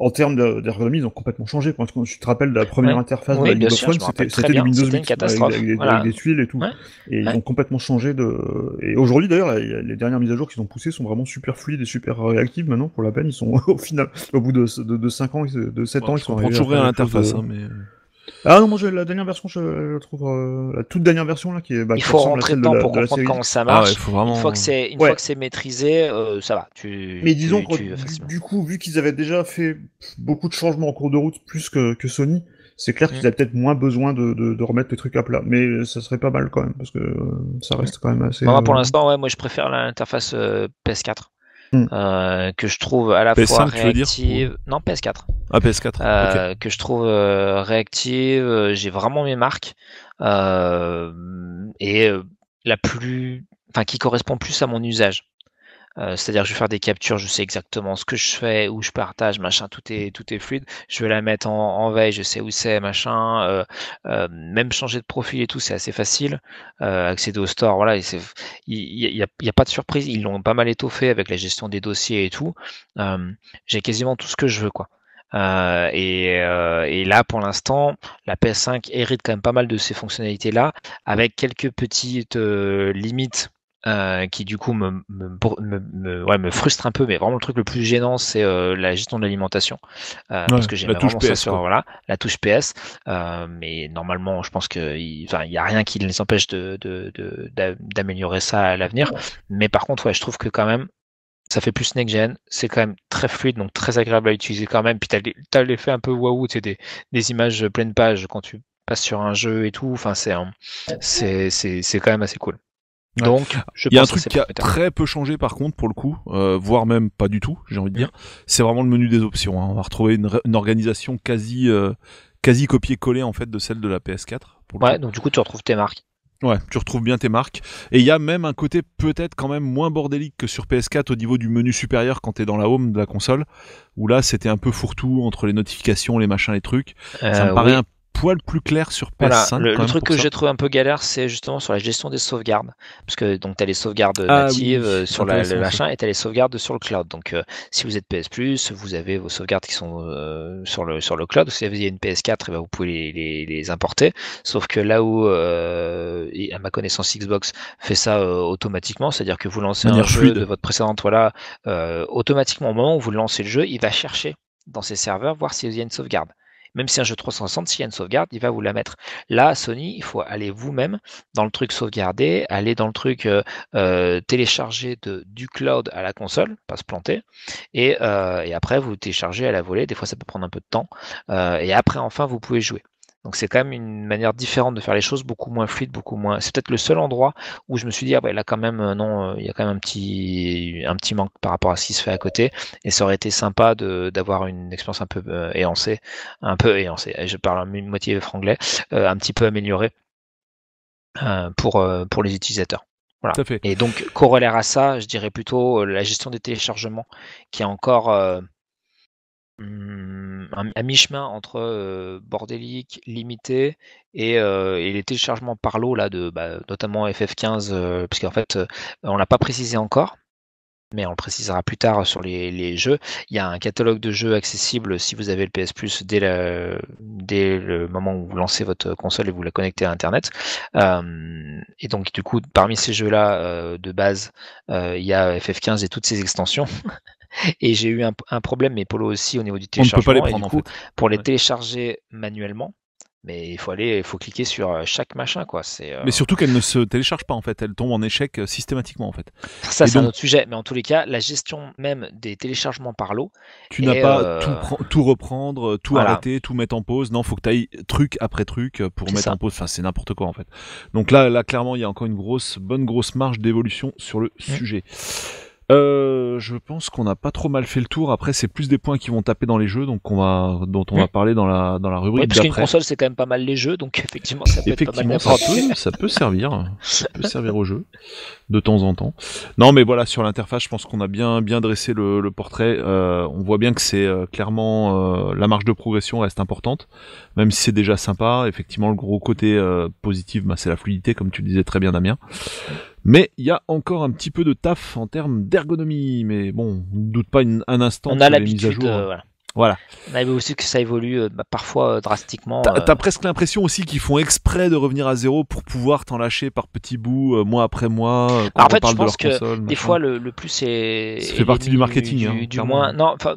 En termes d'ergonomie, ils ont complètement changé. Parce que tu te rappelles de la première interface de la Phone, c'était du Windows 8 une catastrophe. Avec, des tuiles et tout. Et ils ont complètement changé de. Et aujourd'hui, d'ailleurs, les dernières mises à jour qu'ils ont poussées sont vraiment super fluides et super réactives maintenant. Pour la peine, ils sont au final, au bout de, de, 5 ans, de 7 ans, ils sont arrivés. toujours à l'interface, euh, hein, mais. Euh, ah non, moi la dernière version, je, trouve euh, la toute dernière version là qui est. Bah, il faut rentrer dedans pour comprendre comment ça ah marche. Une fois que c'est maîtrisé, euh, ça va. Mais disons que du, coup, vu qu'ils avaient déjà fait beaucoup de changements en cours de route, plus que, que Sony, c'est clair qu'ils mm. avaient peut-être moins besoin de, remettre les trucs à plat. Mais ça serait pas mal quand même parce que euh, ça mm. reste quand même assez. Bah, pour l'instant, moi je préfère l'interface PS4. Hmm. Euh, que je trouve à la fois réactive. Non, PS4. Ah, PS4. Euh, que je trouve euh, réactive. J'ai vraiment mes marques et la plus, enfin, qui correspond plus à mon usage. Euh, c'est-à-dire que je vais faire des captures, je sais exactement ce que je fais, où je partage, machin, tout est, mm. tout est fluide. Je vais la mettre en, veille, je sais où c'est, machin. Euh, euh, même changer de profil et tout, c'est assez facile. accéder au store, voilà, il n'y a, pas de surprise. Ils l'ont pas mal étoffé avec la gestion des dossiers et tout. J'ai quasiment tout ce que je veux, quoi. et, là, pour l'instant, la PS5 hérite quand même pas mal de ces fonctionnalités-là, avec quelques petites limites euh, qui du coup me, me, frustre un peu, mais vraiment le truc le plus gênant, c'est euh, la gestion de l'alimentation. Euh, parce que j'ai vraiment sur voilà, la touche PS. mais normalement, je pense qu'il n'y a rien qui les empêche d'améliorer de, de, ça à l'avenir. Mais par contre, ouais, je trouve que quand même, ça fait plus next-gen, c'est quand même très fluide, donc très agréable à utiliser quand même. Puis t'as l'effet un peu waouh, tu des, des images pleine pages quand tu passes sur un jeu et tout. Enfin, c'est c'est quand même assez cool. Donc, il y a un truc qui a très peu changé par contre pour le coup, euh, voire même pas du tout, j'ai envie de dire. C'est vraiment le menu des options. Hein. On va retrouver une, organisation quasi euh, quasi copier-coller en fait de celle de la PS4. ouais, donc du coup tu retrouves tes marques. Ouais, tu retrouves bien tes marques. Et il y a même un côté peut-être quand même moins bordélique que sur PS4 au niveau du menu supérieur quand t'es dans la home de la console, où là c'était un peu fourre-tout entre les notifications, les machins, les trucs. ça me euh, paraît oui poil plus clair sur PS5. le, truc que j'ai trouvé un peu galère, c'est justement sur la gestion des sauvegardes. Parce que donc tu as les sauvegardes ah natives euh, sur la, le machin et tu as les sauvegardes sur le cloud. Donc euh, si vous êtes PS Plus, vous avez vos sauvegardes qui sont euh, sur, le, sur le cloud. Si vous avez une PS4, et eh ben, vous pouvez les, importer. Sauf que là où, à ma connaissance, Xbox fait ça automatiquement, c'est-à-dire que vous lancez un jeu de votre précédente, voilà, automatiquement au moment où vous lancez le jeu, il va chercher dans ses serveurs voir s'il y a une sauvegarde. Même si un jeu 360, s'il y a une sauvegarde, il va vous la mettre. Là, Sony, il faut aller vous-même dans le truc sauvegarder, aller dans le truc euh, euh, télécharger de, du cloud à la console, pas se planter, et, euh, et, après vous téléchargez à la volée. Des fois, ça peut prendre un peu de temps, et après, enfin, vous pouvez jouer. Donc c'est quand même une manière différente de faire les choses, beaucoup moins fluide, beaucoup moins. C'est peut-être le seul endroit où je me suis dit ah ben là quand même euh, non, euh, il y a quand même un petit un petit manque par rapport à ce qui se fait à côté et ça aurait été sympa de d'avoir une expérience un peu euh, un peu éhancée, Je parle une moitié franglais, euh, un petit peu améliorée pour pour les utilisateurs. Voilà. Et donc corollaire à ça, je dirais plutôt la gestion des téléchargements qui est encore un mmh, à mi-chemin entre bordélique, limité et, les téléchargements par lot, là, de, bah, notamment FF15, puisqu'en parce qu'en fait, on ne l'a pas précisé encore, mais on le précisera plus tard sur les, jeux. Il y a un catalogue de jeux accessible si vous avez le PS Plus dès, le moment où vous lancez votre console et vous la connectez à Internet. et donc, du coup, parmi ces jeux-là de base, il y a FF15 et toutes ses extensions. Et j'ai eu un, problème, mais Polo aussi, au niveau du téléchargement. On peut pas les prendre, du coup, en Pour les télécharger manuellement, mais il faut aller, il faut cliquer sur euh, chaque machin, quoi. C'est. Euh mais surtout qu'elle ne se télécharge pas en fait, elle tombe en échec euh, systématiquement en fait. Ça c'est un autre sujet, mais en tous les cas, la gestion même des téléchargements par lot. Tu n'as pas tout, reprendre, tout arrêter, tout mettre en pause. Non, faut que tu ailles truc après truc pour mettre en pause. Enfin, c'est n'importe quoi en fait. Donc là, là clairement, il y a encore une grosse, bonne grosse marge d'évolution sur le mmh. sujet. Euh, je pense qu'on a pas trop mal fait le tour. Après, c'est plus des points qui vont taper dans les jeux, donc on va, dont on va parler dans la, dans la rubrique. Ouais, parce qu'une console, c'est quand même pas mal les jeux, donc effectivement, ça peut être pas Ça peut, servir, ça peut servir au jeu de temps en temps. Non, mais voilà, sur l'interface, je pense qu'on a bien, bien dressé le, portrait. Euh, on voit bien que c'est euh, clairement euh, la marge de progression reste importante, même si c'est déjà sympa. Effectivement, le gros côté positif, bah, c'est la fluidité, comme tu le disais très bien, Damien. Mais il y a encore un petit peu de taf en termes d'ergonomie, mais bon, on ne doute pas un instant on a sur les mises à jour. Euh, hein. voilà. Voilà. Mais aussi que ça évolue euh, bah, parfois euh, drastiquement. T'as as presque l'impression aussi qu'ils font exprès de revenir à zéro pour pouvoir t'en lâcher par petits bouts, mois après mois. Quand en fait, je pense que des fois, le, plus c'est. Ça fait partie du marketing. Du, hein, moins, non, enfin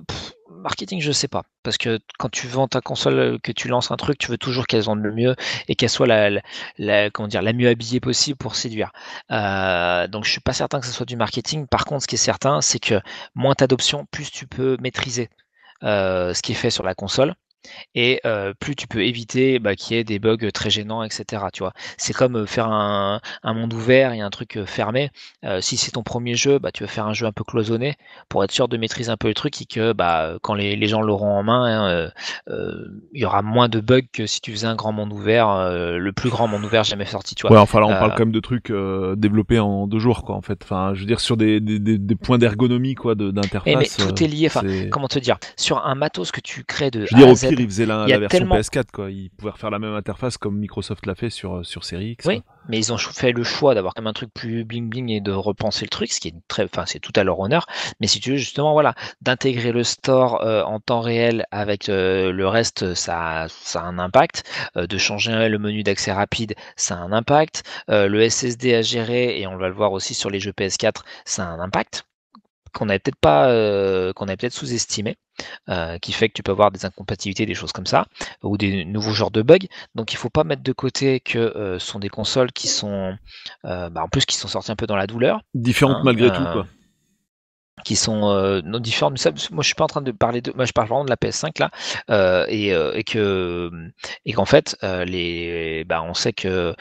marketing, je sais pas. Parce que quand tu vends ta console, euh, que tu lances un truc, tu veux toujours qu'elle vende le mieux et qu'elle soit la, dire, la mieux habillée possible pour séduire. Euh, donc je suis pas certain que ce soit du marketing. Par contre, ce qui est certain, c'est que moins tu d'options, plus tu peux maîtriser euh, ce qui est fait sur la console et euh, plus tu peux éviter bah, qu'il y ait des bugs très gênants, etc. Tu vois, c'est comme euh, faire un, monde ouvert et un truc euh, fermé. si c'est ton premier jeu, bah, tu vas faire un jeu un peu cloisonné pour être sûr de maîtriser un peu le truc et que bah, quand les, gens l'auront en main, hein, il y aura moins de bugs que si tu faisais un grand monde ouvert, le plus grand monde ouvert jamais sorti. Tu vois. Ouais, enfin on parle quand même de trucs développés en deux jours, quoi, en fait. Enfin, je veux dire sur des, points d'ergonomie, quoi, eh, d'interface. Mais, tout est lié. Enfin, comment te dire, sur un matos que tu crées de ils faisaient la, version PS4, quoi. Ils pouvaient refaire la même interface comme Microsoft l'a fait sur, euh, sur Series X. Oui, mais ils ont fait le choix d'avoir quand un truc plus bling bling et de repenser le truc, ce qui est très, enfin, c'est tout à leur honneur. Mais si tu veux, justement, voilà, d'intégrer le store euh, en temps réel avec euh, le reste, ça, ça a un impact. de changer le menu d'accès rapide, ça a un impact. le SSD à gérer, et on va le voir aussi sur les jeux PS4, ça a un impact qu'on peut-être pas, euh, qu'on avait peut-être sous-estimé, euh, qui fait que tu peux avoir des incompatibilités, des choses comme ça, ou des nouveaux genres de bugs. Donc il faut pas mettre de côté que euh, ce sont des consoles qui sont, bah, en plus, qui sont sorties un peu dans la douleur. Différentes hein, malgré tout, quoi qui sont nos euh, non différentes. moi, je suis pas en train de parler de, moi, je parle vraiment de la PS5 là, euh, euh, et, que et qu'en fait, les, bah, on sait que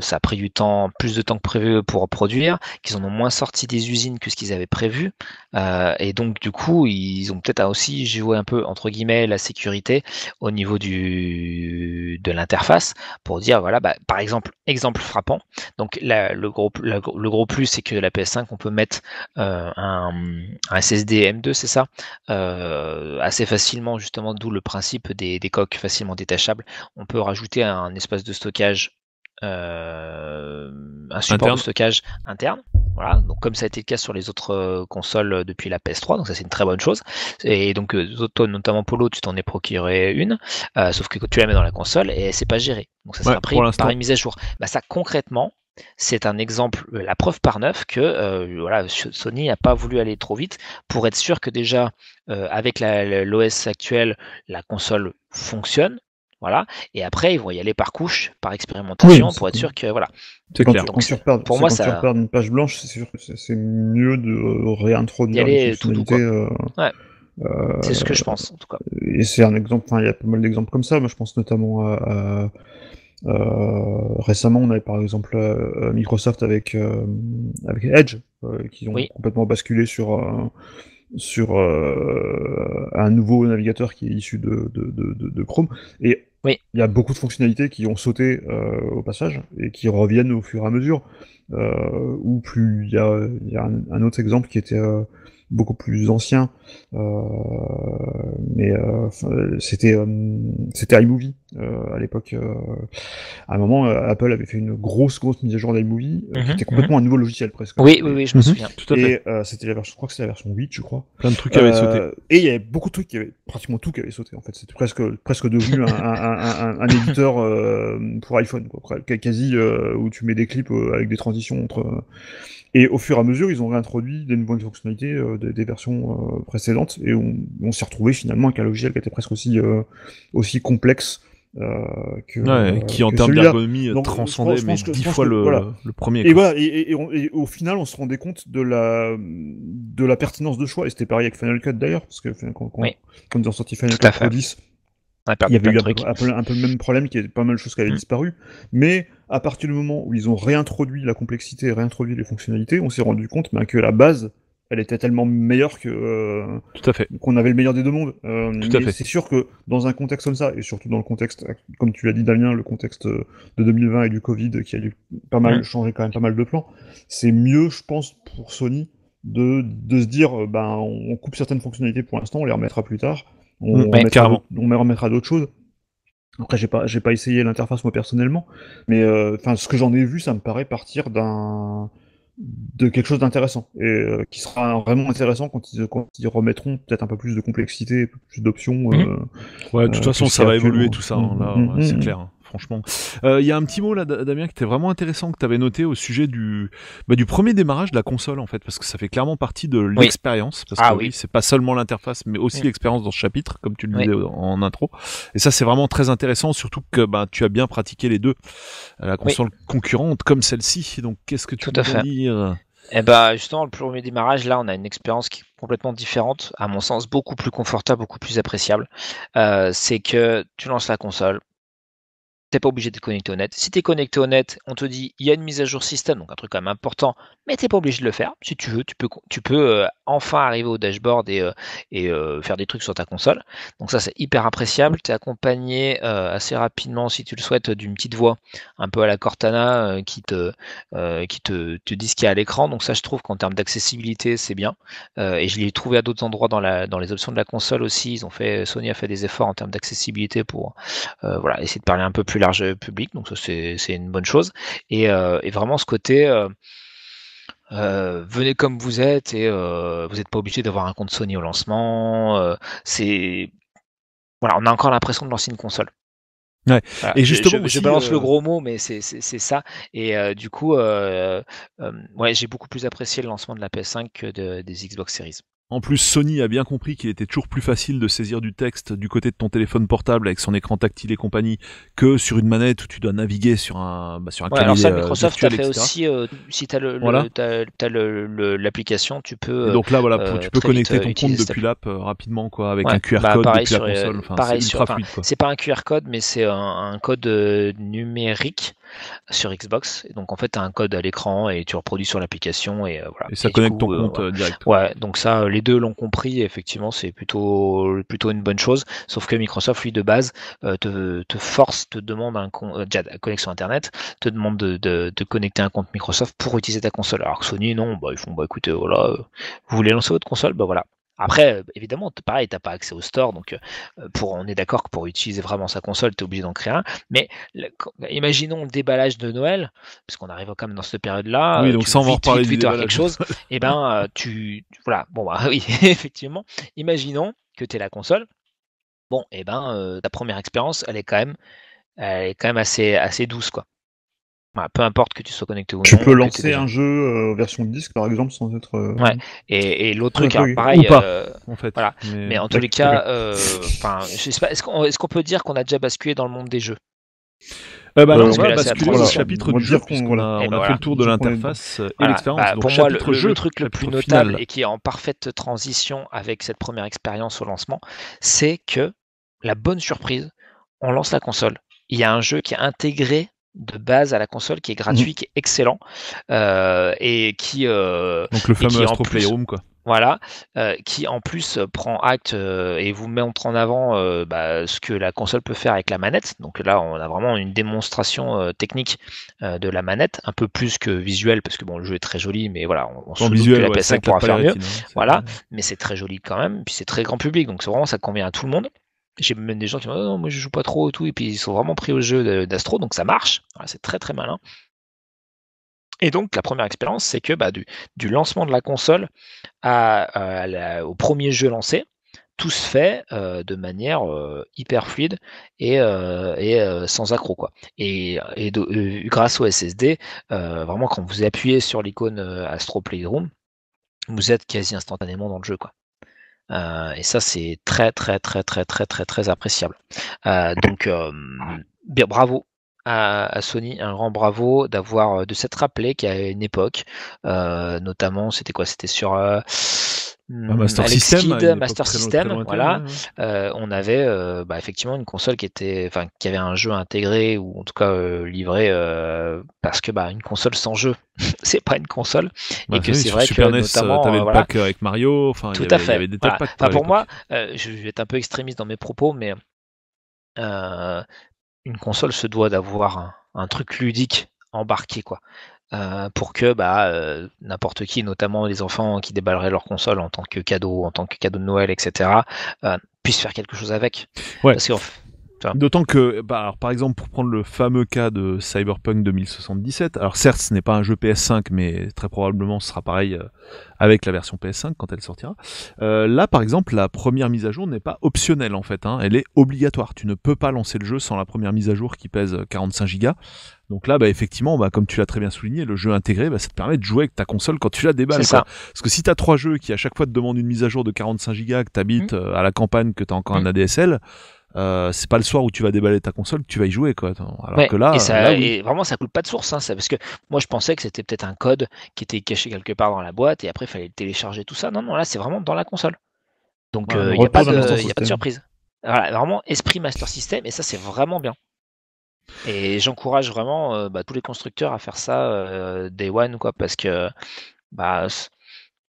ça a pris du temps, plus de temps que prévu pour produire, qu'ils en ont moins sorti des usines que ce qu'ils avaient prévu, et donc du coup, ils ont peut-être aussi joué un peu entre guillemets la sécurité au niveau du de l'interface pour dire voilà, bah, par exemple, exemple frappant. Donc le gros, le gros plus, c'est que la PS5, on peut mettre un euh, un SSD M2, c'est ça, euh, assez facilement, justement, d'où le principe des, coques facilement détachables. On peut rajouter un espace de stockage, euh, un support de stockage interne. Voilà, donc comme ça a été le cas sur les autres consoles depuis la PS3, donc ça c'est une très bonne chose. Et donc toi, notamment Polo, tu t'en es procuré une, sauf que tu la mets dans la console et c'est pas géré. Donc ça sera pris par une mise à jour. Bah, ça concrètement, c'est un exemple, euh, la preuve par neuf que euh, voilà, Sony n'a pas voulu aller trop vite pour être sûr que déjà euh, avec l'OS actuel, la console fonctionne. Voilà. Et après, ils vont y aller par couche, par expérimentation, pour être sûr que voilà. C'est clair. quand pour moi, une page blanche, c'est sûr c'est mieux de réintroduire tout. c'est ce que je pense en tout cas. Et c'est un exemple. il y a pas mal d'exemples comme ça. Moi, je pense notamment à, euh, récemment, on avait par exemple euh, euh, Microsoft avec, avec Edge, qui ont complètement basculé sur sur un nouveau navigateur qui est issu de, de, de, de Chrome. Et il y a beaucoup de fonctionnalités qui ont sauté au passage et qui reviennent au fur et à mesure. Euh, ou plus, il y a, un, un, autre exemple qui était beaucoup plus ancien, euh, mais euh, c'était euh, c'était iMovie à l'époque. à un moment, Apple avait fait une grosse grosse mise à jour d'iMovie, qui mhm, était complètement mhm. un nouveau logiciel presque. Oui oui je me mhm. souviens. Tout à fait. Et c'était la version, je crois que c'était la version 8, je crois. Plein de trucs avaient sauté. Et il y avait beaucoup de trucs, il y avait pratiquement tout qui avait sauté en fait. C'était presque presque devenu un, un, un, un éditeur pour iPhone quoi, quasi où tu mets des clips avec des transitions entre et au fur et à mesure, ils ont réintroduit des nouvelles fonctionnalités euh, des, versions euh, précédentes, et on, s'est retrouvé finalement avec un logiciel qui était presque aussi, euh, aussi complexe que, ouais, qui en termes d'ergonomie transcendait mais dix fois le, premier. Et, voilà, et, au final, on se rendait compte de la de la pertinence de choix. Et c'était pareil avec Final Cut d'ailleurs, parce que quand, ils ont sorti Final Cut Pro 10, il y avait eu un, peu, le même problème, qui avait pas mal de choses qui avaient mm. disparu, mais à partir du moment où ils ont réintroduit la complexité et réintroduit les fonctionnalités, on s'est rendu compte ben, que la base, elle était tellement meilleure que euh, tout à fait qu'on avait le meilleur des deux mondes. Euh, c'est sûr que dans un contexte comme ça et surtout dans le contexte, comme tu l'as dit Damien, le contexte euh, de 2020 et du Covid qui a dû pas mal mm. changer quand même pas mal de plans, c'est mieux, je pense, pour Sony de, se dire, ben on coupe certaines fonctionnalités pour l'instant, on les remettra plus tard, on, mmh, on remettra d'autres choses. Après, j'ai pas, j'ai pas essayé l'interface moi personnellement, mais euh, enfin, ce que j'en ai vu, ça me paraît partir d'un de quelque chose d'intéressant et euh, qui sera vraiment intéressant quand ils, quand ils remettront peut-être un peu plus de complexité, plus d'options. Mhm. Euh, ouais, de toute façon, ça va évoluer tout ça, hein, mhm. c'est mhm. clair. Hein franchement. Il euh, y a un petit mot là, Damien, qui était vraiment intéressant, que tu avais noté au sujet du, bah, du premier démarrage de la console, en fait, parce que ça fait clairement partie de l'expérience. Ah oui, c'est pas seulement l'interface, mais aussi l'expérience dans ce chapitre, comme tu le disais en intro. Et ça, c'est vraiment très intéressant, surtout que bah, tu as bien pratiqué les deux la console concurrente comme celle-ci. Donc, qu'est-ce que tu Tout à fait. dire eh bah, justement, le premier démarrage, là, on a une expérience qui est complètement différente, à mon sens, beaucoup plus confortable, beaucoup plus appréciable. Euh, c'est que tu lances la console, T'es pas obligé de te connecter au net. Si tu es connecté au net, on te dit il y a une mise à jour système, donc un truc quand même important, mais t'es pas obligé de le faire. Si tu veux, tu peux, tu peux euh, enfin arriver au dashboard et, euh, euh, faire des trucs sur ta console. Donc ça, c'est hyper appréciable. Tu es accompagné assez rapidement, si tu le souhaites, d'une petite voix un peu à la Cortana qui te, qui te, te dit ce qu'il y a à l'écran. Donc ça, je trouve qu'en termes d'accessibilité, c'est bien. et je l'ai trouvé à d'autres endroits dans, dans les options de la console aussi. Ils ont fait, Sony a fait des efforts en termes d'accessibilité pour voilà, essayer de parler un peu plus large euh, public, donc ça c'est une bonne chose. Et, euh, vraiment ce côté, euh, venez comme vous êtes et vous n'êtes pas obligé d'avoir un compte Sony au lancement. c'est voilà, on a encore l'impression de lancer une console. Et justement, je, balance le gros mot, mais c'est ça. Et du coup, ouais, j'ai beaucoup plus apprécié le lancement de la PS5 que des Xbox Series. En plus, Sony a bien compris qu'il était toujours plus facile de saisir du texte du côté de ton téléphone portable avec son écran tactile et compagnie que sur une manette où tu dois naviguer sur un, bah, sur un Alors ça, euh, Microsoft fait aussi, euh, si tu as l'application, le, tu peux. donc là, voilà, euh, tu peux connecter ton compte depuis l'app rapidement, quoi, avec un QR bah, code depuis la console. Enfin, c'est pas un QR code, mais c'est un code numérique sur Xbox. Et donc en fait, tu as un code à l'écran et tu reproduis sur l'application et euh, voilà. Et ça connecte ton euh, compte euh, direct. Ouais, donc ça, les deux l'ont compris. effectivement, c'est plutôt plutôt une bonne chose. Sauf que Microsoft, lui, de base, te, force, te demande un compte, connexion internet, te demande de, connecter un compte Microsoft pour utiliser ta console. Alors que Sony, non, bah, ils font bah écoutez, voilà, vous voulez lancer votre console, bah voilà, après, euh, évidemment, pareil, tu n'as pas accès au store, donc euh, pour, on est d'accord que pour utiliser vraiment sa console, tu es obligé d'en créer un. Mais imaginons le déballage de Noël, puisqu'on arrive quand même dans cette période-là. Oui, euh, donc sans vite, reparler quelque chose, et eh ben tu, voilà, bon bah oui, effectivement. Imaginons que tu es la console. Bon, et eh ben ta première expérience, elle est quand même elle est quand même assez assez douce quoi. Bah, peu importe que tu sois connecté ou non. Tu peux lancer un jeu euh, version disque par exemple sans être. Euh, ouais. Et, et l'autre truc, pareil. Ou pas, euh, en fait. Voilà. Mais, en tous les cas, est-ce qu'on peut dire qu'on a déjà basculé dans le monde des jeux bah, on va basculer chapitre du jeu, a, eh ben fait le tour de l'interface et l'expérience. Bah, pour moi, le, jeu, truc le plus notable et qui est en parfaite transition avec cette première expérience au lancement, c'est que la bonne surprise, on lance la console. Il y a un jeu qui est intégré de base à la console qui est gratuit, qui est excellent euh, et qui euh, donc le fameux quoi. Voilà, euh, qui en plus prend acte et vous montre en avant bah, ce que la console peut faire avec la manette. Donc là, on a vraiment une démonstration technique de la manette, un peu plus que visuelle, parce que bon, le jeu est très joli, mais voilà, on, on que la PS5 pourra faire mieux. voilà, mais c'est très joli quand même, puis c'est très grand public, donc vraiment ça convient à tout le monde. J'ai même des gens qui me disent ah non, moi je joue pas trop et tout, et puis ils sont vraiment pris au jeu d'Astro, donc ça marche. C'est très très malin. Et donc la première expérience, c'est que bah, du, lancement de la console à, au premier jeu lancé, tout se fait euh, de manière euh, hyper fluide et, euh, et sans accro quoi. Et, et grâce au SSD, vraiment quand vous appuyez sur l'icône Astro Playroom, vous êtes quasi instantanément dans le jeu quoi. Euh, et ça, c'est très, très, très, très, très, très, très appréciable. Euh, donc, euh, bien, bravo à, Sony, un grand bravo d'avoir de s'être rappelé qu'à une époque, notamment, c'était quoi C'était sur bah, hmm. Master System, Master System, voilà. Euh, on avait euh, bah, effectivement une console qui était, enfin, qui avait un jeu intégré ou en tout cas euh, livré parce que bah une console sans jeu, c'est pas une console. et bah, que c'est vrai que e notamment, avec Mario, tout à fait. pour moi, je vais être un peu extrémiste dans mes propos, mais une console se doit d'avoir un truc ludique embarqué quoi. Euh, pour que bah, euh, n'importe qui, notamment les enfants qui déballeraient leur console en tant que cadeau, en tant que cadeau de Noël, etc., euh, puissent faire quelque chose avec. D'autant que, bah, par exemple, pour prendre le fameux cas de Cyberpunk 2077, alors certes, ce n'est pas un jeu PS5, mais très probablement ce sera pareil euh, avec la version PS5 quand elle sortira. Euh, là, par exemple, la première mise à jour n'est pas optionnelle en fait, hein. elle est obligatoire. Tu ne peux pas lancer le jeu sans la première mise à jour qui pèse 45 euh, gigas. Donc là, bah, effectivement, bah, comme tu l'as très bien souligné, le jeu intégré, bah, ça te permet de jouer avec ta console quand tu la déballes. Parce que si tu as trois jeux qui à chaque fois te demandent une mise à jour de 45 gigas, que tu habites mmh. à la campagne, que tu as encore un mmh. ADSL, euh, c'est pas le soir où tu vas déballer ta console que tu vas y jouer quoi. Alors que là, ça, vraiment ça coule pas de source hein, ça, parce que moi je pensais que c'était peut-être un code qui était caché quelque part dans la boîte et après il fallait le télécharger tout ça. Non non là c'est vraiment dans la console. Donc il euh, n'y a, pas de, y a pas de surprise. Voilà, vraiment esprit Master System et ça c'est vraiment bien. Et j'encourage vraiment euh, bah, tous les constructeurs à faire ça Day One quoi parce que bah,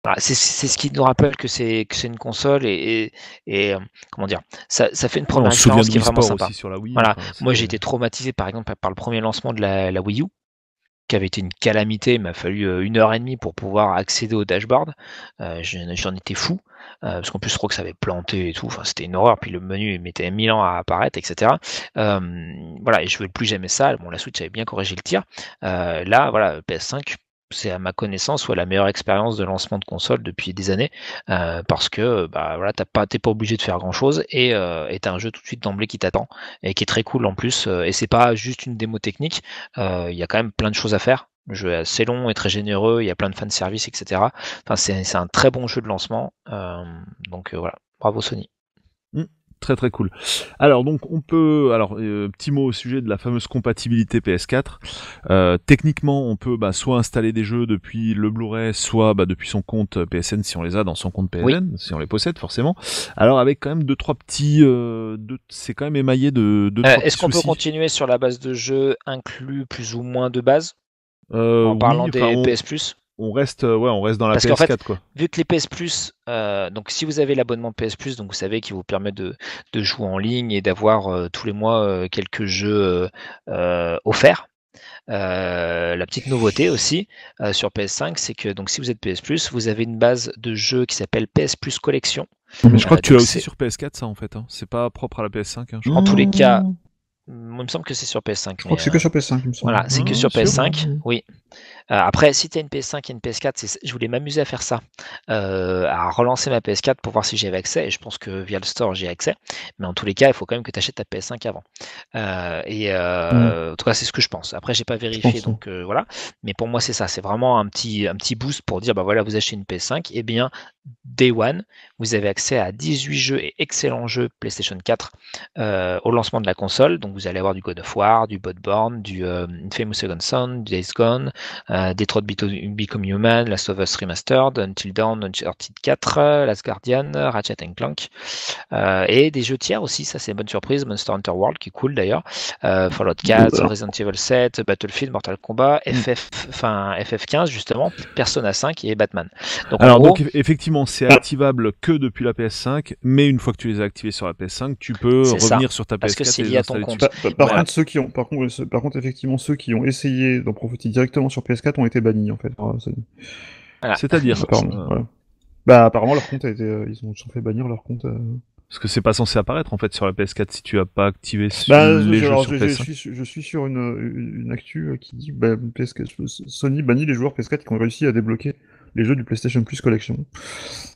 bah, c'est ce qui nous rappelle que c'est que c'est une console et, et, euh, comment dire ça, fait une première qui est vraiment sympa. Sur la Wii, voilà. Moi j'ai été traumatisé par exemple par le premier lancement de la, Wii U qui avait été une calamité. Il m'a fallu euh, une heure et demie pour pouvoir accéder au dashboard. Euh, j'en étais fou. parce qu'en plus, je que ça avait planté et tout. Enfin, c'était une horreur. Puis le menu mettait 1000 ans à apparaître, etc. Euh, voilà, et je veux plus jamais ça. Bon, la Switch avait bien corrigé le tir. là, voilà, PS5, c'est à ma connaissance soit la meilleure expérience de lancement de console depuis des années euh, parce que bah voilà t'as pas t'es pas obligé de faire grand chose et euh, t'as un jeu tout de suite d'emblée qui t'attend et qui est très cool en plus euh, et c'est pas juste une démo technique euh, il y a quand même plein de choses à faire le jeu est assez long et très généreux il y a plein de fanservice etc enfin c'est un très bon jeu de lancement donc voilà bravo Sony très très cool. Alors donc on peut, alors euh, petit mot au sujet de la fameuse compatibilité PS4. Euh, techniquement, on peut bah, soit installer des jeux depuis le Blu-ray, soit bah, depuis son compte PSN si on les a dans son compte PSN, si on les possède forcément. Alors avec quand même deux trois petits, euh, c'est quand même émaillé de. Est-ce qu'on peut continuer sur la base de jeux inclus plus ou moins de base en parlant des PS Plus on reste, ouais, on reste dans la PS4 quoi. Vu que les PS Plus, donc si vous avez l'abonnement PS Plus, donc vous savez qu'il vous permet de, jouer en ligne et d'avoir tous les mois quelques jeux offerts. la petite nouveauté aussi sur PS5, c'est que donc si vous êtes PS Plus, vous avez une base de jeux qui s'appelle PS Plus Collection. Mais je crois que tu as aussi sur PS4 ça en fait. C'est pas propre à la PS5. en tous les cas, il me semble que c'est sur PS5. que c'est que sur PS5. Il me semble. Voilà, c'est que sur PS5. Oui. Euh, après, si tu as une PS5 et une PS4, je voulais m'amuser à faire ça, euh, à relancer ma PS4 pour voir si j'avais accès. Et je pense que via le store, j'ai accès. Mais en tous les cas, il faut quand même que tu achètes ta PS5 avant. Euh, et mmh. en tout cas, c'est ce que je pense. Après, j'ai pas vérifié, donc voilà. Mais pour moi, c'est ça. C'est vraiment un petit, un petit boost pour dire, bah voilà, vous achetez une PS5, et eh bien Day One, vous avez accès à 18 jeux et excellents jeux PlayStation 4 au lancement de la console. Donc vous allez avoir du God of War, du Bloodborne, du Famous Second Son, du Days Gone, euh, Detroit Become Human, Last of Us Remastered, Until Dawn, Uncharted 4, Last Guardian, Ratchet Clank, euh, et des jeux tiers aussi, ça c'est une bonne surprise, Monster Hunter World qui est cool d'ailleurs, euh, Fallout 4, bah Resident Evil 7, Battlefield, Mortal Kombat, FF, mm. enfin FF15 justement, Persona 5 et Batman. Donc, Alors donc effectivement c'est activable que depuis la PS5, mais une fois que tu les as activés sur la PS5, tu peux revenir sur ta PS4 parce que c'est Par, contre ceux qui ont, par contre, par contre effectivement ceux qui ont essayé d'en profiter directement sur PS4 ont été bannis en fait. C'est-à-dire apparemment, Bah apparemment leur compte a été, euh, ils ont fait bannir leur compte. Euh. Parce que c'est pas censé apparaître en fait sur la PS4 si tu as pas activé bah, les je, jeux sur ps Je suis, sur une, une, actu euh, qui dit bah, Sony bannit les joueurs PS4 qui ont réussi à débloquer les jeux du PlayStation Plus Collection.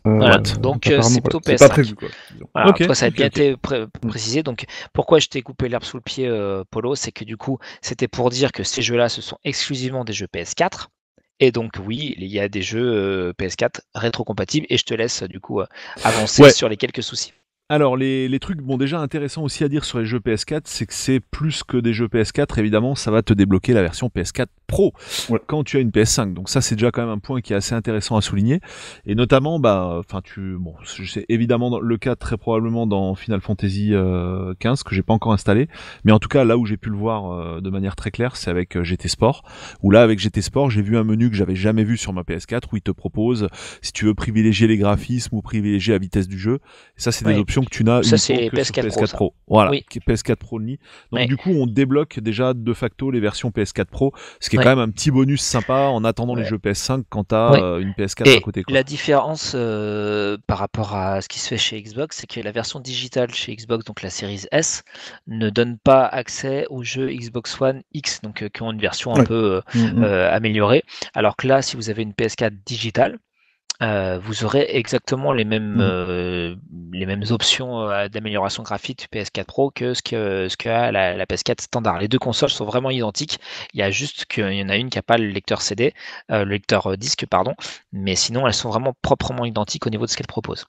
Euh, donc euh, c'est plutôt Pas prévu, quoi, ça a bien été mm. précisé. Donc pourquoi je t'ai coupé l'herbe sous le pied, euh, Polo C'est que du coup, c'était pour dire que ces jeux-là, ce sont exclusivement des jeux PS4. Et donc oui, il y a des jeux PS4 rétro-compatibles. Et je te laisse du coup avancer sur les quelques soucis. Alors les, les, trucs, bon déjà intéressant aussi à dire sur les jeux PS4, c'est que c'est plus que des jeux PS4, évidemment ça va te débloquer la version PS4 Pro quand tu as une PS5. Donc ça c'est déjà quand même un point qui est assez intéressant à souligner. Et notamment, bah, enfin tu, bon, c'est évidemment le cas très probablement dans Final Fantasy 15 euh, que j'ai pas encore installé, mais en tout cas là où j'ai pu le voir euh, de manière très claire, c'est avec euh, GT Sport. Où là avec GT Sport, j'ai vu un menu que j'avais jamais vu sur ma PS4 où il te propose si tu veux privilégier les graphismes ou privilégier la vitesse du jeu. ça c'est des options que tu n'as ça c'est PS4, ps Pro, Voilà, PS4 Pro ni. Donc du coup on débloque déjà de facto les versions PS4 Pro, ce qui quand même un petit bonus sympa en attendant les jeux PS5 quand t'as euh, une PS4 à côté. La différence euh, par rapport à ce qui se fait chez Xbox, c'est que la version digitale chez Xbox, donc la série S, ne donne pas accès aux jeux Xbox One X, donc euh, qui ont une version un peu mm, mm. améliorée. Alors que là, si vous avez une PS4 digitale, euh, vous aurez exactement les mêmes, mmh. euh, les mêmes options euh, d'amélioration graphique PS4 Pro que ce que ce que la, PS4 standard. Les deux consoles sont vraiment identiques. Il y a juste qu'il y en a une qui n'a pas le lecteur CD, le lecteur disque, pardon. Mais sinon, elles sont vraiment proprement identiques au niveau de ce qu'elles proposent.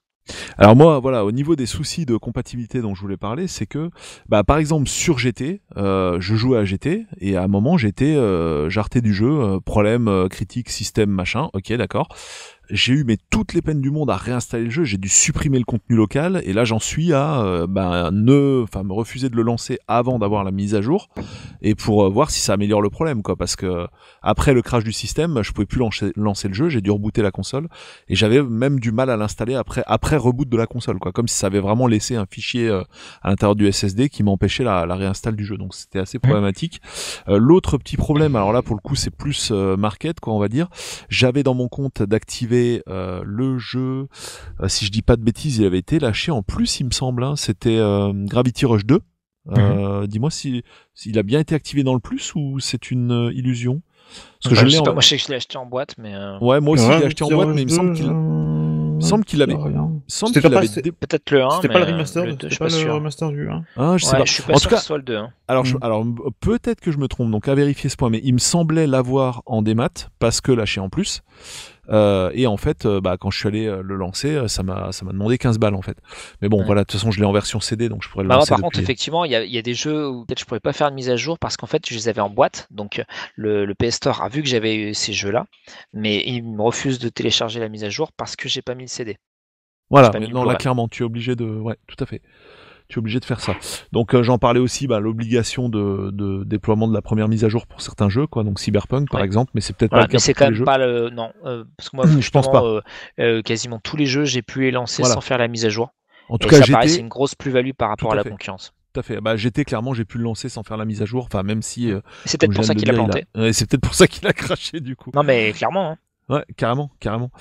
Alors moi, voilà, au niveau des soucis de compatibilité dont je voulais parler, c'est que, bah, par exemple sur GT, je jouais à GT et à un moment j'étais euh, du jeu, problème critique, système, machin. Ok, d'accord j'ai eu mais toutes les peines du monde à réinstaller le jeu, j'ai dû supprimer le contenu local et là j'en suis à euh, ne ben, enfin me refuser de le lancer avant d'avoir la mise à jour et pour euh, voir si ça améliore le problème quoi parce que après le crash du système, je pouvais plus lancer, le jeu, j'ai dû rebooter la console et j'avais même du mal à l'installer après après reboot de la console quoi comme si ça avait vraiment laissé un fichier euh, à l'intérieur du SSD qui m'empêchait la, la réinstalle du jeu. Donc c'était assez problématique. L'autre petit problème, alors là pour le coup c'est plus market quoi on va dire, j'avais dans mon compte d'activer euh, le jeu, euh, si je dis pas de bêtises, il avait été lâché en plus, il me semble. Hein. c'était euh, Gravity Rush 2. Mhm. Dis-moi s'il a bien été activé dans le plus ou c'est une illusion Parce que bah, je, sais moi je sais que je l'ai acheté en boîte, mais. Ouais, moi aussi j'ai je l'ai acheté en boîte, mais il me semble qu'il. Il semble qu'il avait. Peut-être le 1. C'était pas le remaster, je suis pas, pas le du 1. Ah, je sais pas. suis en tout cas, soit le 2. Hein. Alors, mm. alors peut-être que je me trompe, donc à vérifier ce point, mais il me semblait l'avoir en démat parce que lâché en plus. Euh, et en fait, euh, bah, quand je suis allé euh, le lancer, ça m'a, ça m'a demandé 15 balles en fait. Mais bon, voilà, de toute façon, je l'ai en version CD, donc je pourrais le bah, lancer. par contre, effectivement, il y a, y des jeux où peut-être je pourrais pas faire une mise à jour parce qu'en fait, je les avais en boîte. Donc le, PS Store a vu que j'avais ces jeux-là, mais il me refuse de télécharger la mise à jour parce que je n'ai pas mis le CD. Voilà, maintenant là, clairement, tu es obligé de. Ouais, tout à fait tu es obligé de faire ça. Donc euh, j'en parlais aussi, bah, l'obligation de, déploiement de la première mise à jour pour certains jeux, quoi. Donc Cyberpunk par exemple, mais c'est peut-être pas le cas. C'est quand même pas le non, euh, parce que moi je pense pas. Euh, quasiment tous les jeux j'ai pu les lancer sans faire la mise à jour. En tout cas, j'ai c'est une grosse plus-value par rapport à, la concurrence. Tout à fait. Bah, j'étais clairement, j'ai pu le lancer sans faire la mise à jour. Enfin, même si. c'est peut-être pour ça qu'il a planté. C'est peut-être pour ça qu'il a craché du coup. Non, mais clairement. Hein. Ouais, carrément, carrément.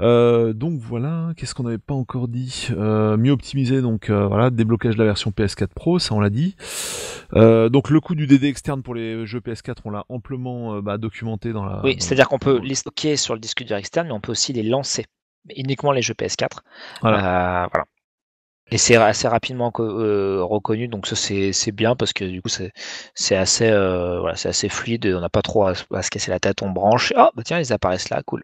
Euh, donc voilà, qu'est-ce qu'on n'avait pas encore dit euh, Mieux optimiser, donc euh, voilà, déblocage de la version PS4 Pro, ça on l'a dit. donc le coût du DD externe pour les jeux PS4, on l'a amplement bah, documenté dans la. Oui, c'est-à-dire qu'on peut les stocker sur le disque dur externe, mais on peut aussi les lancer uniquement les jeux PS4. Voilà. voilà. Et c'est assez rapidement euh, reconnu, donc ça c'est bien parce que du coup c'est assez, euh, voilà, assez fluide, on n'a pas trop à, se casser la tête, on branche, ah oh, bah tiens ils apparaissent là, cool.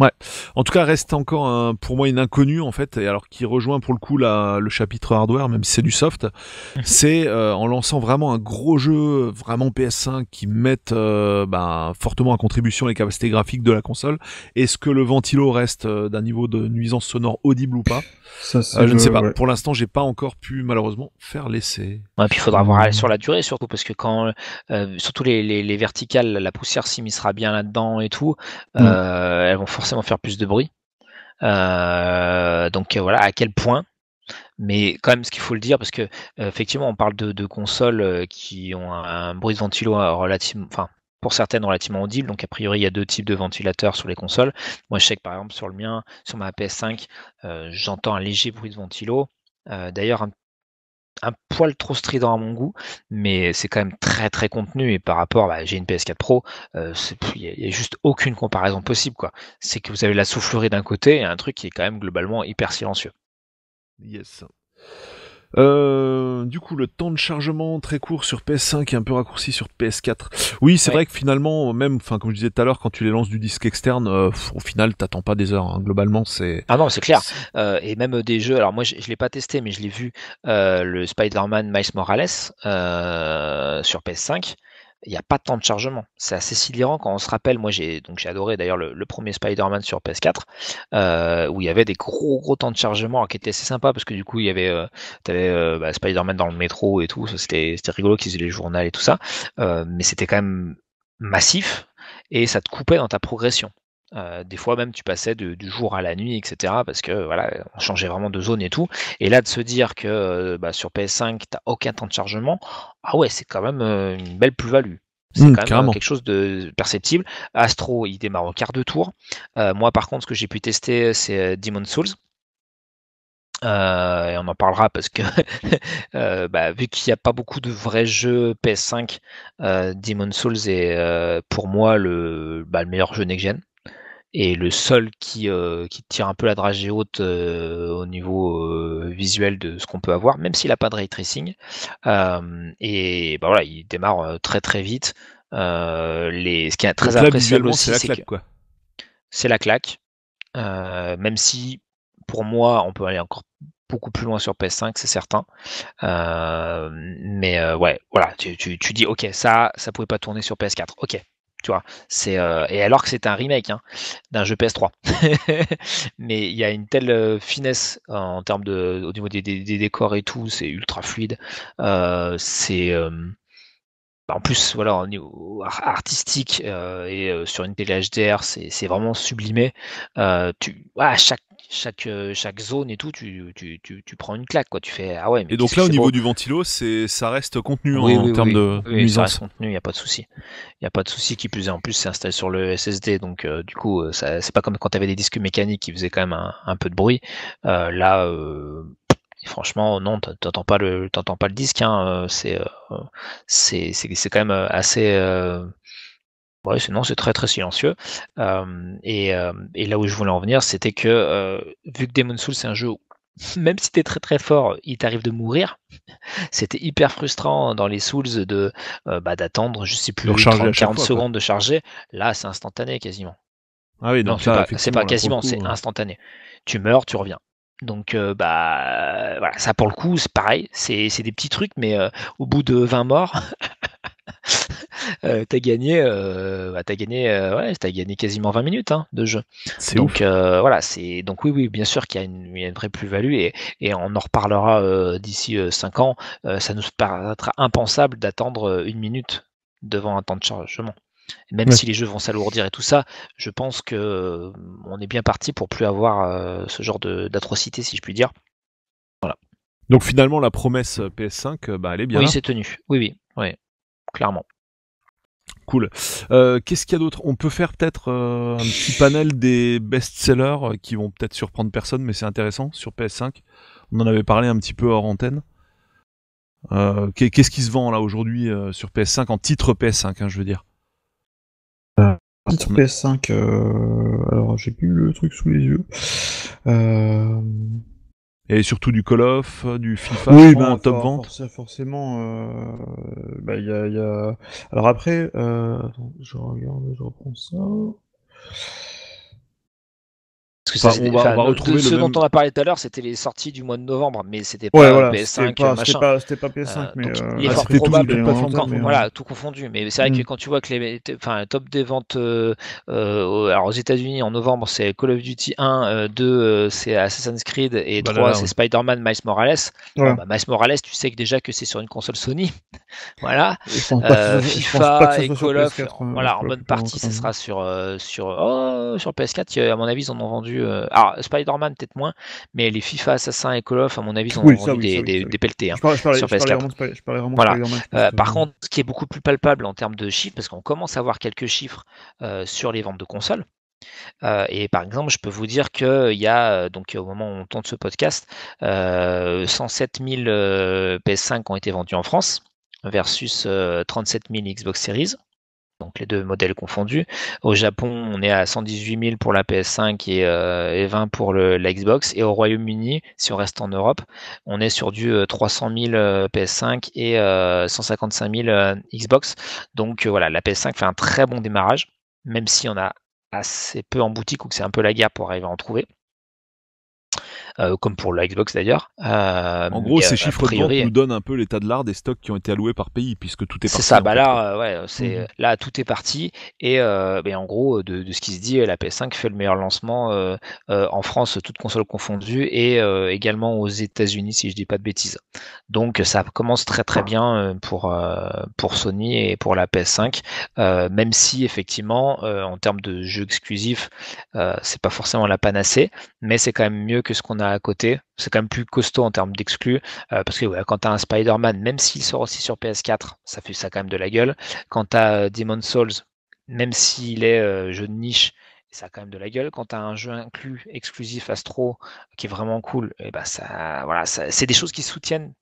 Ouais. En tout cas, reste encore pour moi une inconnue en fait, et alors qui rejoint pour le coup la, le chapitre hardware, même si c'est du soft. Mhm. c'est euh, en lançant vraiment un gros jeu, vraiment PS5, qui mette euh, bah, fortement en contribution les capacités graphiques de la console. Est-ce que le ventilo reste d'un niveau de nuisance sonore audible ou pas euh, je ne sais pas. Pour l'instant, j'ai pas encore pu malheureusement faire l'essai. il faudra voir mmh. sur la durée surtout parce que quand euh, surtout les, les, verticales, la poussière s'immiscera bien là-dedans et tout, mmh. euh, elles vont forcément faire plus de bruit. donc voilà, à quel point mais quand même ce qu'il faut le dire parce que effectivement on parle de, de consoles qui ont un, bruit de ventilo relativement pour certaines relativement audibles. Donc a priori, il y a deux types de ventilateurs sur les consoles. Moi, je sais que par exemple sur le mien, sur ma PS5, euh, j'entends un léger bruit de ventilo. Euh, d'ailleurs, un, poil trop strident à mon goût, mais c'est quand même très très contenu. Et par rapport, à bah, j'ai une PS4 Pro, euh, il n'y a, juste aucune comparaison possible. C'est que vous avez la soufflerie d'un côté et un truc qui est quand même globalement hyper silencieux. Yes. Euh, du coup, le temps de chargement très court sur PS5 et un peu raccourci sur PS4. Oui, c'est vrai que finalement, même, enfin, comme je disais tout à l'heure, quand tu les lances du disque externe, euh, au final, t'attends pas des heures. Hein. Globalement, c'est. Ah non, c'est clair. Euh, et même des jeux. Alors moi, je, je l'ai pas testé, mais je l'ai vu le Spider-Man Miles Morales sur PS5 il n'y a pas temps de chargement. C'est assez sidérant quand on se rappelle. Moi, j'ai donc j'ai adoré d'ailleurs le, premier Spider-Man sur PS4 euh, où il y avait des gros gros temps de chargement qui étaient assez sympas, parce que du coup il y avait euh, euh, bah, Spider-Man dans le métro et tout. C'était rigolo qu'ils aient les journaux et tout ça, mais c'était quand même massif et ça te coupait dans ta progression. Euh, des fois même tu passais du jour à la nuit, etc. Parce que voilà, on changeait vraiment de zone et tout. Et là de se dire que euh, bah, sur PS5 t'as aucun temps de chargement, ah ouais c'est quand même euh, une belle plus-value. C'est mmh, quand même quelque chose de perceptible. Astro, il démarre au quart de tour. moi, par contre, ce que j'ai pu tester, c'est Demon Souls. et on en parlera parce que bah, vu qu'il n'y a pas beaucoup de vrais jeux PS5, Demon's Demon Souls est pour moi le, bah, le meilleur jeu next-gen. Et le seul qui, tire un peu la dragée haute euh, au niveau euh, visuel de ce qu'on peut avoir, même s'il n'a pas de ray tracing. Euh, et bah voilà, il démarre très très vite. ce qui est très appréciable aussi, c'est la claque. C'est la claque. même si, pour moi, on peut aller encore beaucoup plus loin sur PS5, c'est certain. mais ouais, voilà, tu, dis, ok, ça, ça pouvait pas tourner sur PS4. Ok, tu c'est euh, et alors que c'est un remake hein, d'un jeu PS3, mais il y a une telle euh, finesse en termes de au niveau des, décors et tout, c'est ultra fluide. Euh, c'est en plus, voilà, au niveau artistique et sur une télé HDR, c'est vraiment sublimé. tu, à chaque chaque, euh, chaque zone et tout, tu, tu, tu, prends une claque, quoi. Tu fais ah ouais. Mais et donc là, au niveau du ventilo, c'est ça reste contenu hein, en, termes oui, de oui, Ça reste contenu, il n'y a pas de souci. Il n'y a pas de souci qui plus est. En plus, c'est installé sur le SSD, donc euh, du coup, euh, c'est pas comme quand tu avais des disques mécaniques qui faisaient quand même un, peu de bruit. là. franchement, non, t'entends pas le, pas le disque. Hein, c'est, c'est, c'est, quand même assez, Ouais, sinon c'est très très silencieux. et, là où je voulais en venir, c'était que vu que Demon Souls c'est un jeu où même si t'es très très fort, il t'arrive de mourir. C'était hyper frustrant dans les Souls de bah, d'attendre, je sais plus, 30, 40 secondes de charger. Là, c'est instantané quasiment. Ah oui, donc c'est pas, quasiment, c'est euh instantané. Tu meurs, tu reviens. Donc bah voilà, ça pour le coup, c'est pareil, c'est des petits trucs, mais au bout de 20 morts, euh, t'as gagné, euh, bah, t'as gagné, euh, ouais, t'as gagné quasiment 20 minutes hein, de jeu. C'est donc euh, voilà, c'est donc oui, oui, bien sûr qu'il y a une, vraie plus-value et, et, on en reparlera d'ici 5 ans. ça nous paraîtra impensable d'attendre une minute devant un temps de chargement. Même si les jeux vont s'alourdir et tout ça, je pense que on est bien parti pour plus avoir ce genre d'atrocité, si je puis dire. Voilà. Donc finalement, la promesse PS5, bah, elle est bien. Oui, hein. c'est tenu. Oui, oui. ouais clairement. Cool. Euh, qu'est-ce qu'il y a d'autre On peut faire peut-être euh, un petit panel des best-sellers euh, qui vont peut-être surprendre personne, mais c'est intéressant sur PS5. On en avait parlé un petit peu hors antenne. Qu'est-ce qui se vend là aujourd'hui sur PS5 en titre PS5, hein, je veux dire Titre PS5. alors j'ai plus le truc sous les yeux. Et surtout du Call of, du FIFA oui, ben, en top vente. For, forcément, euh, bah, y, a, y, a, Alors après, euh, je regarde, je reprends ça ce dont on a parlé tout à l'heure, c'était les sorties du mois de novembre, mais c'était pas PS5, C'était pas, PS5, euh, mais euh, c'était tout, euh, voilà, tout confondu. Mais c'est vrai mm. que quand tu vois que les, enfin, top des ventes, alors aux États-Unis en novembre, c'est Call of Duty 1, 2, c'est Assassin's Creed et 3, bah c'est Spider-Man, Miles Morales. Bah, Miles Morales, tu sais que déjà que c'est sur une console Sony, voilà. FIFA et Call of, voilà, en bonne partie, ça sera sur sur oh, sur PS4. À mon avis, ils en ont vendu euh, alors, Spider-Man, peut-être moins, mais les FIFA, Assassin et Call of, à mon avis, ont vendu des, pelletés. par contre, ce qui est beaucoup plus palpable en termes de chiffres, parce qu'on commence à voir quelques chiffres euh, sur les ventes de consoles. Euh, et par exemple, je peux vous dire qu'il y a, donc au moment où on tente ce podcast, 107 000 PS5 ont été vendus en France versus 37 000 Xbox Series donc les deux modèles confondus. Au Japon, on est à 118 000 pour la PS5 et, 20 euh, pour la Xbox. Et au Royaume-Uni, si on reste en Europe, on est sur du 300 000 PS5 et 155 euh, 000 euh, Xbox. Donc voilà, la PS5 fait un très bon démarrage, même si on a assez peu en boutique ou que c'est un peu la guerre pour arriver à en trouver. Euh, comme pour la Xbox d'ailleurs. Euh, en gros, ces euh, chiffres nous donnent un peu l'état de l'art des stocks qui ont été alloués par pays, puisque tout est parti. Bah c'est ça, mhm. là, tout est parti. Et ben, en gros, de, ce qui se dit, la PS5 fait le meilleur lancement en France, toutes consoles confondues, et également aux États-Unis, si je dis pas de bêtises. Donc ça commence très très bien pour, pour Sony et pour la PS5, même si effectivement, en termes de jeux exclusifs, c'est pas forcément la panacée, mais c'est quand même mieux que ce qu'on a à côté. C'est quand même plus costaud en termes d'exclus. Euh, parce que quand tu as un Spider-Man, même s'il sort aussi sur PS4, ça fait ça quand même de la gueule. Quand tu as euh, Demon's Souls, même s'il est euh, jeu de niche, ça a quand même de la gueule. Quand tu as un jeu inclus, exclusif Astro, qui est vraiment cool, et eh ben ça, voilà, c'est des choses qui soutiennent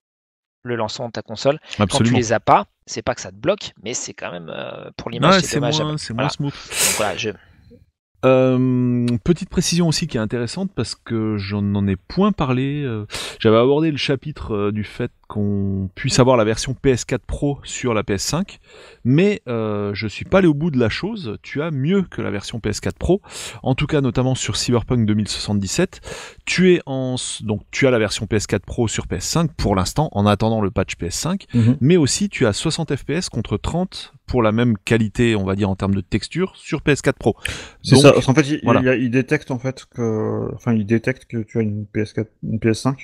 le lancement de ta console. Quand tu les as pas, c'est pas que ça te bloque, mais c'est quand même pour l'image c'est dommage. c'est moins smooth. je... Euh, petite précision aussi qui est intéressante parce que j'en n'en ai point parlé. Euh, j'avais abordé le chapitre euh, du fait qu'on puisse avoir la version PS4 Pro sur la PS5, mais je je suis pas allé au bout de la chose. Tu as mieux que la version PS4 Pro, en tout cas notamment sur Cyberpunk 2077. Tu es en donc tu as la version PS4 Pro sur PS5 pour l'instant, en attendant le patch PS5, mais aussi tu as 60 FPS contre 30 pour la même qualité, on va dire en termes de texture, sur PS4 Pro. C'est ça. En fait, il, détecte en fait que, enfin, il détecte que tu as une PS4, une PS5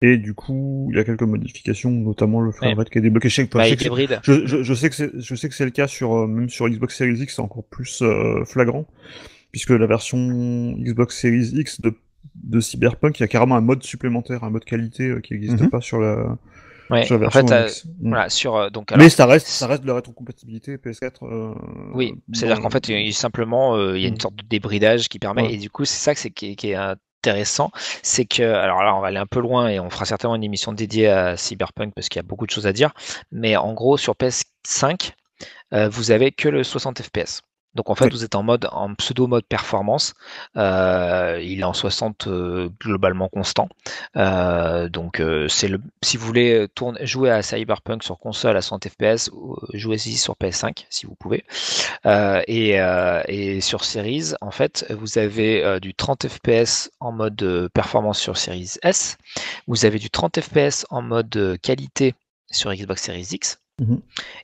et du coup, il y a quelques modifications, notamment le framerate ouais. qui est débloqué chez bah, je, je, je, sais que c'est, je sais que c'est le cas sur euh, même sur Xbox Series X, c'est encore plus euh, flagrant, puisque la version Xbox Series X de, de Cyberpunk, il y a carrément un mode supplémentaire, un mode qualité euh, qui n'existe mhm. pas sur la, Ouais, en fait, mm. voilà, sur, donc, mais ça reste, ça reste de la rétrocompatibilité PS4. oui, c'est-à-dire qu'en fait, il, simplement, il y a une mm. sorte de débridage qui permet, et du coup, c'est ça que c'est, qui, qui, est un intéressant, c'est que, alors là, on va aller un peu loin et on fera certainement une émission dédiée à Cyberpunk parce qu'il y a beaucoup de choses à dire, mais en gros, sur PS5, euh, vous avez que le 60 FPS. Donc en fait, vous êtes en mode en pseudo mode performance. Euh, il est en 60 euh, globalement constant. Euh, donc c'est le si vous voulez tourner, jouer à Cyberpunk sur console à 60 FPS, jouez-y sur PS5 si vous pouvez. Et, et, sur Series, en fait, vous avez du 30 FPS en mode performance sur Series S. Vous avez du 30 FPS en mode qualité sur Xbox Series X. Mhm.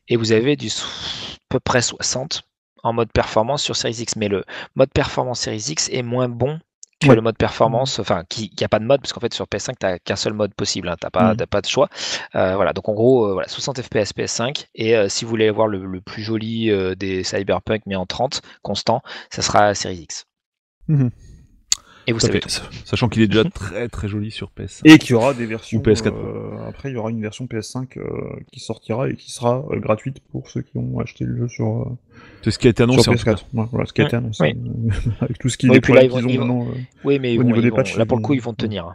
Et vous avez du à peu près 60 en mode performance sur Series X, mais le mode performance Series X est moins bon que le mode performance, mmh. enfin, qui n'y a pas de mode, parce qu'en fait, sur PS5, tu n'as qu'un seul mode possible, hein, tu n'as pas, mmh. pas, de choix. Euh, voilà, donc en gros, euh, voilà, 60 FPS PS5, et euh, si vous voulez avoir le, plus joli des Cyberpunk, mais en 30, constant, ça sera Series X. Mmh et vous savez Sachant qu'il est déjà mhm. très très joli sur PS5. Et qu'il y aura des versions. PS4. Euh, après, il y aura une version PS5 euh, qui sortira et qui sera euh, gratuite pour ceux qui ont acheté le jeu sur. c'est ce qui a été annoncé. Sur PS4. voilà, ce qui a été annoncé. avec tout ce qui est qu'ils ont maintenant. oui, mais au niveau des vont, patchs. Là, pour le coup, ils vont tenir.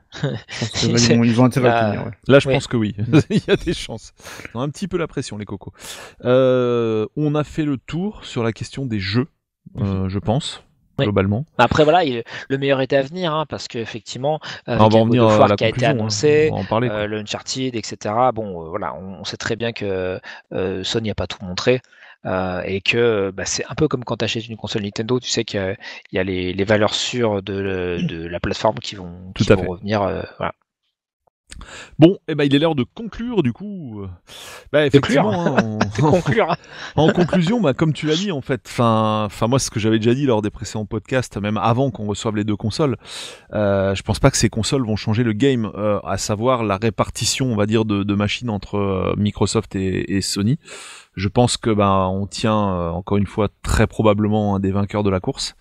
ils, vont, ils vont tenir. Là, je pense que oui. il y a des chances. a un petit peu la pression, les cocos. on a fait le tour sur la question des jeux, mhm. je pense globalement. Après, voilà, le meilleur était à venir, hein, parce qu'effectivement, euh, ah, Foire qui a été hein. annoncé, euh, le Uncharted, etc. Bon, euh, voilà, on, sait très bien que euh, Sony n'a pas tout montré. Euh, et que bah, c'est un peu comme quand tu achètes une console Nintendo, tu sais qu'il y a les, valeurs sûres de, la plateforme qui vont, Tout à revenir. voilà. Bon, eh ben, il est l'heure de conclure du coup. Bah, hein, en... conclusion, bah, comme tu l'as dit en fait, enfin, moi ce que j'avais déjà dit lors des précédents podcasts, même avant qu'on reçoive les deux consoles, euh, je pense pas que ces consoles vont changer le game, euh, à savoir la répartition, on va dire, de, machines entre euh, Microsoft et Sony. Je pense que bah, on tient euh, encore une fois très probablement un des vainqueurs de la course,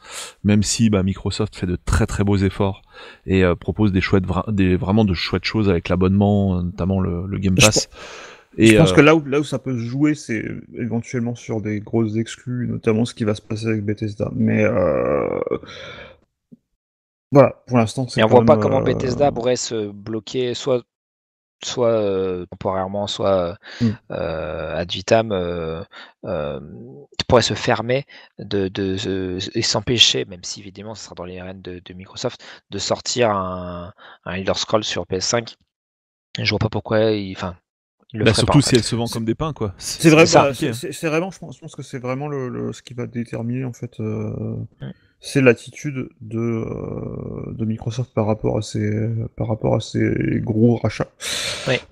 même si bah, Microsoft fait de très très beaux efforts et euh, propose des chouettes, vraiment de chouettes choses avec l'abonnement, notamment le, Game Pass. Je, pense euh, que là où, là où ça peut se jouer, c'est éventuellement sur des grosses exclus, notamment ce qui va se passer avec Bethesda. Mais voilà, pour l'instant, c'est. on voit pas comment Bethesda pourrait se bloquer, soit soit euh, temporairement, soit ad mm. euh, vitam, euh, pourrait se fermer de, de, et s'empêcher, même si évidemment ce sera dans les rênes de, Microsoft, de sortir un, un Elder Scroll sur PS5. Je vois pas pourquoi, il, enfin, bah, surtout si elle se vend comme des pains, quoi. C'est vrai, bah, c'est vraiment, je pense, que c'est vraiment le, ce qui va déterminer en fait mm c'est l'attitude de, euh, de Microsoft par rapport à ces par rapport à gros rachats.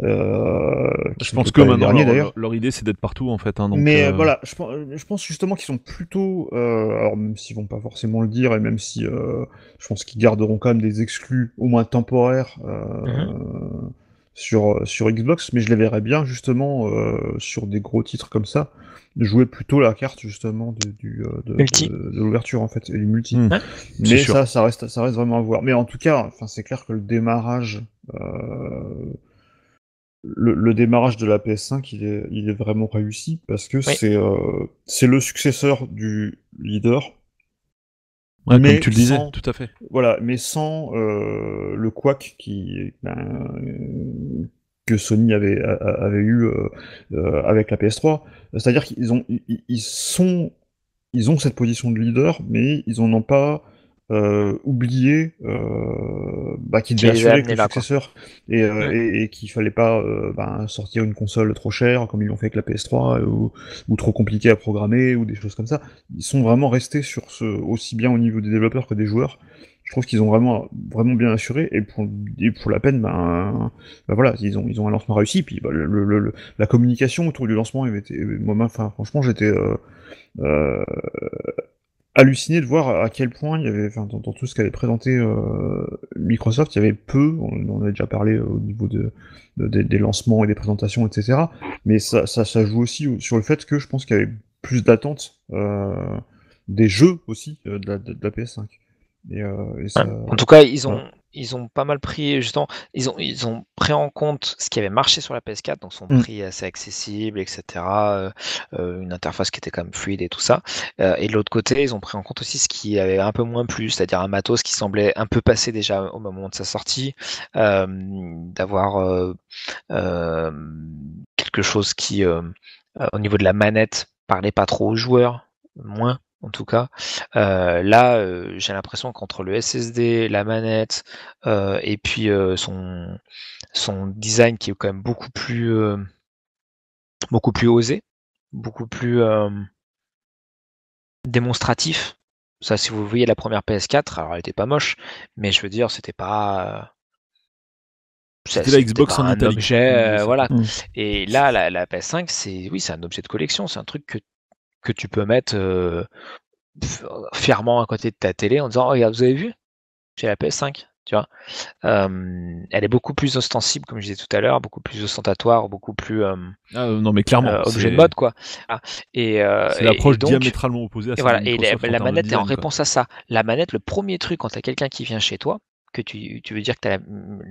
Euh, je pense que maintenant, leur, idée, c'est d'être partout, en fait. Hein, Mais euh, voilà, je, pense justement qu'ils sont plutôt... alors, même s'ils vont pas forcément le dire, et même si je pense qu'ils garderont quand même des exclus, au moins temporaires, mm-hmm sur, euh, sur Xbox, mais je les verrais bien justement euh, sur des gros titres comme ça, de jouer plutôt la carte justement de, du, euh, de, l'ouverture en fait, et du multi. Hmm. mais ça, ça reste, ça reste vraiment à voir. Mais en tout cas, c'est clair que le démarrage, le, démarrage de la PS5, il est, il est vraiment réussi parce que c'est c'est le successeur du leader mais tu le disais, tout à fait. Voilà, mais sans euh, le quack qui, ben, que Sony avait, avait eu euh, euh, avec la PS3. C'est-à-dire qu'ils ont, ils, sont, ils ont cette position de leader, mais ils n'en ont pas euh, oublié euh, bah, assurer que le successeur et, euh, et, et qu'il fallait pas euh, bah, sortir une console trop chère comme ils l'ont fait avec la PS3 euh, ou, ou, trop compliquée à programmer ou des choses comme ça. Ils sont vraiment restés sur ce aussi bien au niveau des développeurs que des joueurs. Je trouve qu'ils ont vraiment vraiment bien assuré et pour, pour la peine ben, ben, voilà ils ont ils ont un lancement réussi puis ben, le, la communication autour du lancement avait était moi enfin franchement j'étais euh, halluciné de voir à quel point il y avait, enfin, dans, tout ce qu'avait présenté euh, Microsoft, il y avait peu, on, en a déjà parlé euh, au niveau de, des lancements et des présentations, etc. Mais ça, joue aussi sur le fait que je pense qu'il y avait plus d'attentes euh, des jeux aussi de la, PS5. en tout cas, ils ont, ils ont pas mal pris, justement, ils ont, ils ont pris en compte ce qui avait marché sur la PS4, donc son mm. prix assez accessible, etc. Euh, euh, une interface qui était quand même fluide et tout ça. Euh, et de l'autre côté, ils ont pris en compte aussi ce qui avait un peu moins plu, c'est-à-dire un matos qui semblait un peu passé déjà au moment de sa sortie, d'avoir quelque chose qui, au niveau de la manette, parlait pas trop aux joueurs, moins en tout cas. Euh, là, euh, j'ai l'impression qu'entre le SSD, la manette euh, et puis son, son design qui est quand même beaucoup plus, beaucoup plus osé, beaucoup plus démonstratif. Ça, si vous voyez la première PS4, alors elle était pas moche, mais je veux dire, c'était pas. C'était la Xbox pas en un voilà. Mm. Et là, la, la PS5, c'est oui, c'est un objet de collection, c'est un truc que que tu peux mettre euh, fièrement à côté de ta télé en disant regarde, vous avez vu J'ai la PS5. Tu vois elle est beaucoup plus ostensible, comme je disais tout à l'heure, beaucoup plus ostentatoire, beaucoup plus ah, euh, non mais clairement euh, objet de mode quoi. Ah, et c'est l'approche diamétralement opposée. À ça voilà, et la, manette est en réponse à ça. La manette, le premier truc quand tu as quelqu'un qui vient chez toi, que tu, veux dire que tu as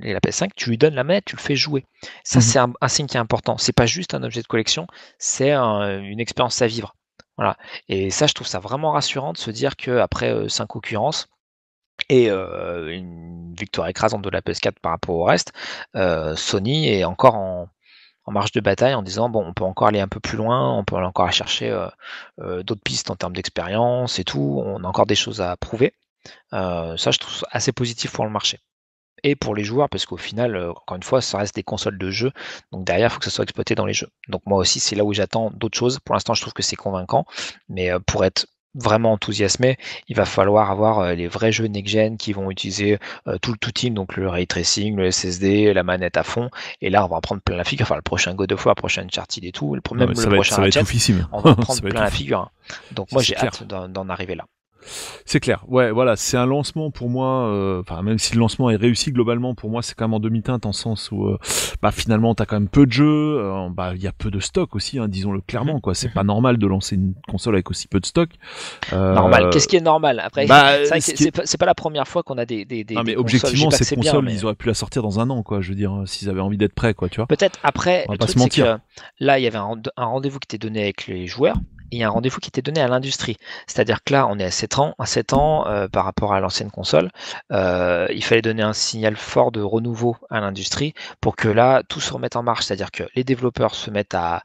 la, PS5, tu lui donnes la manette, tu le fais jouer. Ça mmh c'est un, signe qui est important. C'est pas juste un objet de collection, c'est une expérience à vivre. Voilà. Et ça, je trouve ça vraiment rassurant de se dire qu'après 5 occurrences, et une victoire écrasante de la PS4 par rapport au reste, Sony est encore en, marche de bataille en disant bon, on peut encore aller un peu plus loin, on peut encore aller chercher d'autres pistes en termes d'expérience et tout, on a encore des choses à prouver. ça, je trouve assez positif pour le marché et pour les joueurs, parce qu'au final, euh, encore une fois, ça reste des consoles de jeux. Donc derrière, il faut que ça soit exploité dans les jeux. Donc moi aussi, c'est là où j'attends d'autres choses. Pour l'instant, je trouve que c'est convaincant, mais euh, pour être vraiment enthousiasmé, il va falloir avoir euh, les vrais jeux next-gen qui vont utiliser tout le tout team, donc le ray tracing, le SSD, la manette à fond. Et là, on va prendre plein la figure. Enfin, le prochain God of War, le prochain Uncharted et tout, le, problème le va prochain être, on va prendre plein la figure. Donc moi, j'ai hâte d'en arriver là. C'est clair. Ouais, voilà, c'est un lancement pour moi. Euh, même si le lancement est réussi globalement, pour moi, c'est quand même en demi-teinte en sens où, euh, bah, finalement, t'as quand même peu de jeux. Euh, bah, il y a peu de stock aussi, hein, disons-le clairement. Mhm. Quoi, c'est mhm. pas normal de lancer une console avec aussi peu de stock. normal. Qu'est-ce qui est normal après bah, C'est pas la première fois qu'on a des. des, non, mais objectivement, consoles, ils auraient pu la sortir dans un an, quoi. Je veux dire, s'ils avaient envie d'être prêts, quoi, tu vois. Peut-être après. On va là, il y avait un rendez-vous qui était donné avec les joueurs. Il y a un rendez-vous qui était donné à l'industrie. C'est-à-dire que là, on est à 7 ans, à 7 ans euh, par rapport à l'ancienne console. Euh, il fallait donner un signal fort de renouveau à l'industrie pour que là, tout se remette en marche. C'est-à-dire que les développeurs se mettent à,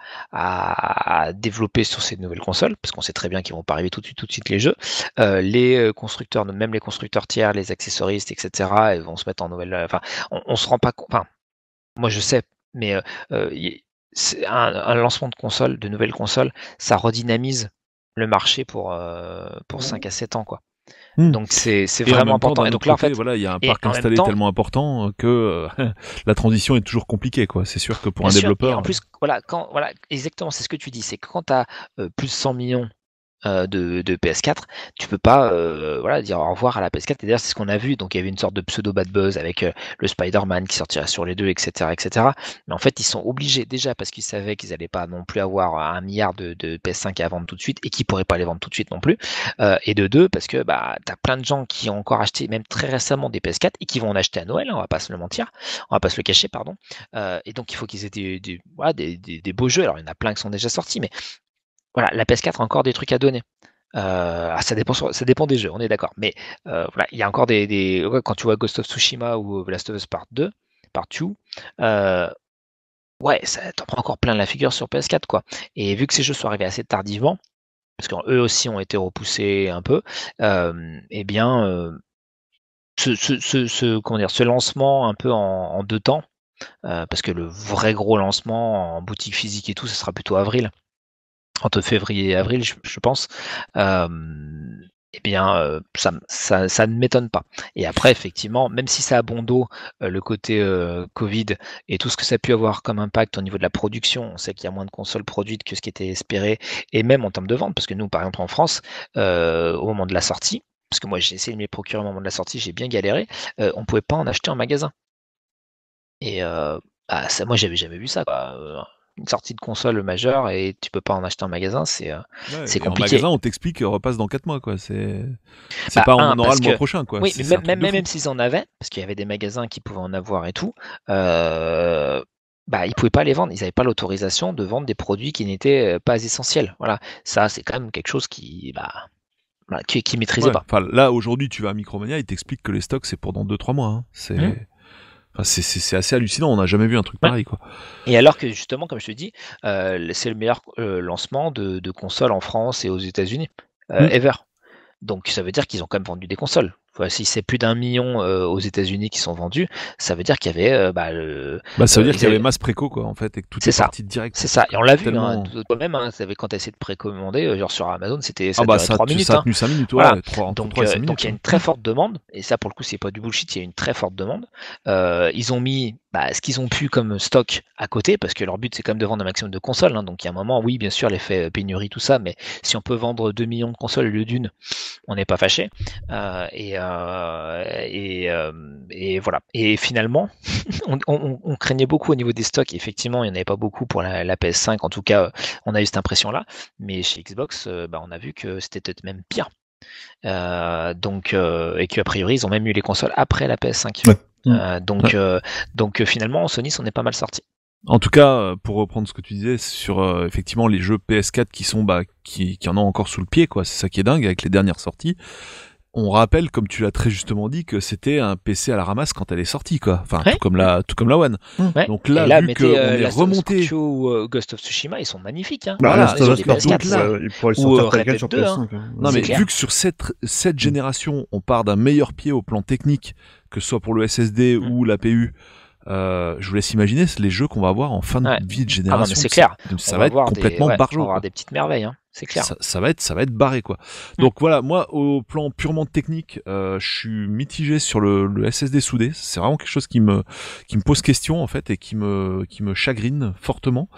développer sur ces nouvelles consoles, parce qu'on sait très bien qu'ils vont pas arriver tout de suite, tout de suite les jeux. Euh, les constructeurs, même les constructeurs tiers, les accessoristes, etc., vont se mettre en nouvelle. Enfin, on, se rend pas compte. moi, je sais, mais un, un, lancement de console, de nouvelles consoles, ça redynamise le marché pour, euh, pour 5 à 7 ans. quoi. Hmm. Donc c'est vraiment important. et donc là, en fait, voilà, il y a un parc installé tellement important euh, que euh, la transition est toujours compliquée, quoi. C'est sûr que pour un développeur. en plus, voilà, quand, voilà, exactement, c'est ce que tu dis, c'est que quand tu as plus de 100 millions euh, de, PS4, tu peux pas euh, voilà, dire au revoir à la PS4. Et d'ailleurs, c'est ce qu'on a vu. Donc, il y avait une sorte de pseudo bad buzz avec euh, le Spider-Man qui sortira sur les deux, etc., etc. Mais en fait, ils sont obligés déjà parce qu'ils savaient qu'ils n'allaient pas non plus avoir un milliard de, PS5 à vendre tout de suite et qu'ils pourraient pas les vendre tout de suite non plus. et de deux, parce que bah, tu as plein de gens qui ont encore acheté, même très récemment, des PS4 et qui vont en acheter à Noël. Hein, on va pas se le mentir, on va pas se le cacher, pardon. et donc, il faut qu'ils aient des, des, des, des beaux jeux. Alors, il y en a plein qui sont déjà sortis, mais voilà, la PS4 a encore des trucs à donner. Euh, ah, ça, dépend ça dépend des jeux, on est d'accord. Mais euh, voilà, il y a encore des, quand tu vois Ghost of Tsushima ou Last of Us Part 2, Part 2, euh, ouais, ça t'en prend encore plein de la figure sur PS4 quoi. Et vu que ces jeux sont arrivés assez tardivement, parce qu'eux aussi ont été repoussés un peu, et euh, eh bien, ce, ce, ce, ce ce lancement un peu en, en deux temps, parce que le vrai gros lancement en boutique physique et tout, ce sera plutôt avril entre février et avril, je, pense, euh, eh bien, euh, ça, ça, ne m'étonne pas. Et après, effectivement, même si ça a bon dos, euh, le côté Covid et tout ce que ça a pu avoir comme impact au niveau de la production, on sait qu'il y a moins de consoles produites que ce qui était espéré, et même en termes de vente, parce que nous, par exemple, en France, au moment de la sortie, parce que moi j'ai essayé de me procurer au moment de la sortie, j'ai bien galéré, on ne pouvait pas en acheter en magasin. Et bah, ça, moi j'avais jamais vu ça. Quoi une sortie de console majeure et tu peux pas en acheter en magasin, c'est euh, c'est compliqué. En magasin, on t'explique repasse dans 4 mois quoi, c'est bah, pas un, on aura le mois prochain Oui, mais même s'ils en avaient parce qu'il y avait des magasins qui pouvaient en avoir et tout, euh, bah, ils ne pouvaient pas les vendre, ils n'avaient pas l'autorisation de vendre des produits qui n'étaient euh, pas essentiels. Voilà, ça c'est quand même quelque chose qui bah, qui, qui maîtrisait pas. Là aujourd'hui, tu vas à Micromania, ils t'expliquent que les stocks c'est pendant dans 2-3 mois. Hein. C'est mmh. C'est assez hallucinant, on n'a jamais vu un truc pareil. Quoi. Et alors que justement, comme je te dis, euh, c'est le meilleur euh, lancement de, consoles en France et aux États-Unis, euh, hmm. ever. Donc ça veut dire qu'ils ont quand même vendu des consoles si c'est plus d'un million euh, aux États-Unis qui sont vendus, ça veut dire qu'il y avait. Euh, bah, bah, ça veut euh, dire qu'il y avait masse préco, quoi, en fait, et que tout est, parti direct. C'est ça, et on l'a vu, hein, tellement... même hein, quand tu essayé de précommander, genre sur Amazon, c'était ça, ah bah, minutes. a tenu 5 minutes, 3, donc, minutes, donc il y a une hein. très forte demande, et ça, pour le coup, c'est pas du bullshit, il y a une très forte demande. ils ont mis bah, ce qu'ils ont pu comme stock à côté, parce que leur but, c'est quand même de vendre un maximum de consoles, hein, donc il y a un moment, oui, bien sûr, l'effet pénurie, tout ça, mais si on peut vendre 2 millions de consoles au lieu d'une, on n'est pas fâché. et euh, euh, et, voilà. Et finalement, on, craignait beaucoup au niveau des stocks. Effectivement, il n'y en avait pas beaucoup pour la, PS5. En tout cas, on a eu cette impression-là. Mais chez Xbox, euh, bah, on a vu que c'était peut-être même pire. donc, et qu'a priori, ils ont même eu les consoles après la PS5. donc, finalement donc finalement, Sony on est pas mal sorti. En tout cas, pour reprendre ce que tu disais sur effectivement les jeux PS4 qui sont bah, qui, qui en ont encore sous le pied, quoi. C'est ça qui est dingue avec les dernières sorties on rappelle, comme tu l'as très justement dit, que c'était un PC à la ramasse quand elle est sortie, quoi. Enfin, tout comme la, tout comme la One. Mmh. Donc là, là vu qu'on euh, est remonté, euh, Ghost of Tsushima, ils sont magnifiques. Hein. voilà, sur PS4, là. Euh, ils pourraient sortir sur PS5. Hein. Hein. Non mais vu que sur cette cette mmh. génération, on part d'un meilleur pied au plan technique, que ce soit pour le SSD mmh. ou l'APU. Euh, je vous laisse imaginer les jeux qu'on va avoir en fin de vie de ah génération. c'est clair. Ça va, être complètement par jour On va avoir des petites merveilles. Hein c'est clair. Ça, va être, ça va être barré quoi. Mm. Donc voilà, moi au plan purement technique, euh, je suis mitigé sur le, SSD soudé. C'est vraiment quelque chose qui me qui me pose question en fait et qui me qui me chagrine fortement.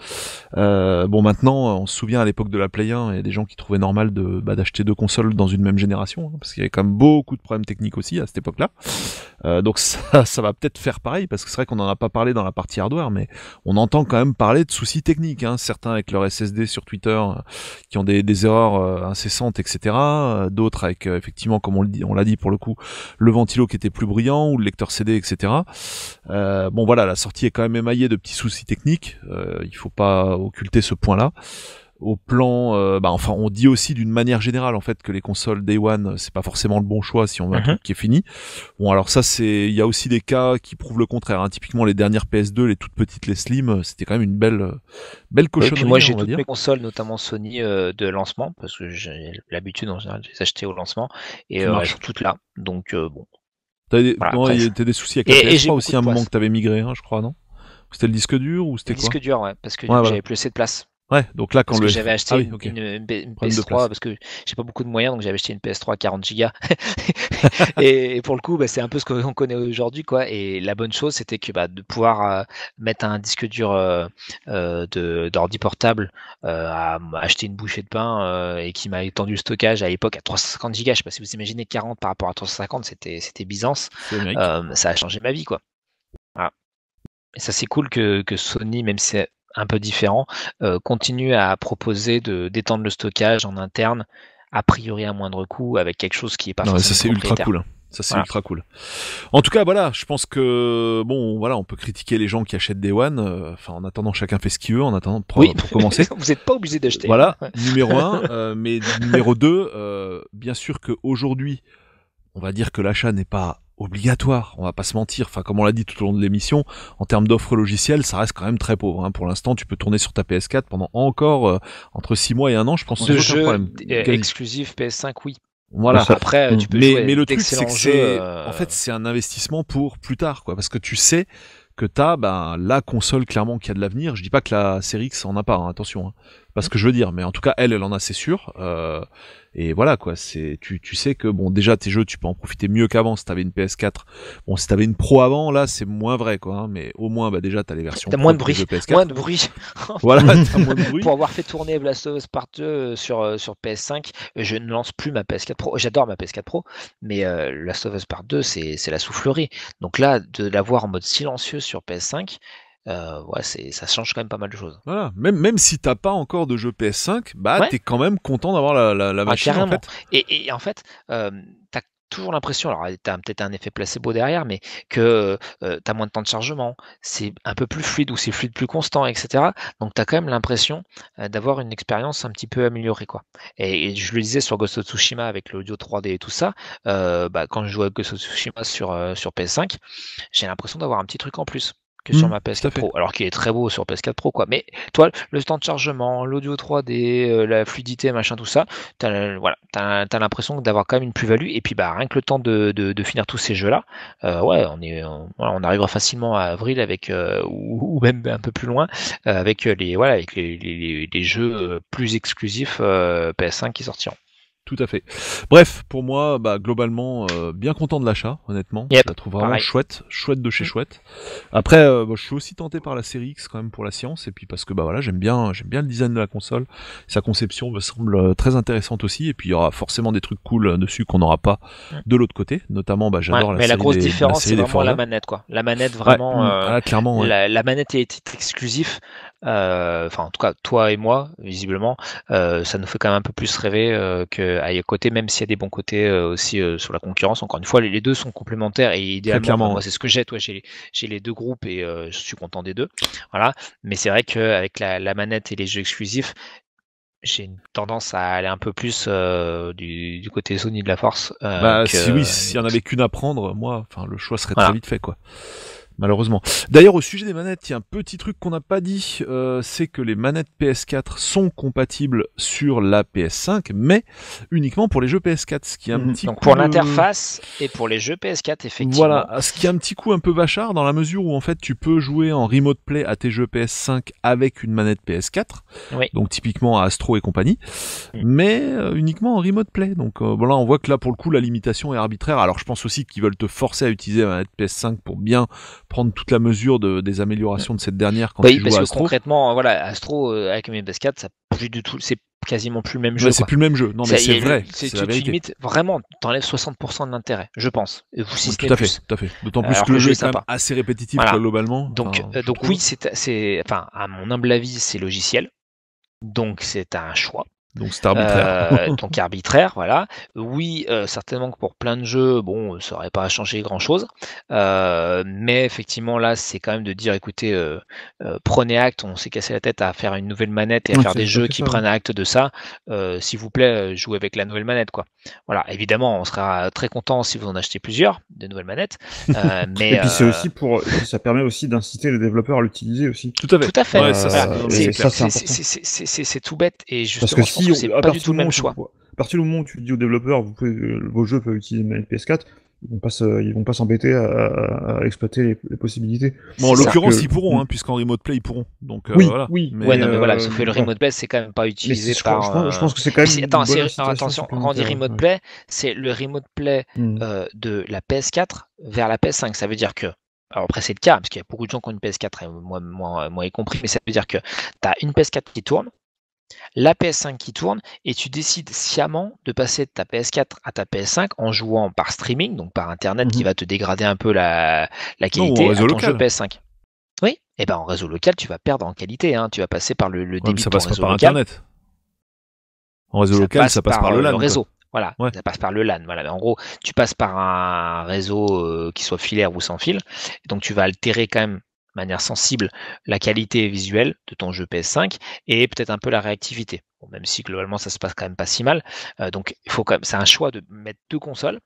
Euh, bon maintenant, on se souvient à l'époque de la Play 1, il y a des gens qui trouvaient normal de bah, d'acheter deux consoles dans une même génération hein, parce qu'il y avait quand même beaucoup de problèmes techniques aussi à cette époque-là. Euh, donc ça, ça va peut-être faire pareil parce que c'est vrai qu'on en a pas parlé dans la partie hardware, mais on entend quand même parler de soucis techniques. Hein. certains avec leur SSD sur Twitter qui ont des, erreurs euh, incessantes, etc. Euh, d'autres avec euh, effectivement, comme on l'a dit, on dit pour le coup, le ventilo qui était plus brillant ou le lecteur CD, etc. bon voilà, la sortie est quand même émaillée de petits soucis techniques. il faut pas occulter ce point-là au plan, euh, bah, enfin, on dit aussi d'une manière générale en fait que les consoles Day One, euh, c'est pas forcément le bon choix si on veut un mhm. truc qui est fini. Bon, alors ça, c'est, il y a aussi des cas qui prouvent le contraire. Hein. Typiquement, les dernières PS2, les toutes petites, les Slim, euh, c'était quand même une belle, belle cochonnerie. moi, hein, j'ai toutes mes consoles, notamment Sony de lancement, parce que j'ai l'habitude en général de les acheter au lancement, et elles sont toutes là. Donc bon. T'as des... soucis avec et, la PS3 aussi un moment que t'avais migré, hein, je crois, non C'était le disque dur ou c'était quoi Le disque dur, ouais, parce que j'avais plus assez de place. Ouais, donc là, quand le... j'avais acheté ah une, PS3 parce que j'ai pas beaucoup de moyens, donc j'avais acheté une PS3 à 40 Go. et, pour le coup, bah, c'est un peu ce qu'on connaît aujourd'hui, quoi. Et la bonne chose, c'était que bah, de pouvoir euh, mettre un disque dur euh, euh, d'ordi portable, à, acheter une bouchée de pain et qui m'a étendu le stockage à l'époque à 350 Go. Je sais pas si vous imaginez 40 par rapport à 350, c'était c'était Byzance. ça a changé ma vie, quoi. Et ça, c'est cool que, que Sony, même si un peu différent, euh, continue à proposer de d'étendre le stockage en interne, a priori à moindre coût, avec quelque chose qui est pas. Non, hein. ça c'est ultra cool. Ça c'est ultra cool. En tout cas, voilà, je pense que bon, voilà, on peut critiquer les gens qui achètent des One. Euh, enfin, en attendant, chacun fait ce qu'il veut. En attendant, pour, commencer, vous n'êtes pas obligé d'acheter. Voilà, numéro un. Euh, mais numéro deux, bien sûr que aujourd'hui, on va dire que l'achat n'est pas obligatoire, on va pas se mentir. Enfin, comme on l'a dit tout au long de l'émission, en termes d'offres logicielles, ça reste quand même très pauvre. Hein. Pour l'instant, tu peux tourner sur ta PS4 pendant encore euh, entre 6 mois et 1 an, je pense. Le jeu problème. exclusif PS5, oui. Voilà. Après, tu peux mais, le truc, c'est euh, en fait, c'est un investissement pour plus tard, quoi, parce que tu sais que t'as ben la console clairement qui a de l'avenir. Je dis pas que la série X en a pas, hein, attention. Hein parce que je veux dire, mais en tout cas, elle, elle en a, c'est sûr. Euh, et voilà, quoi. C'est, tu, tu sais que, bon, déjà, tes jeux, tu peux en profiter mieux qu'avant si t'avais une PS4. Bon, si t'avais une Pro avant, là, c'est moins vrai, quoi. Hein, mais au moins, bah, déjà, t'as les versions. T'as moins de bruit. Moins de bruit. voilà, moins de bruit. Pour avoir fait tourner Blast of Part 2 euh, sur, euh, sur PS5, je ne lance plus ma PS4 Pro. J'adore ma PS4 Pro, mais euh, Last of Us Part 2, c'est la soufflerie. Donc là, de l'avoir en mode silencieux sur PS5, euh, ouais, c'est, ça change quand même pas mal de choses. Voilà, même, même si t'as pas encore de jeu PS5, bah t'es quand même content d'avoir la, la, ah, machine. en et, en fait, euh, t'as toujours l'impression, alors t'as peut-être un effet placebo derrière, mais que tu euh, t'as moins de temps de chargement, c'est un peu plus fluide ou c'est fluide plus constant, etc. Donc t'as quand même l'impression euh, d'avoir une expérience un petit peu améliorée, quoi. Et, je le disais sur Ghost of Tsushima avec l'audio 3D et tout ça, euh, bah, quand je joue à Ghost of Tsushima sur, sur PS5, j'ai l'impression d'avoir un petit truc en plus que sur mmh, ma PS4 Pro. Alors qu'il est très beau sur PS4 Pro, quoi. Mais toi, le temps de chargement, l'audio 3D, euh, la fluidité, machin, tout ça, t'as voilà, as, as l'impression d'avoir quand même une plus-value. Et puis, bah, rien que le temps de, de, finir tous ces jeux-là, euh, ouais, on est, on, arrivera facilement à avril avec, euh, ou, même un peu plus loin, avec les, voilà, avec les, les, les jeux plus exclusifs PS5 qui sortiront tout à fait. Bref, pour moi, bah, globalement, euh, bien content de l'achat, honnêtement. je la trouve vraiment chouette, chouette de chez mm. chouette. Après, euh, bah, je suis aussi tenté par la série X quand même pour la science, et puis parce que bah voilà, j'aime bien, j'aime bien le design de la console. Sa conception me semble euh, très intéressante aussi, et puis il y aura forcément des trucs cool dessus qu'on n'aura pas mm. de l'autre côté. Notamment, bah, j'adore la, Mais la grosse différence, c'est vraiment la manette, quoi. La manette vraiment. Mm. Ah, clairement. La, manette est, est exclusive. Euh, enfin en tout cas toi et moi, visiblement, euh, ça nous fait quand même un peu plus rêver euh, qu'à côté, même s'il y a des bons côtés aussi sur la concurrence. Encore une fois, les, deux sont complémentaires et idéalement, c'est ce que j'ai, toi, j'ai les deux groupes et je suis content des deux. Voilà. Mais c'est vrai qu'avec la, manette et les jeux exclusifs, j'ai une tendance à aller un peu plus du, du, côté Sony de la force. bah, si oui, s'il y en avait qu'une à prendre, moi, enfin, le choix serait très vite fait, quoi malheureusement. D'ailleurs, au sujet des manettes, il y a un petit truc qu'on n'a pas dit, euh, c'est que les manettes PS4 sont compatibles sur la PS5, mais uniquement pour les jeux PS4, ce qui est un mhm. petit pour euh, l'interface et pour les jeux PS4, effectivement. Voilà, ce qui est un petit coup un peu vachard dans la mesure où en fait tu peux jouer en remote play à tes jeux PS5 avec une manette PS4, donc typiquement à Astro et compagnie, mm. mais euh, uniquement en remote play. Donc voilà on voit que là pour le coup la limitation est arbitraire. Alors je pense aussi qu'ils veulent te forcer à utiliser la manette PS5 pour bien prendre toute la mesure des améliorations de cette dernière quand bah oui, tu joues parce à Astro. Que concrètement, voilà, Astro euh, avec MBS4, ça plus du tout, c'est quasiment plus le même jeu. c'est plus le même jeu. Non, mais c'est vrai. C'est tu, tu vraiment, t'enlèves 60% de l'intérêt, je pense. tout, à fait, tout à fait. D'autant plus que le jeu est, Quand même assez répétitif globalement. Donc, euh, donc oui, c'est, enfin, à mon humble avis, c'est logiciel. Donc c'est un choix. Donc c'est arbitraire. Euh, donc arbitraire, voilà. Oui, euh, certainement que pour plein de jeux, bon, ça n'aurait pas changé grand-chose. Euh, mais effectivement, là, c'est quand même de dire, écoutez, prenez acte, on s'est cassé la tête à faire une nouvelle manette et à faire des jeux qui prennent acte de ça. S'il vous plaît, jouez avec la nouvelle manette, quoi. Voilà, évidemment, on sera très content si vous en achetez plusieurs, de nouvelles manettes. mais, et puis c'est aussi pour, ça permet aussi d'inciter les développeurs à l'utiliser aussi. Tout à fait. Tout à fait. c'est tout bête et justement c'est pas du tout le même choix. À partir du moment où tu dis aux développeurs, vous pouvez, euh, vos jeux peuvent utiliser une PS4, ils vont pas vont pas s'embêter à, exploiter les, possibilités. en l'occurrence, ils pourront, hein, puisqu'en remote play, ils pourront. Donc euh, oui, voilà. Oui, mais, ouais, non, mais euh, voilà, sauf que le remote play, c'est quand même pas utilisé Je pense, que c'est quand même. bonne attention, quand on dit remote play, c'est le remote play hmm. de la PS4 vers la PS5. Ça veut dire que. Alors après c'est le cas, parce qu'il y a beaucoup de gens qui ont une PS4, moi, moi, moi y compris, mais ça veut dire que tu as une PS4 qui tourne, la PS5 qui tourne et tu décides sciemment de passer de ta PS4 à ta PS5 en jouant par streaming, donc par internet qui mmh va te dégrader un peu la, qualité de PS5. Oui, et ben en réseau local, tu vas perdre en qualité, hein. tu vas passer par le, le ça passe par internet. En réseau local, ça passe par, le, euh, LAN, réseau. Voilà, ça passe par le LAN. Voilà. Mais en gros, tu passes par un réseau euh, qui soit filaire ou sans fil. Donc tu vas altérer quand même manière sensible la qualité visuelle de ton jeu PS5 et peut-être un peu la réactivité. même si globalement ça se passe quand même pas si mal. Euh, donc il faut quand même, c'est un choix de mettre deux consoles,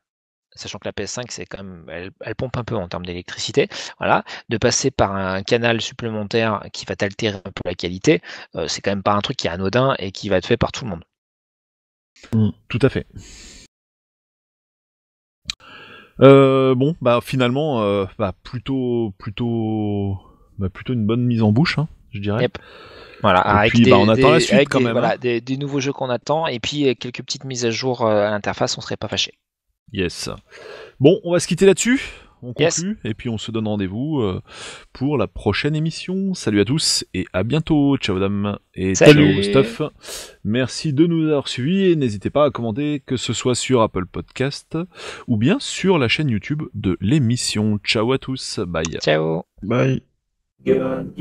sachant que la PS5 c'est quand même, elle, pompe un peu en termes d'électricité. Voilà, de passer par un canal supplémentaire qui va t'altérer un peu la qualité, euh, c'est quand même pas un truc qui est anodin et qui va être fait par tout le monde. Mmh, tout à fait. Euh, bon, bah finalement, euh, bah, plutôt, plutôt, bah, plutôt une bonne mise en bouche, hein, je dirais. Voilà, et puis, des, bah, on attend la suite quand même. Hein. des, des, nouveaux jeux qu'on attend et puis euh, quelques petites mises à jour à l'interface, on serait pas fâché. Yes. Bon, on va se quitter là-dessus on conclut et puis on se donne rendez-vous euh, pour la prochaine émission. Salut à tous et à bientôt. Ciao dames et Salut. stuff. Merci de nous avoir suivis et n'hésitez pas à commander que ce soit sur Apple Podcast ou bien sur la chaîne YouTube de l'émission. Ciao à tous. Bye. Ciao. Bye. Gamer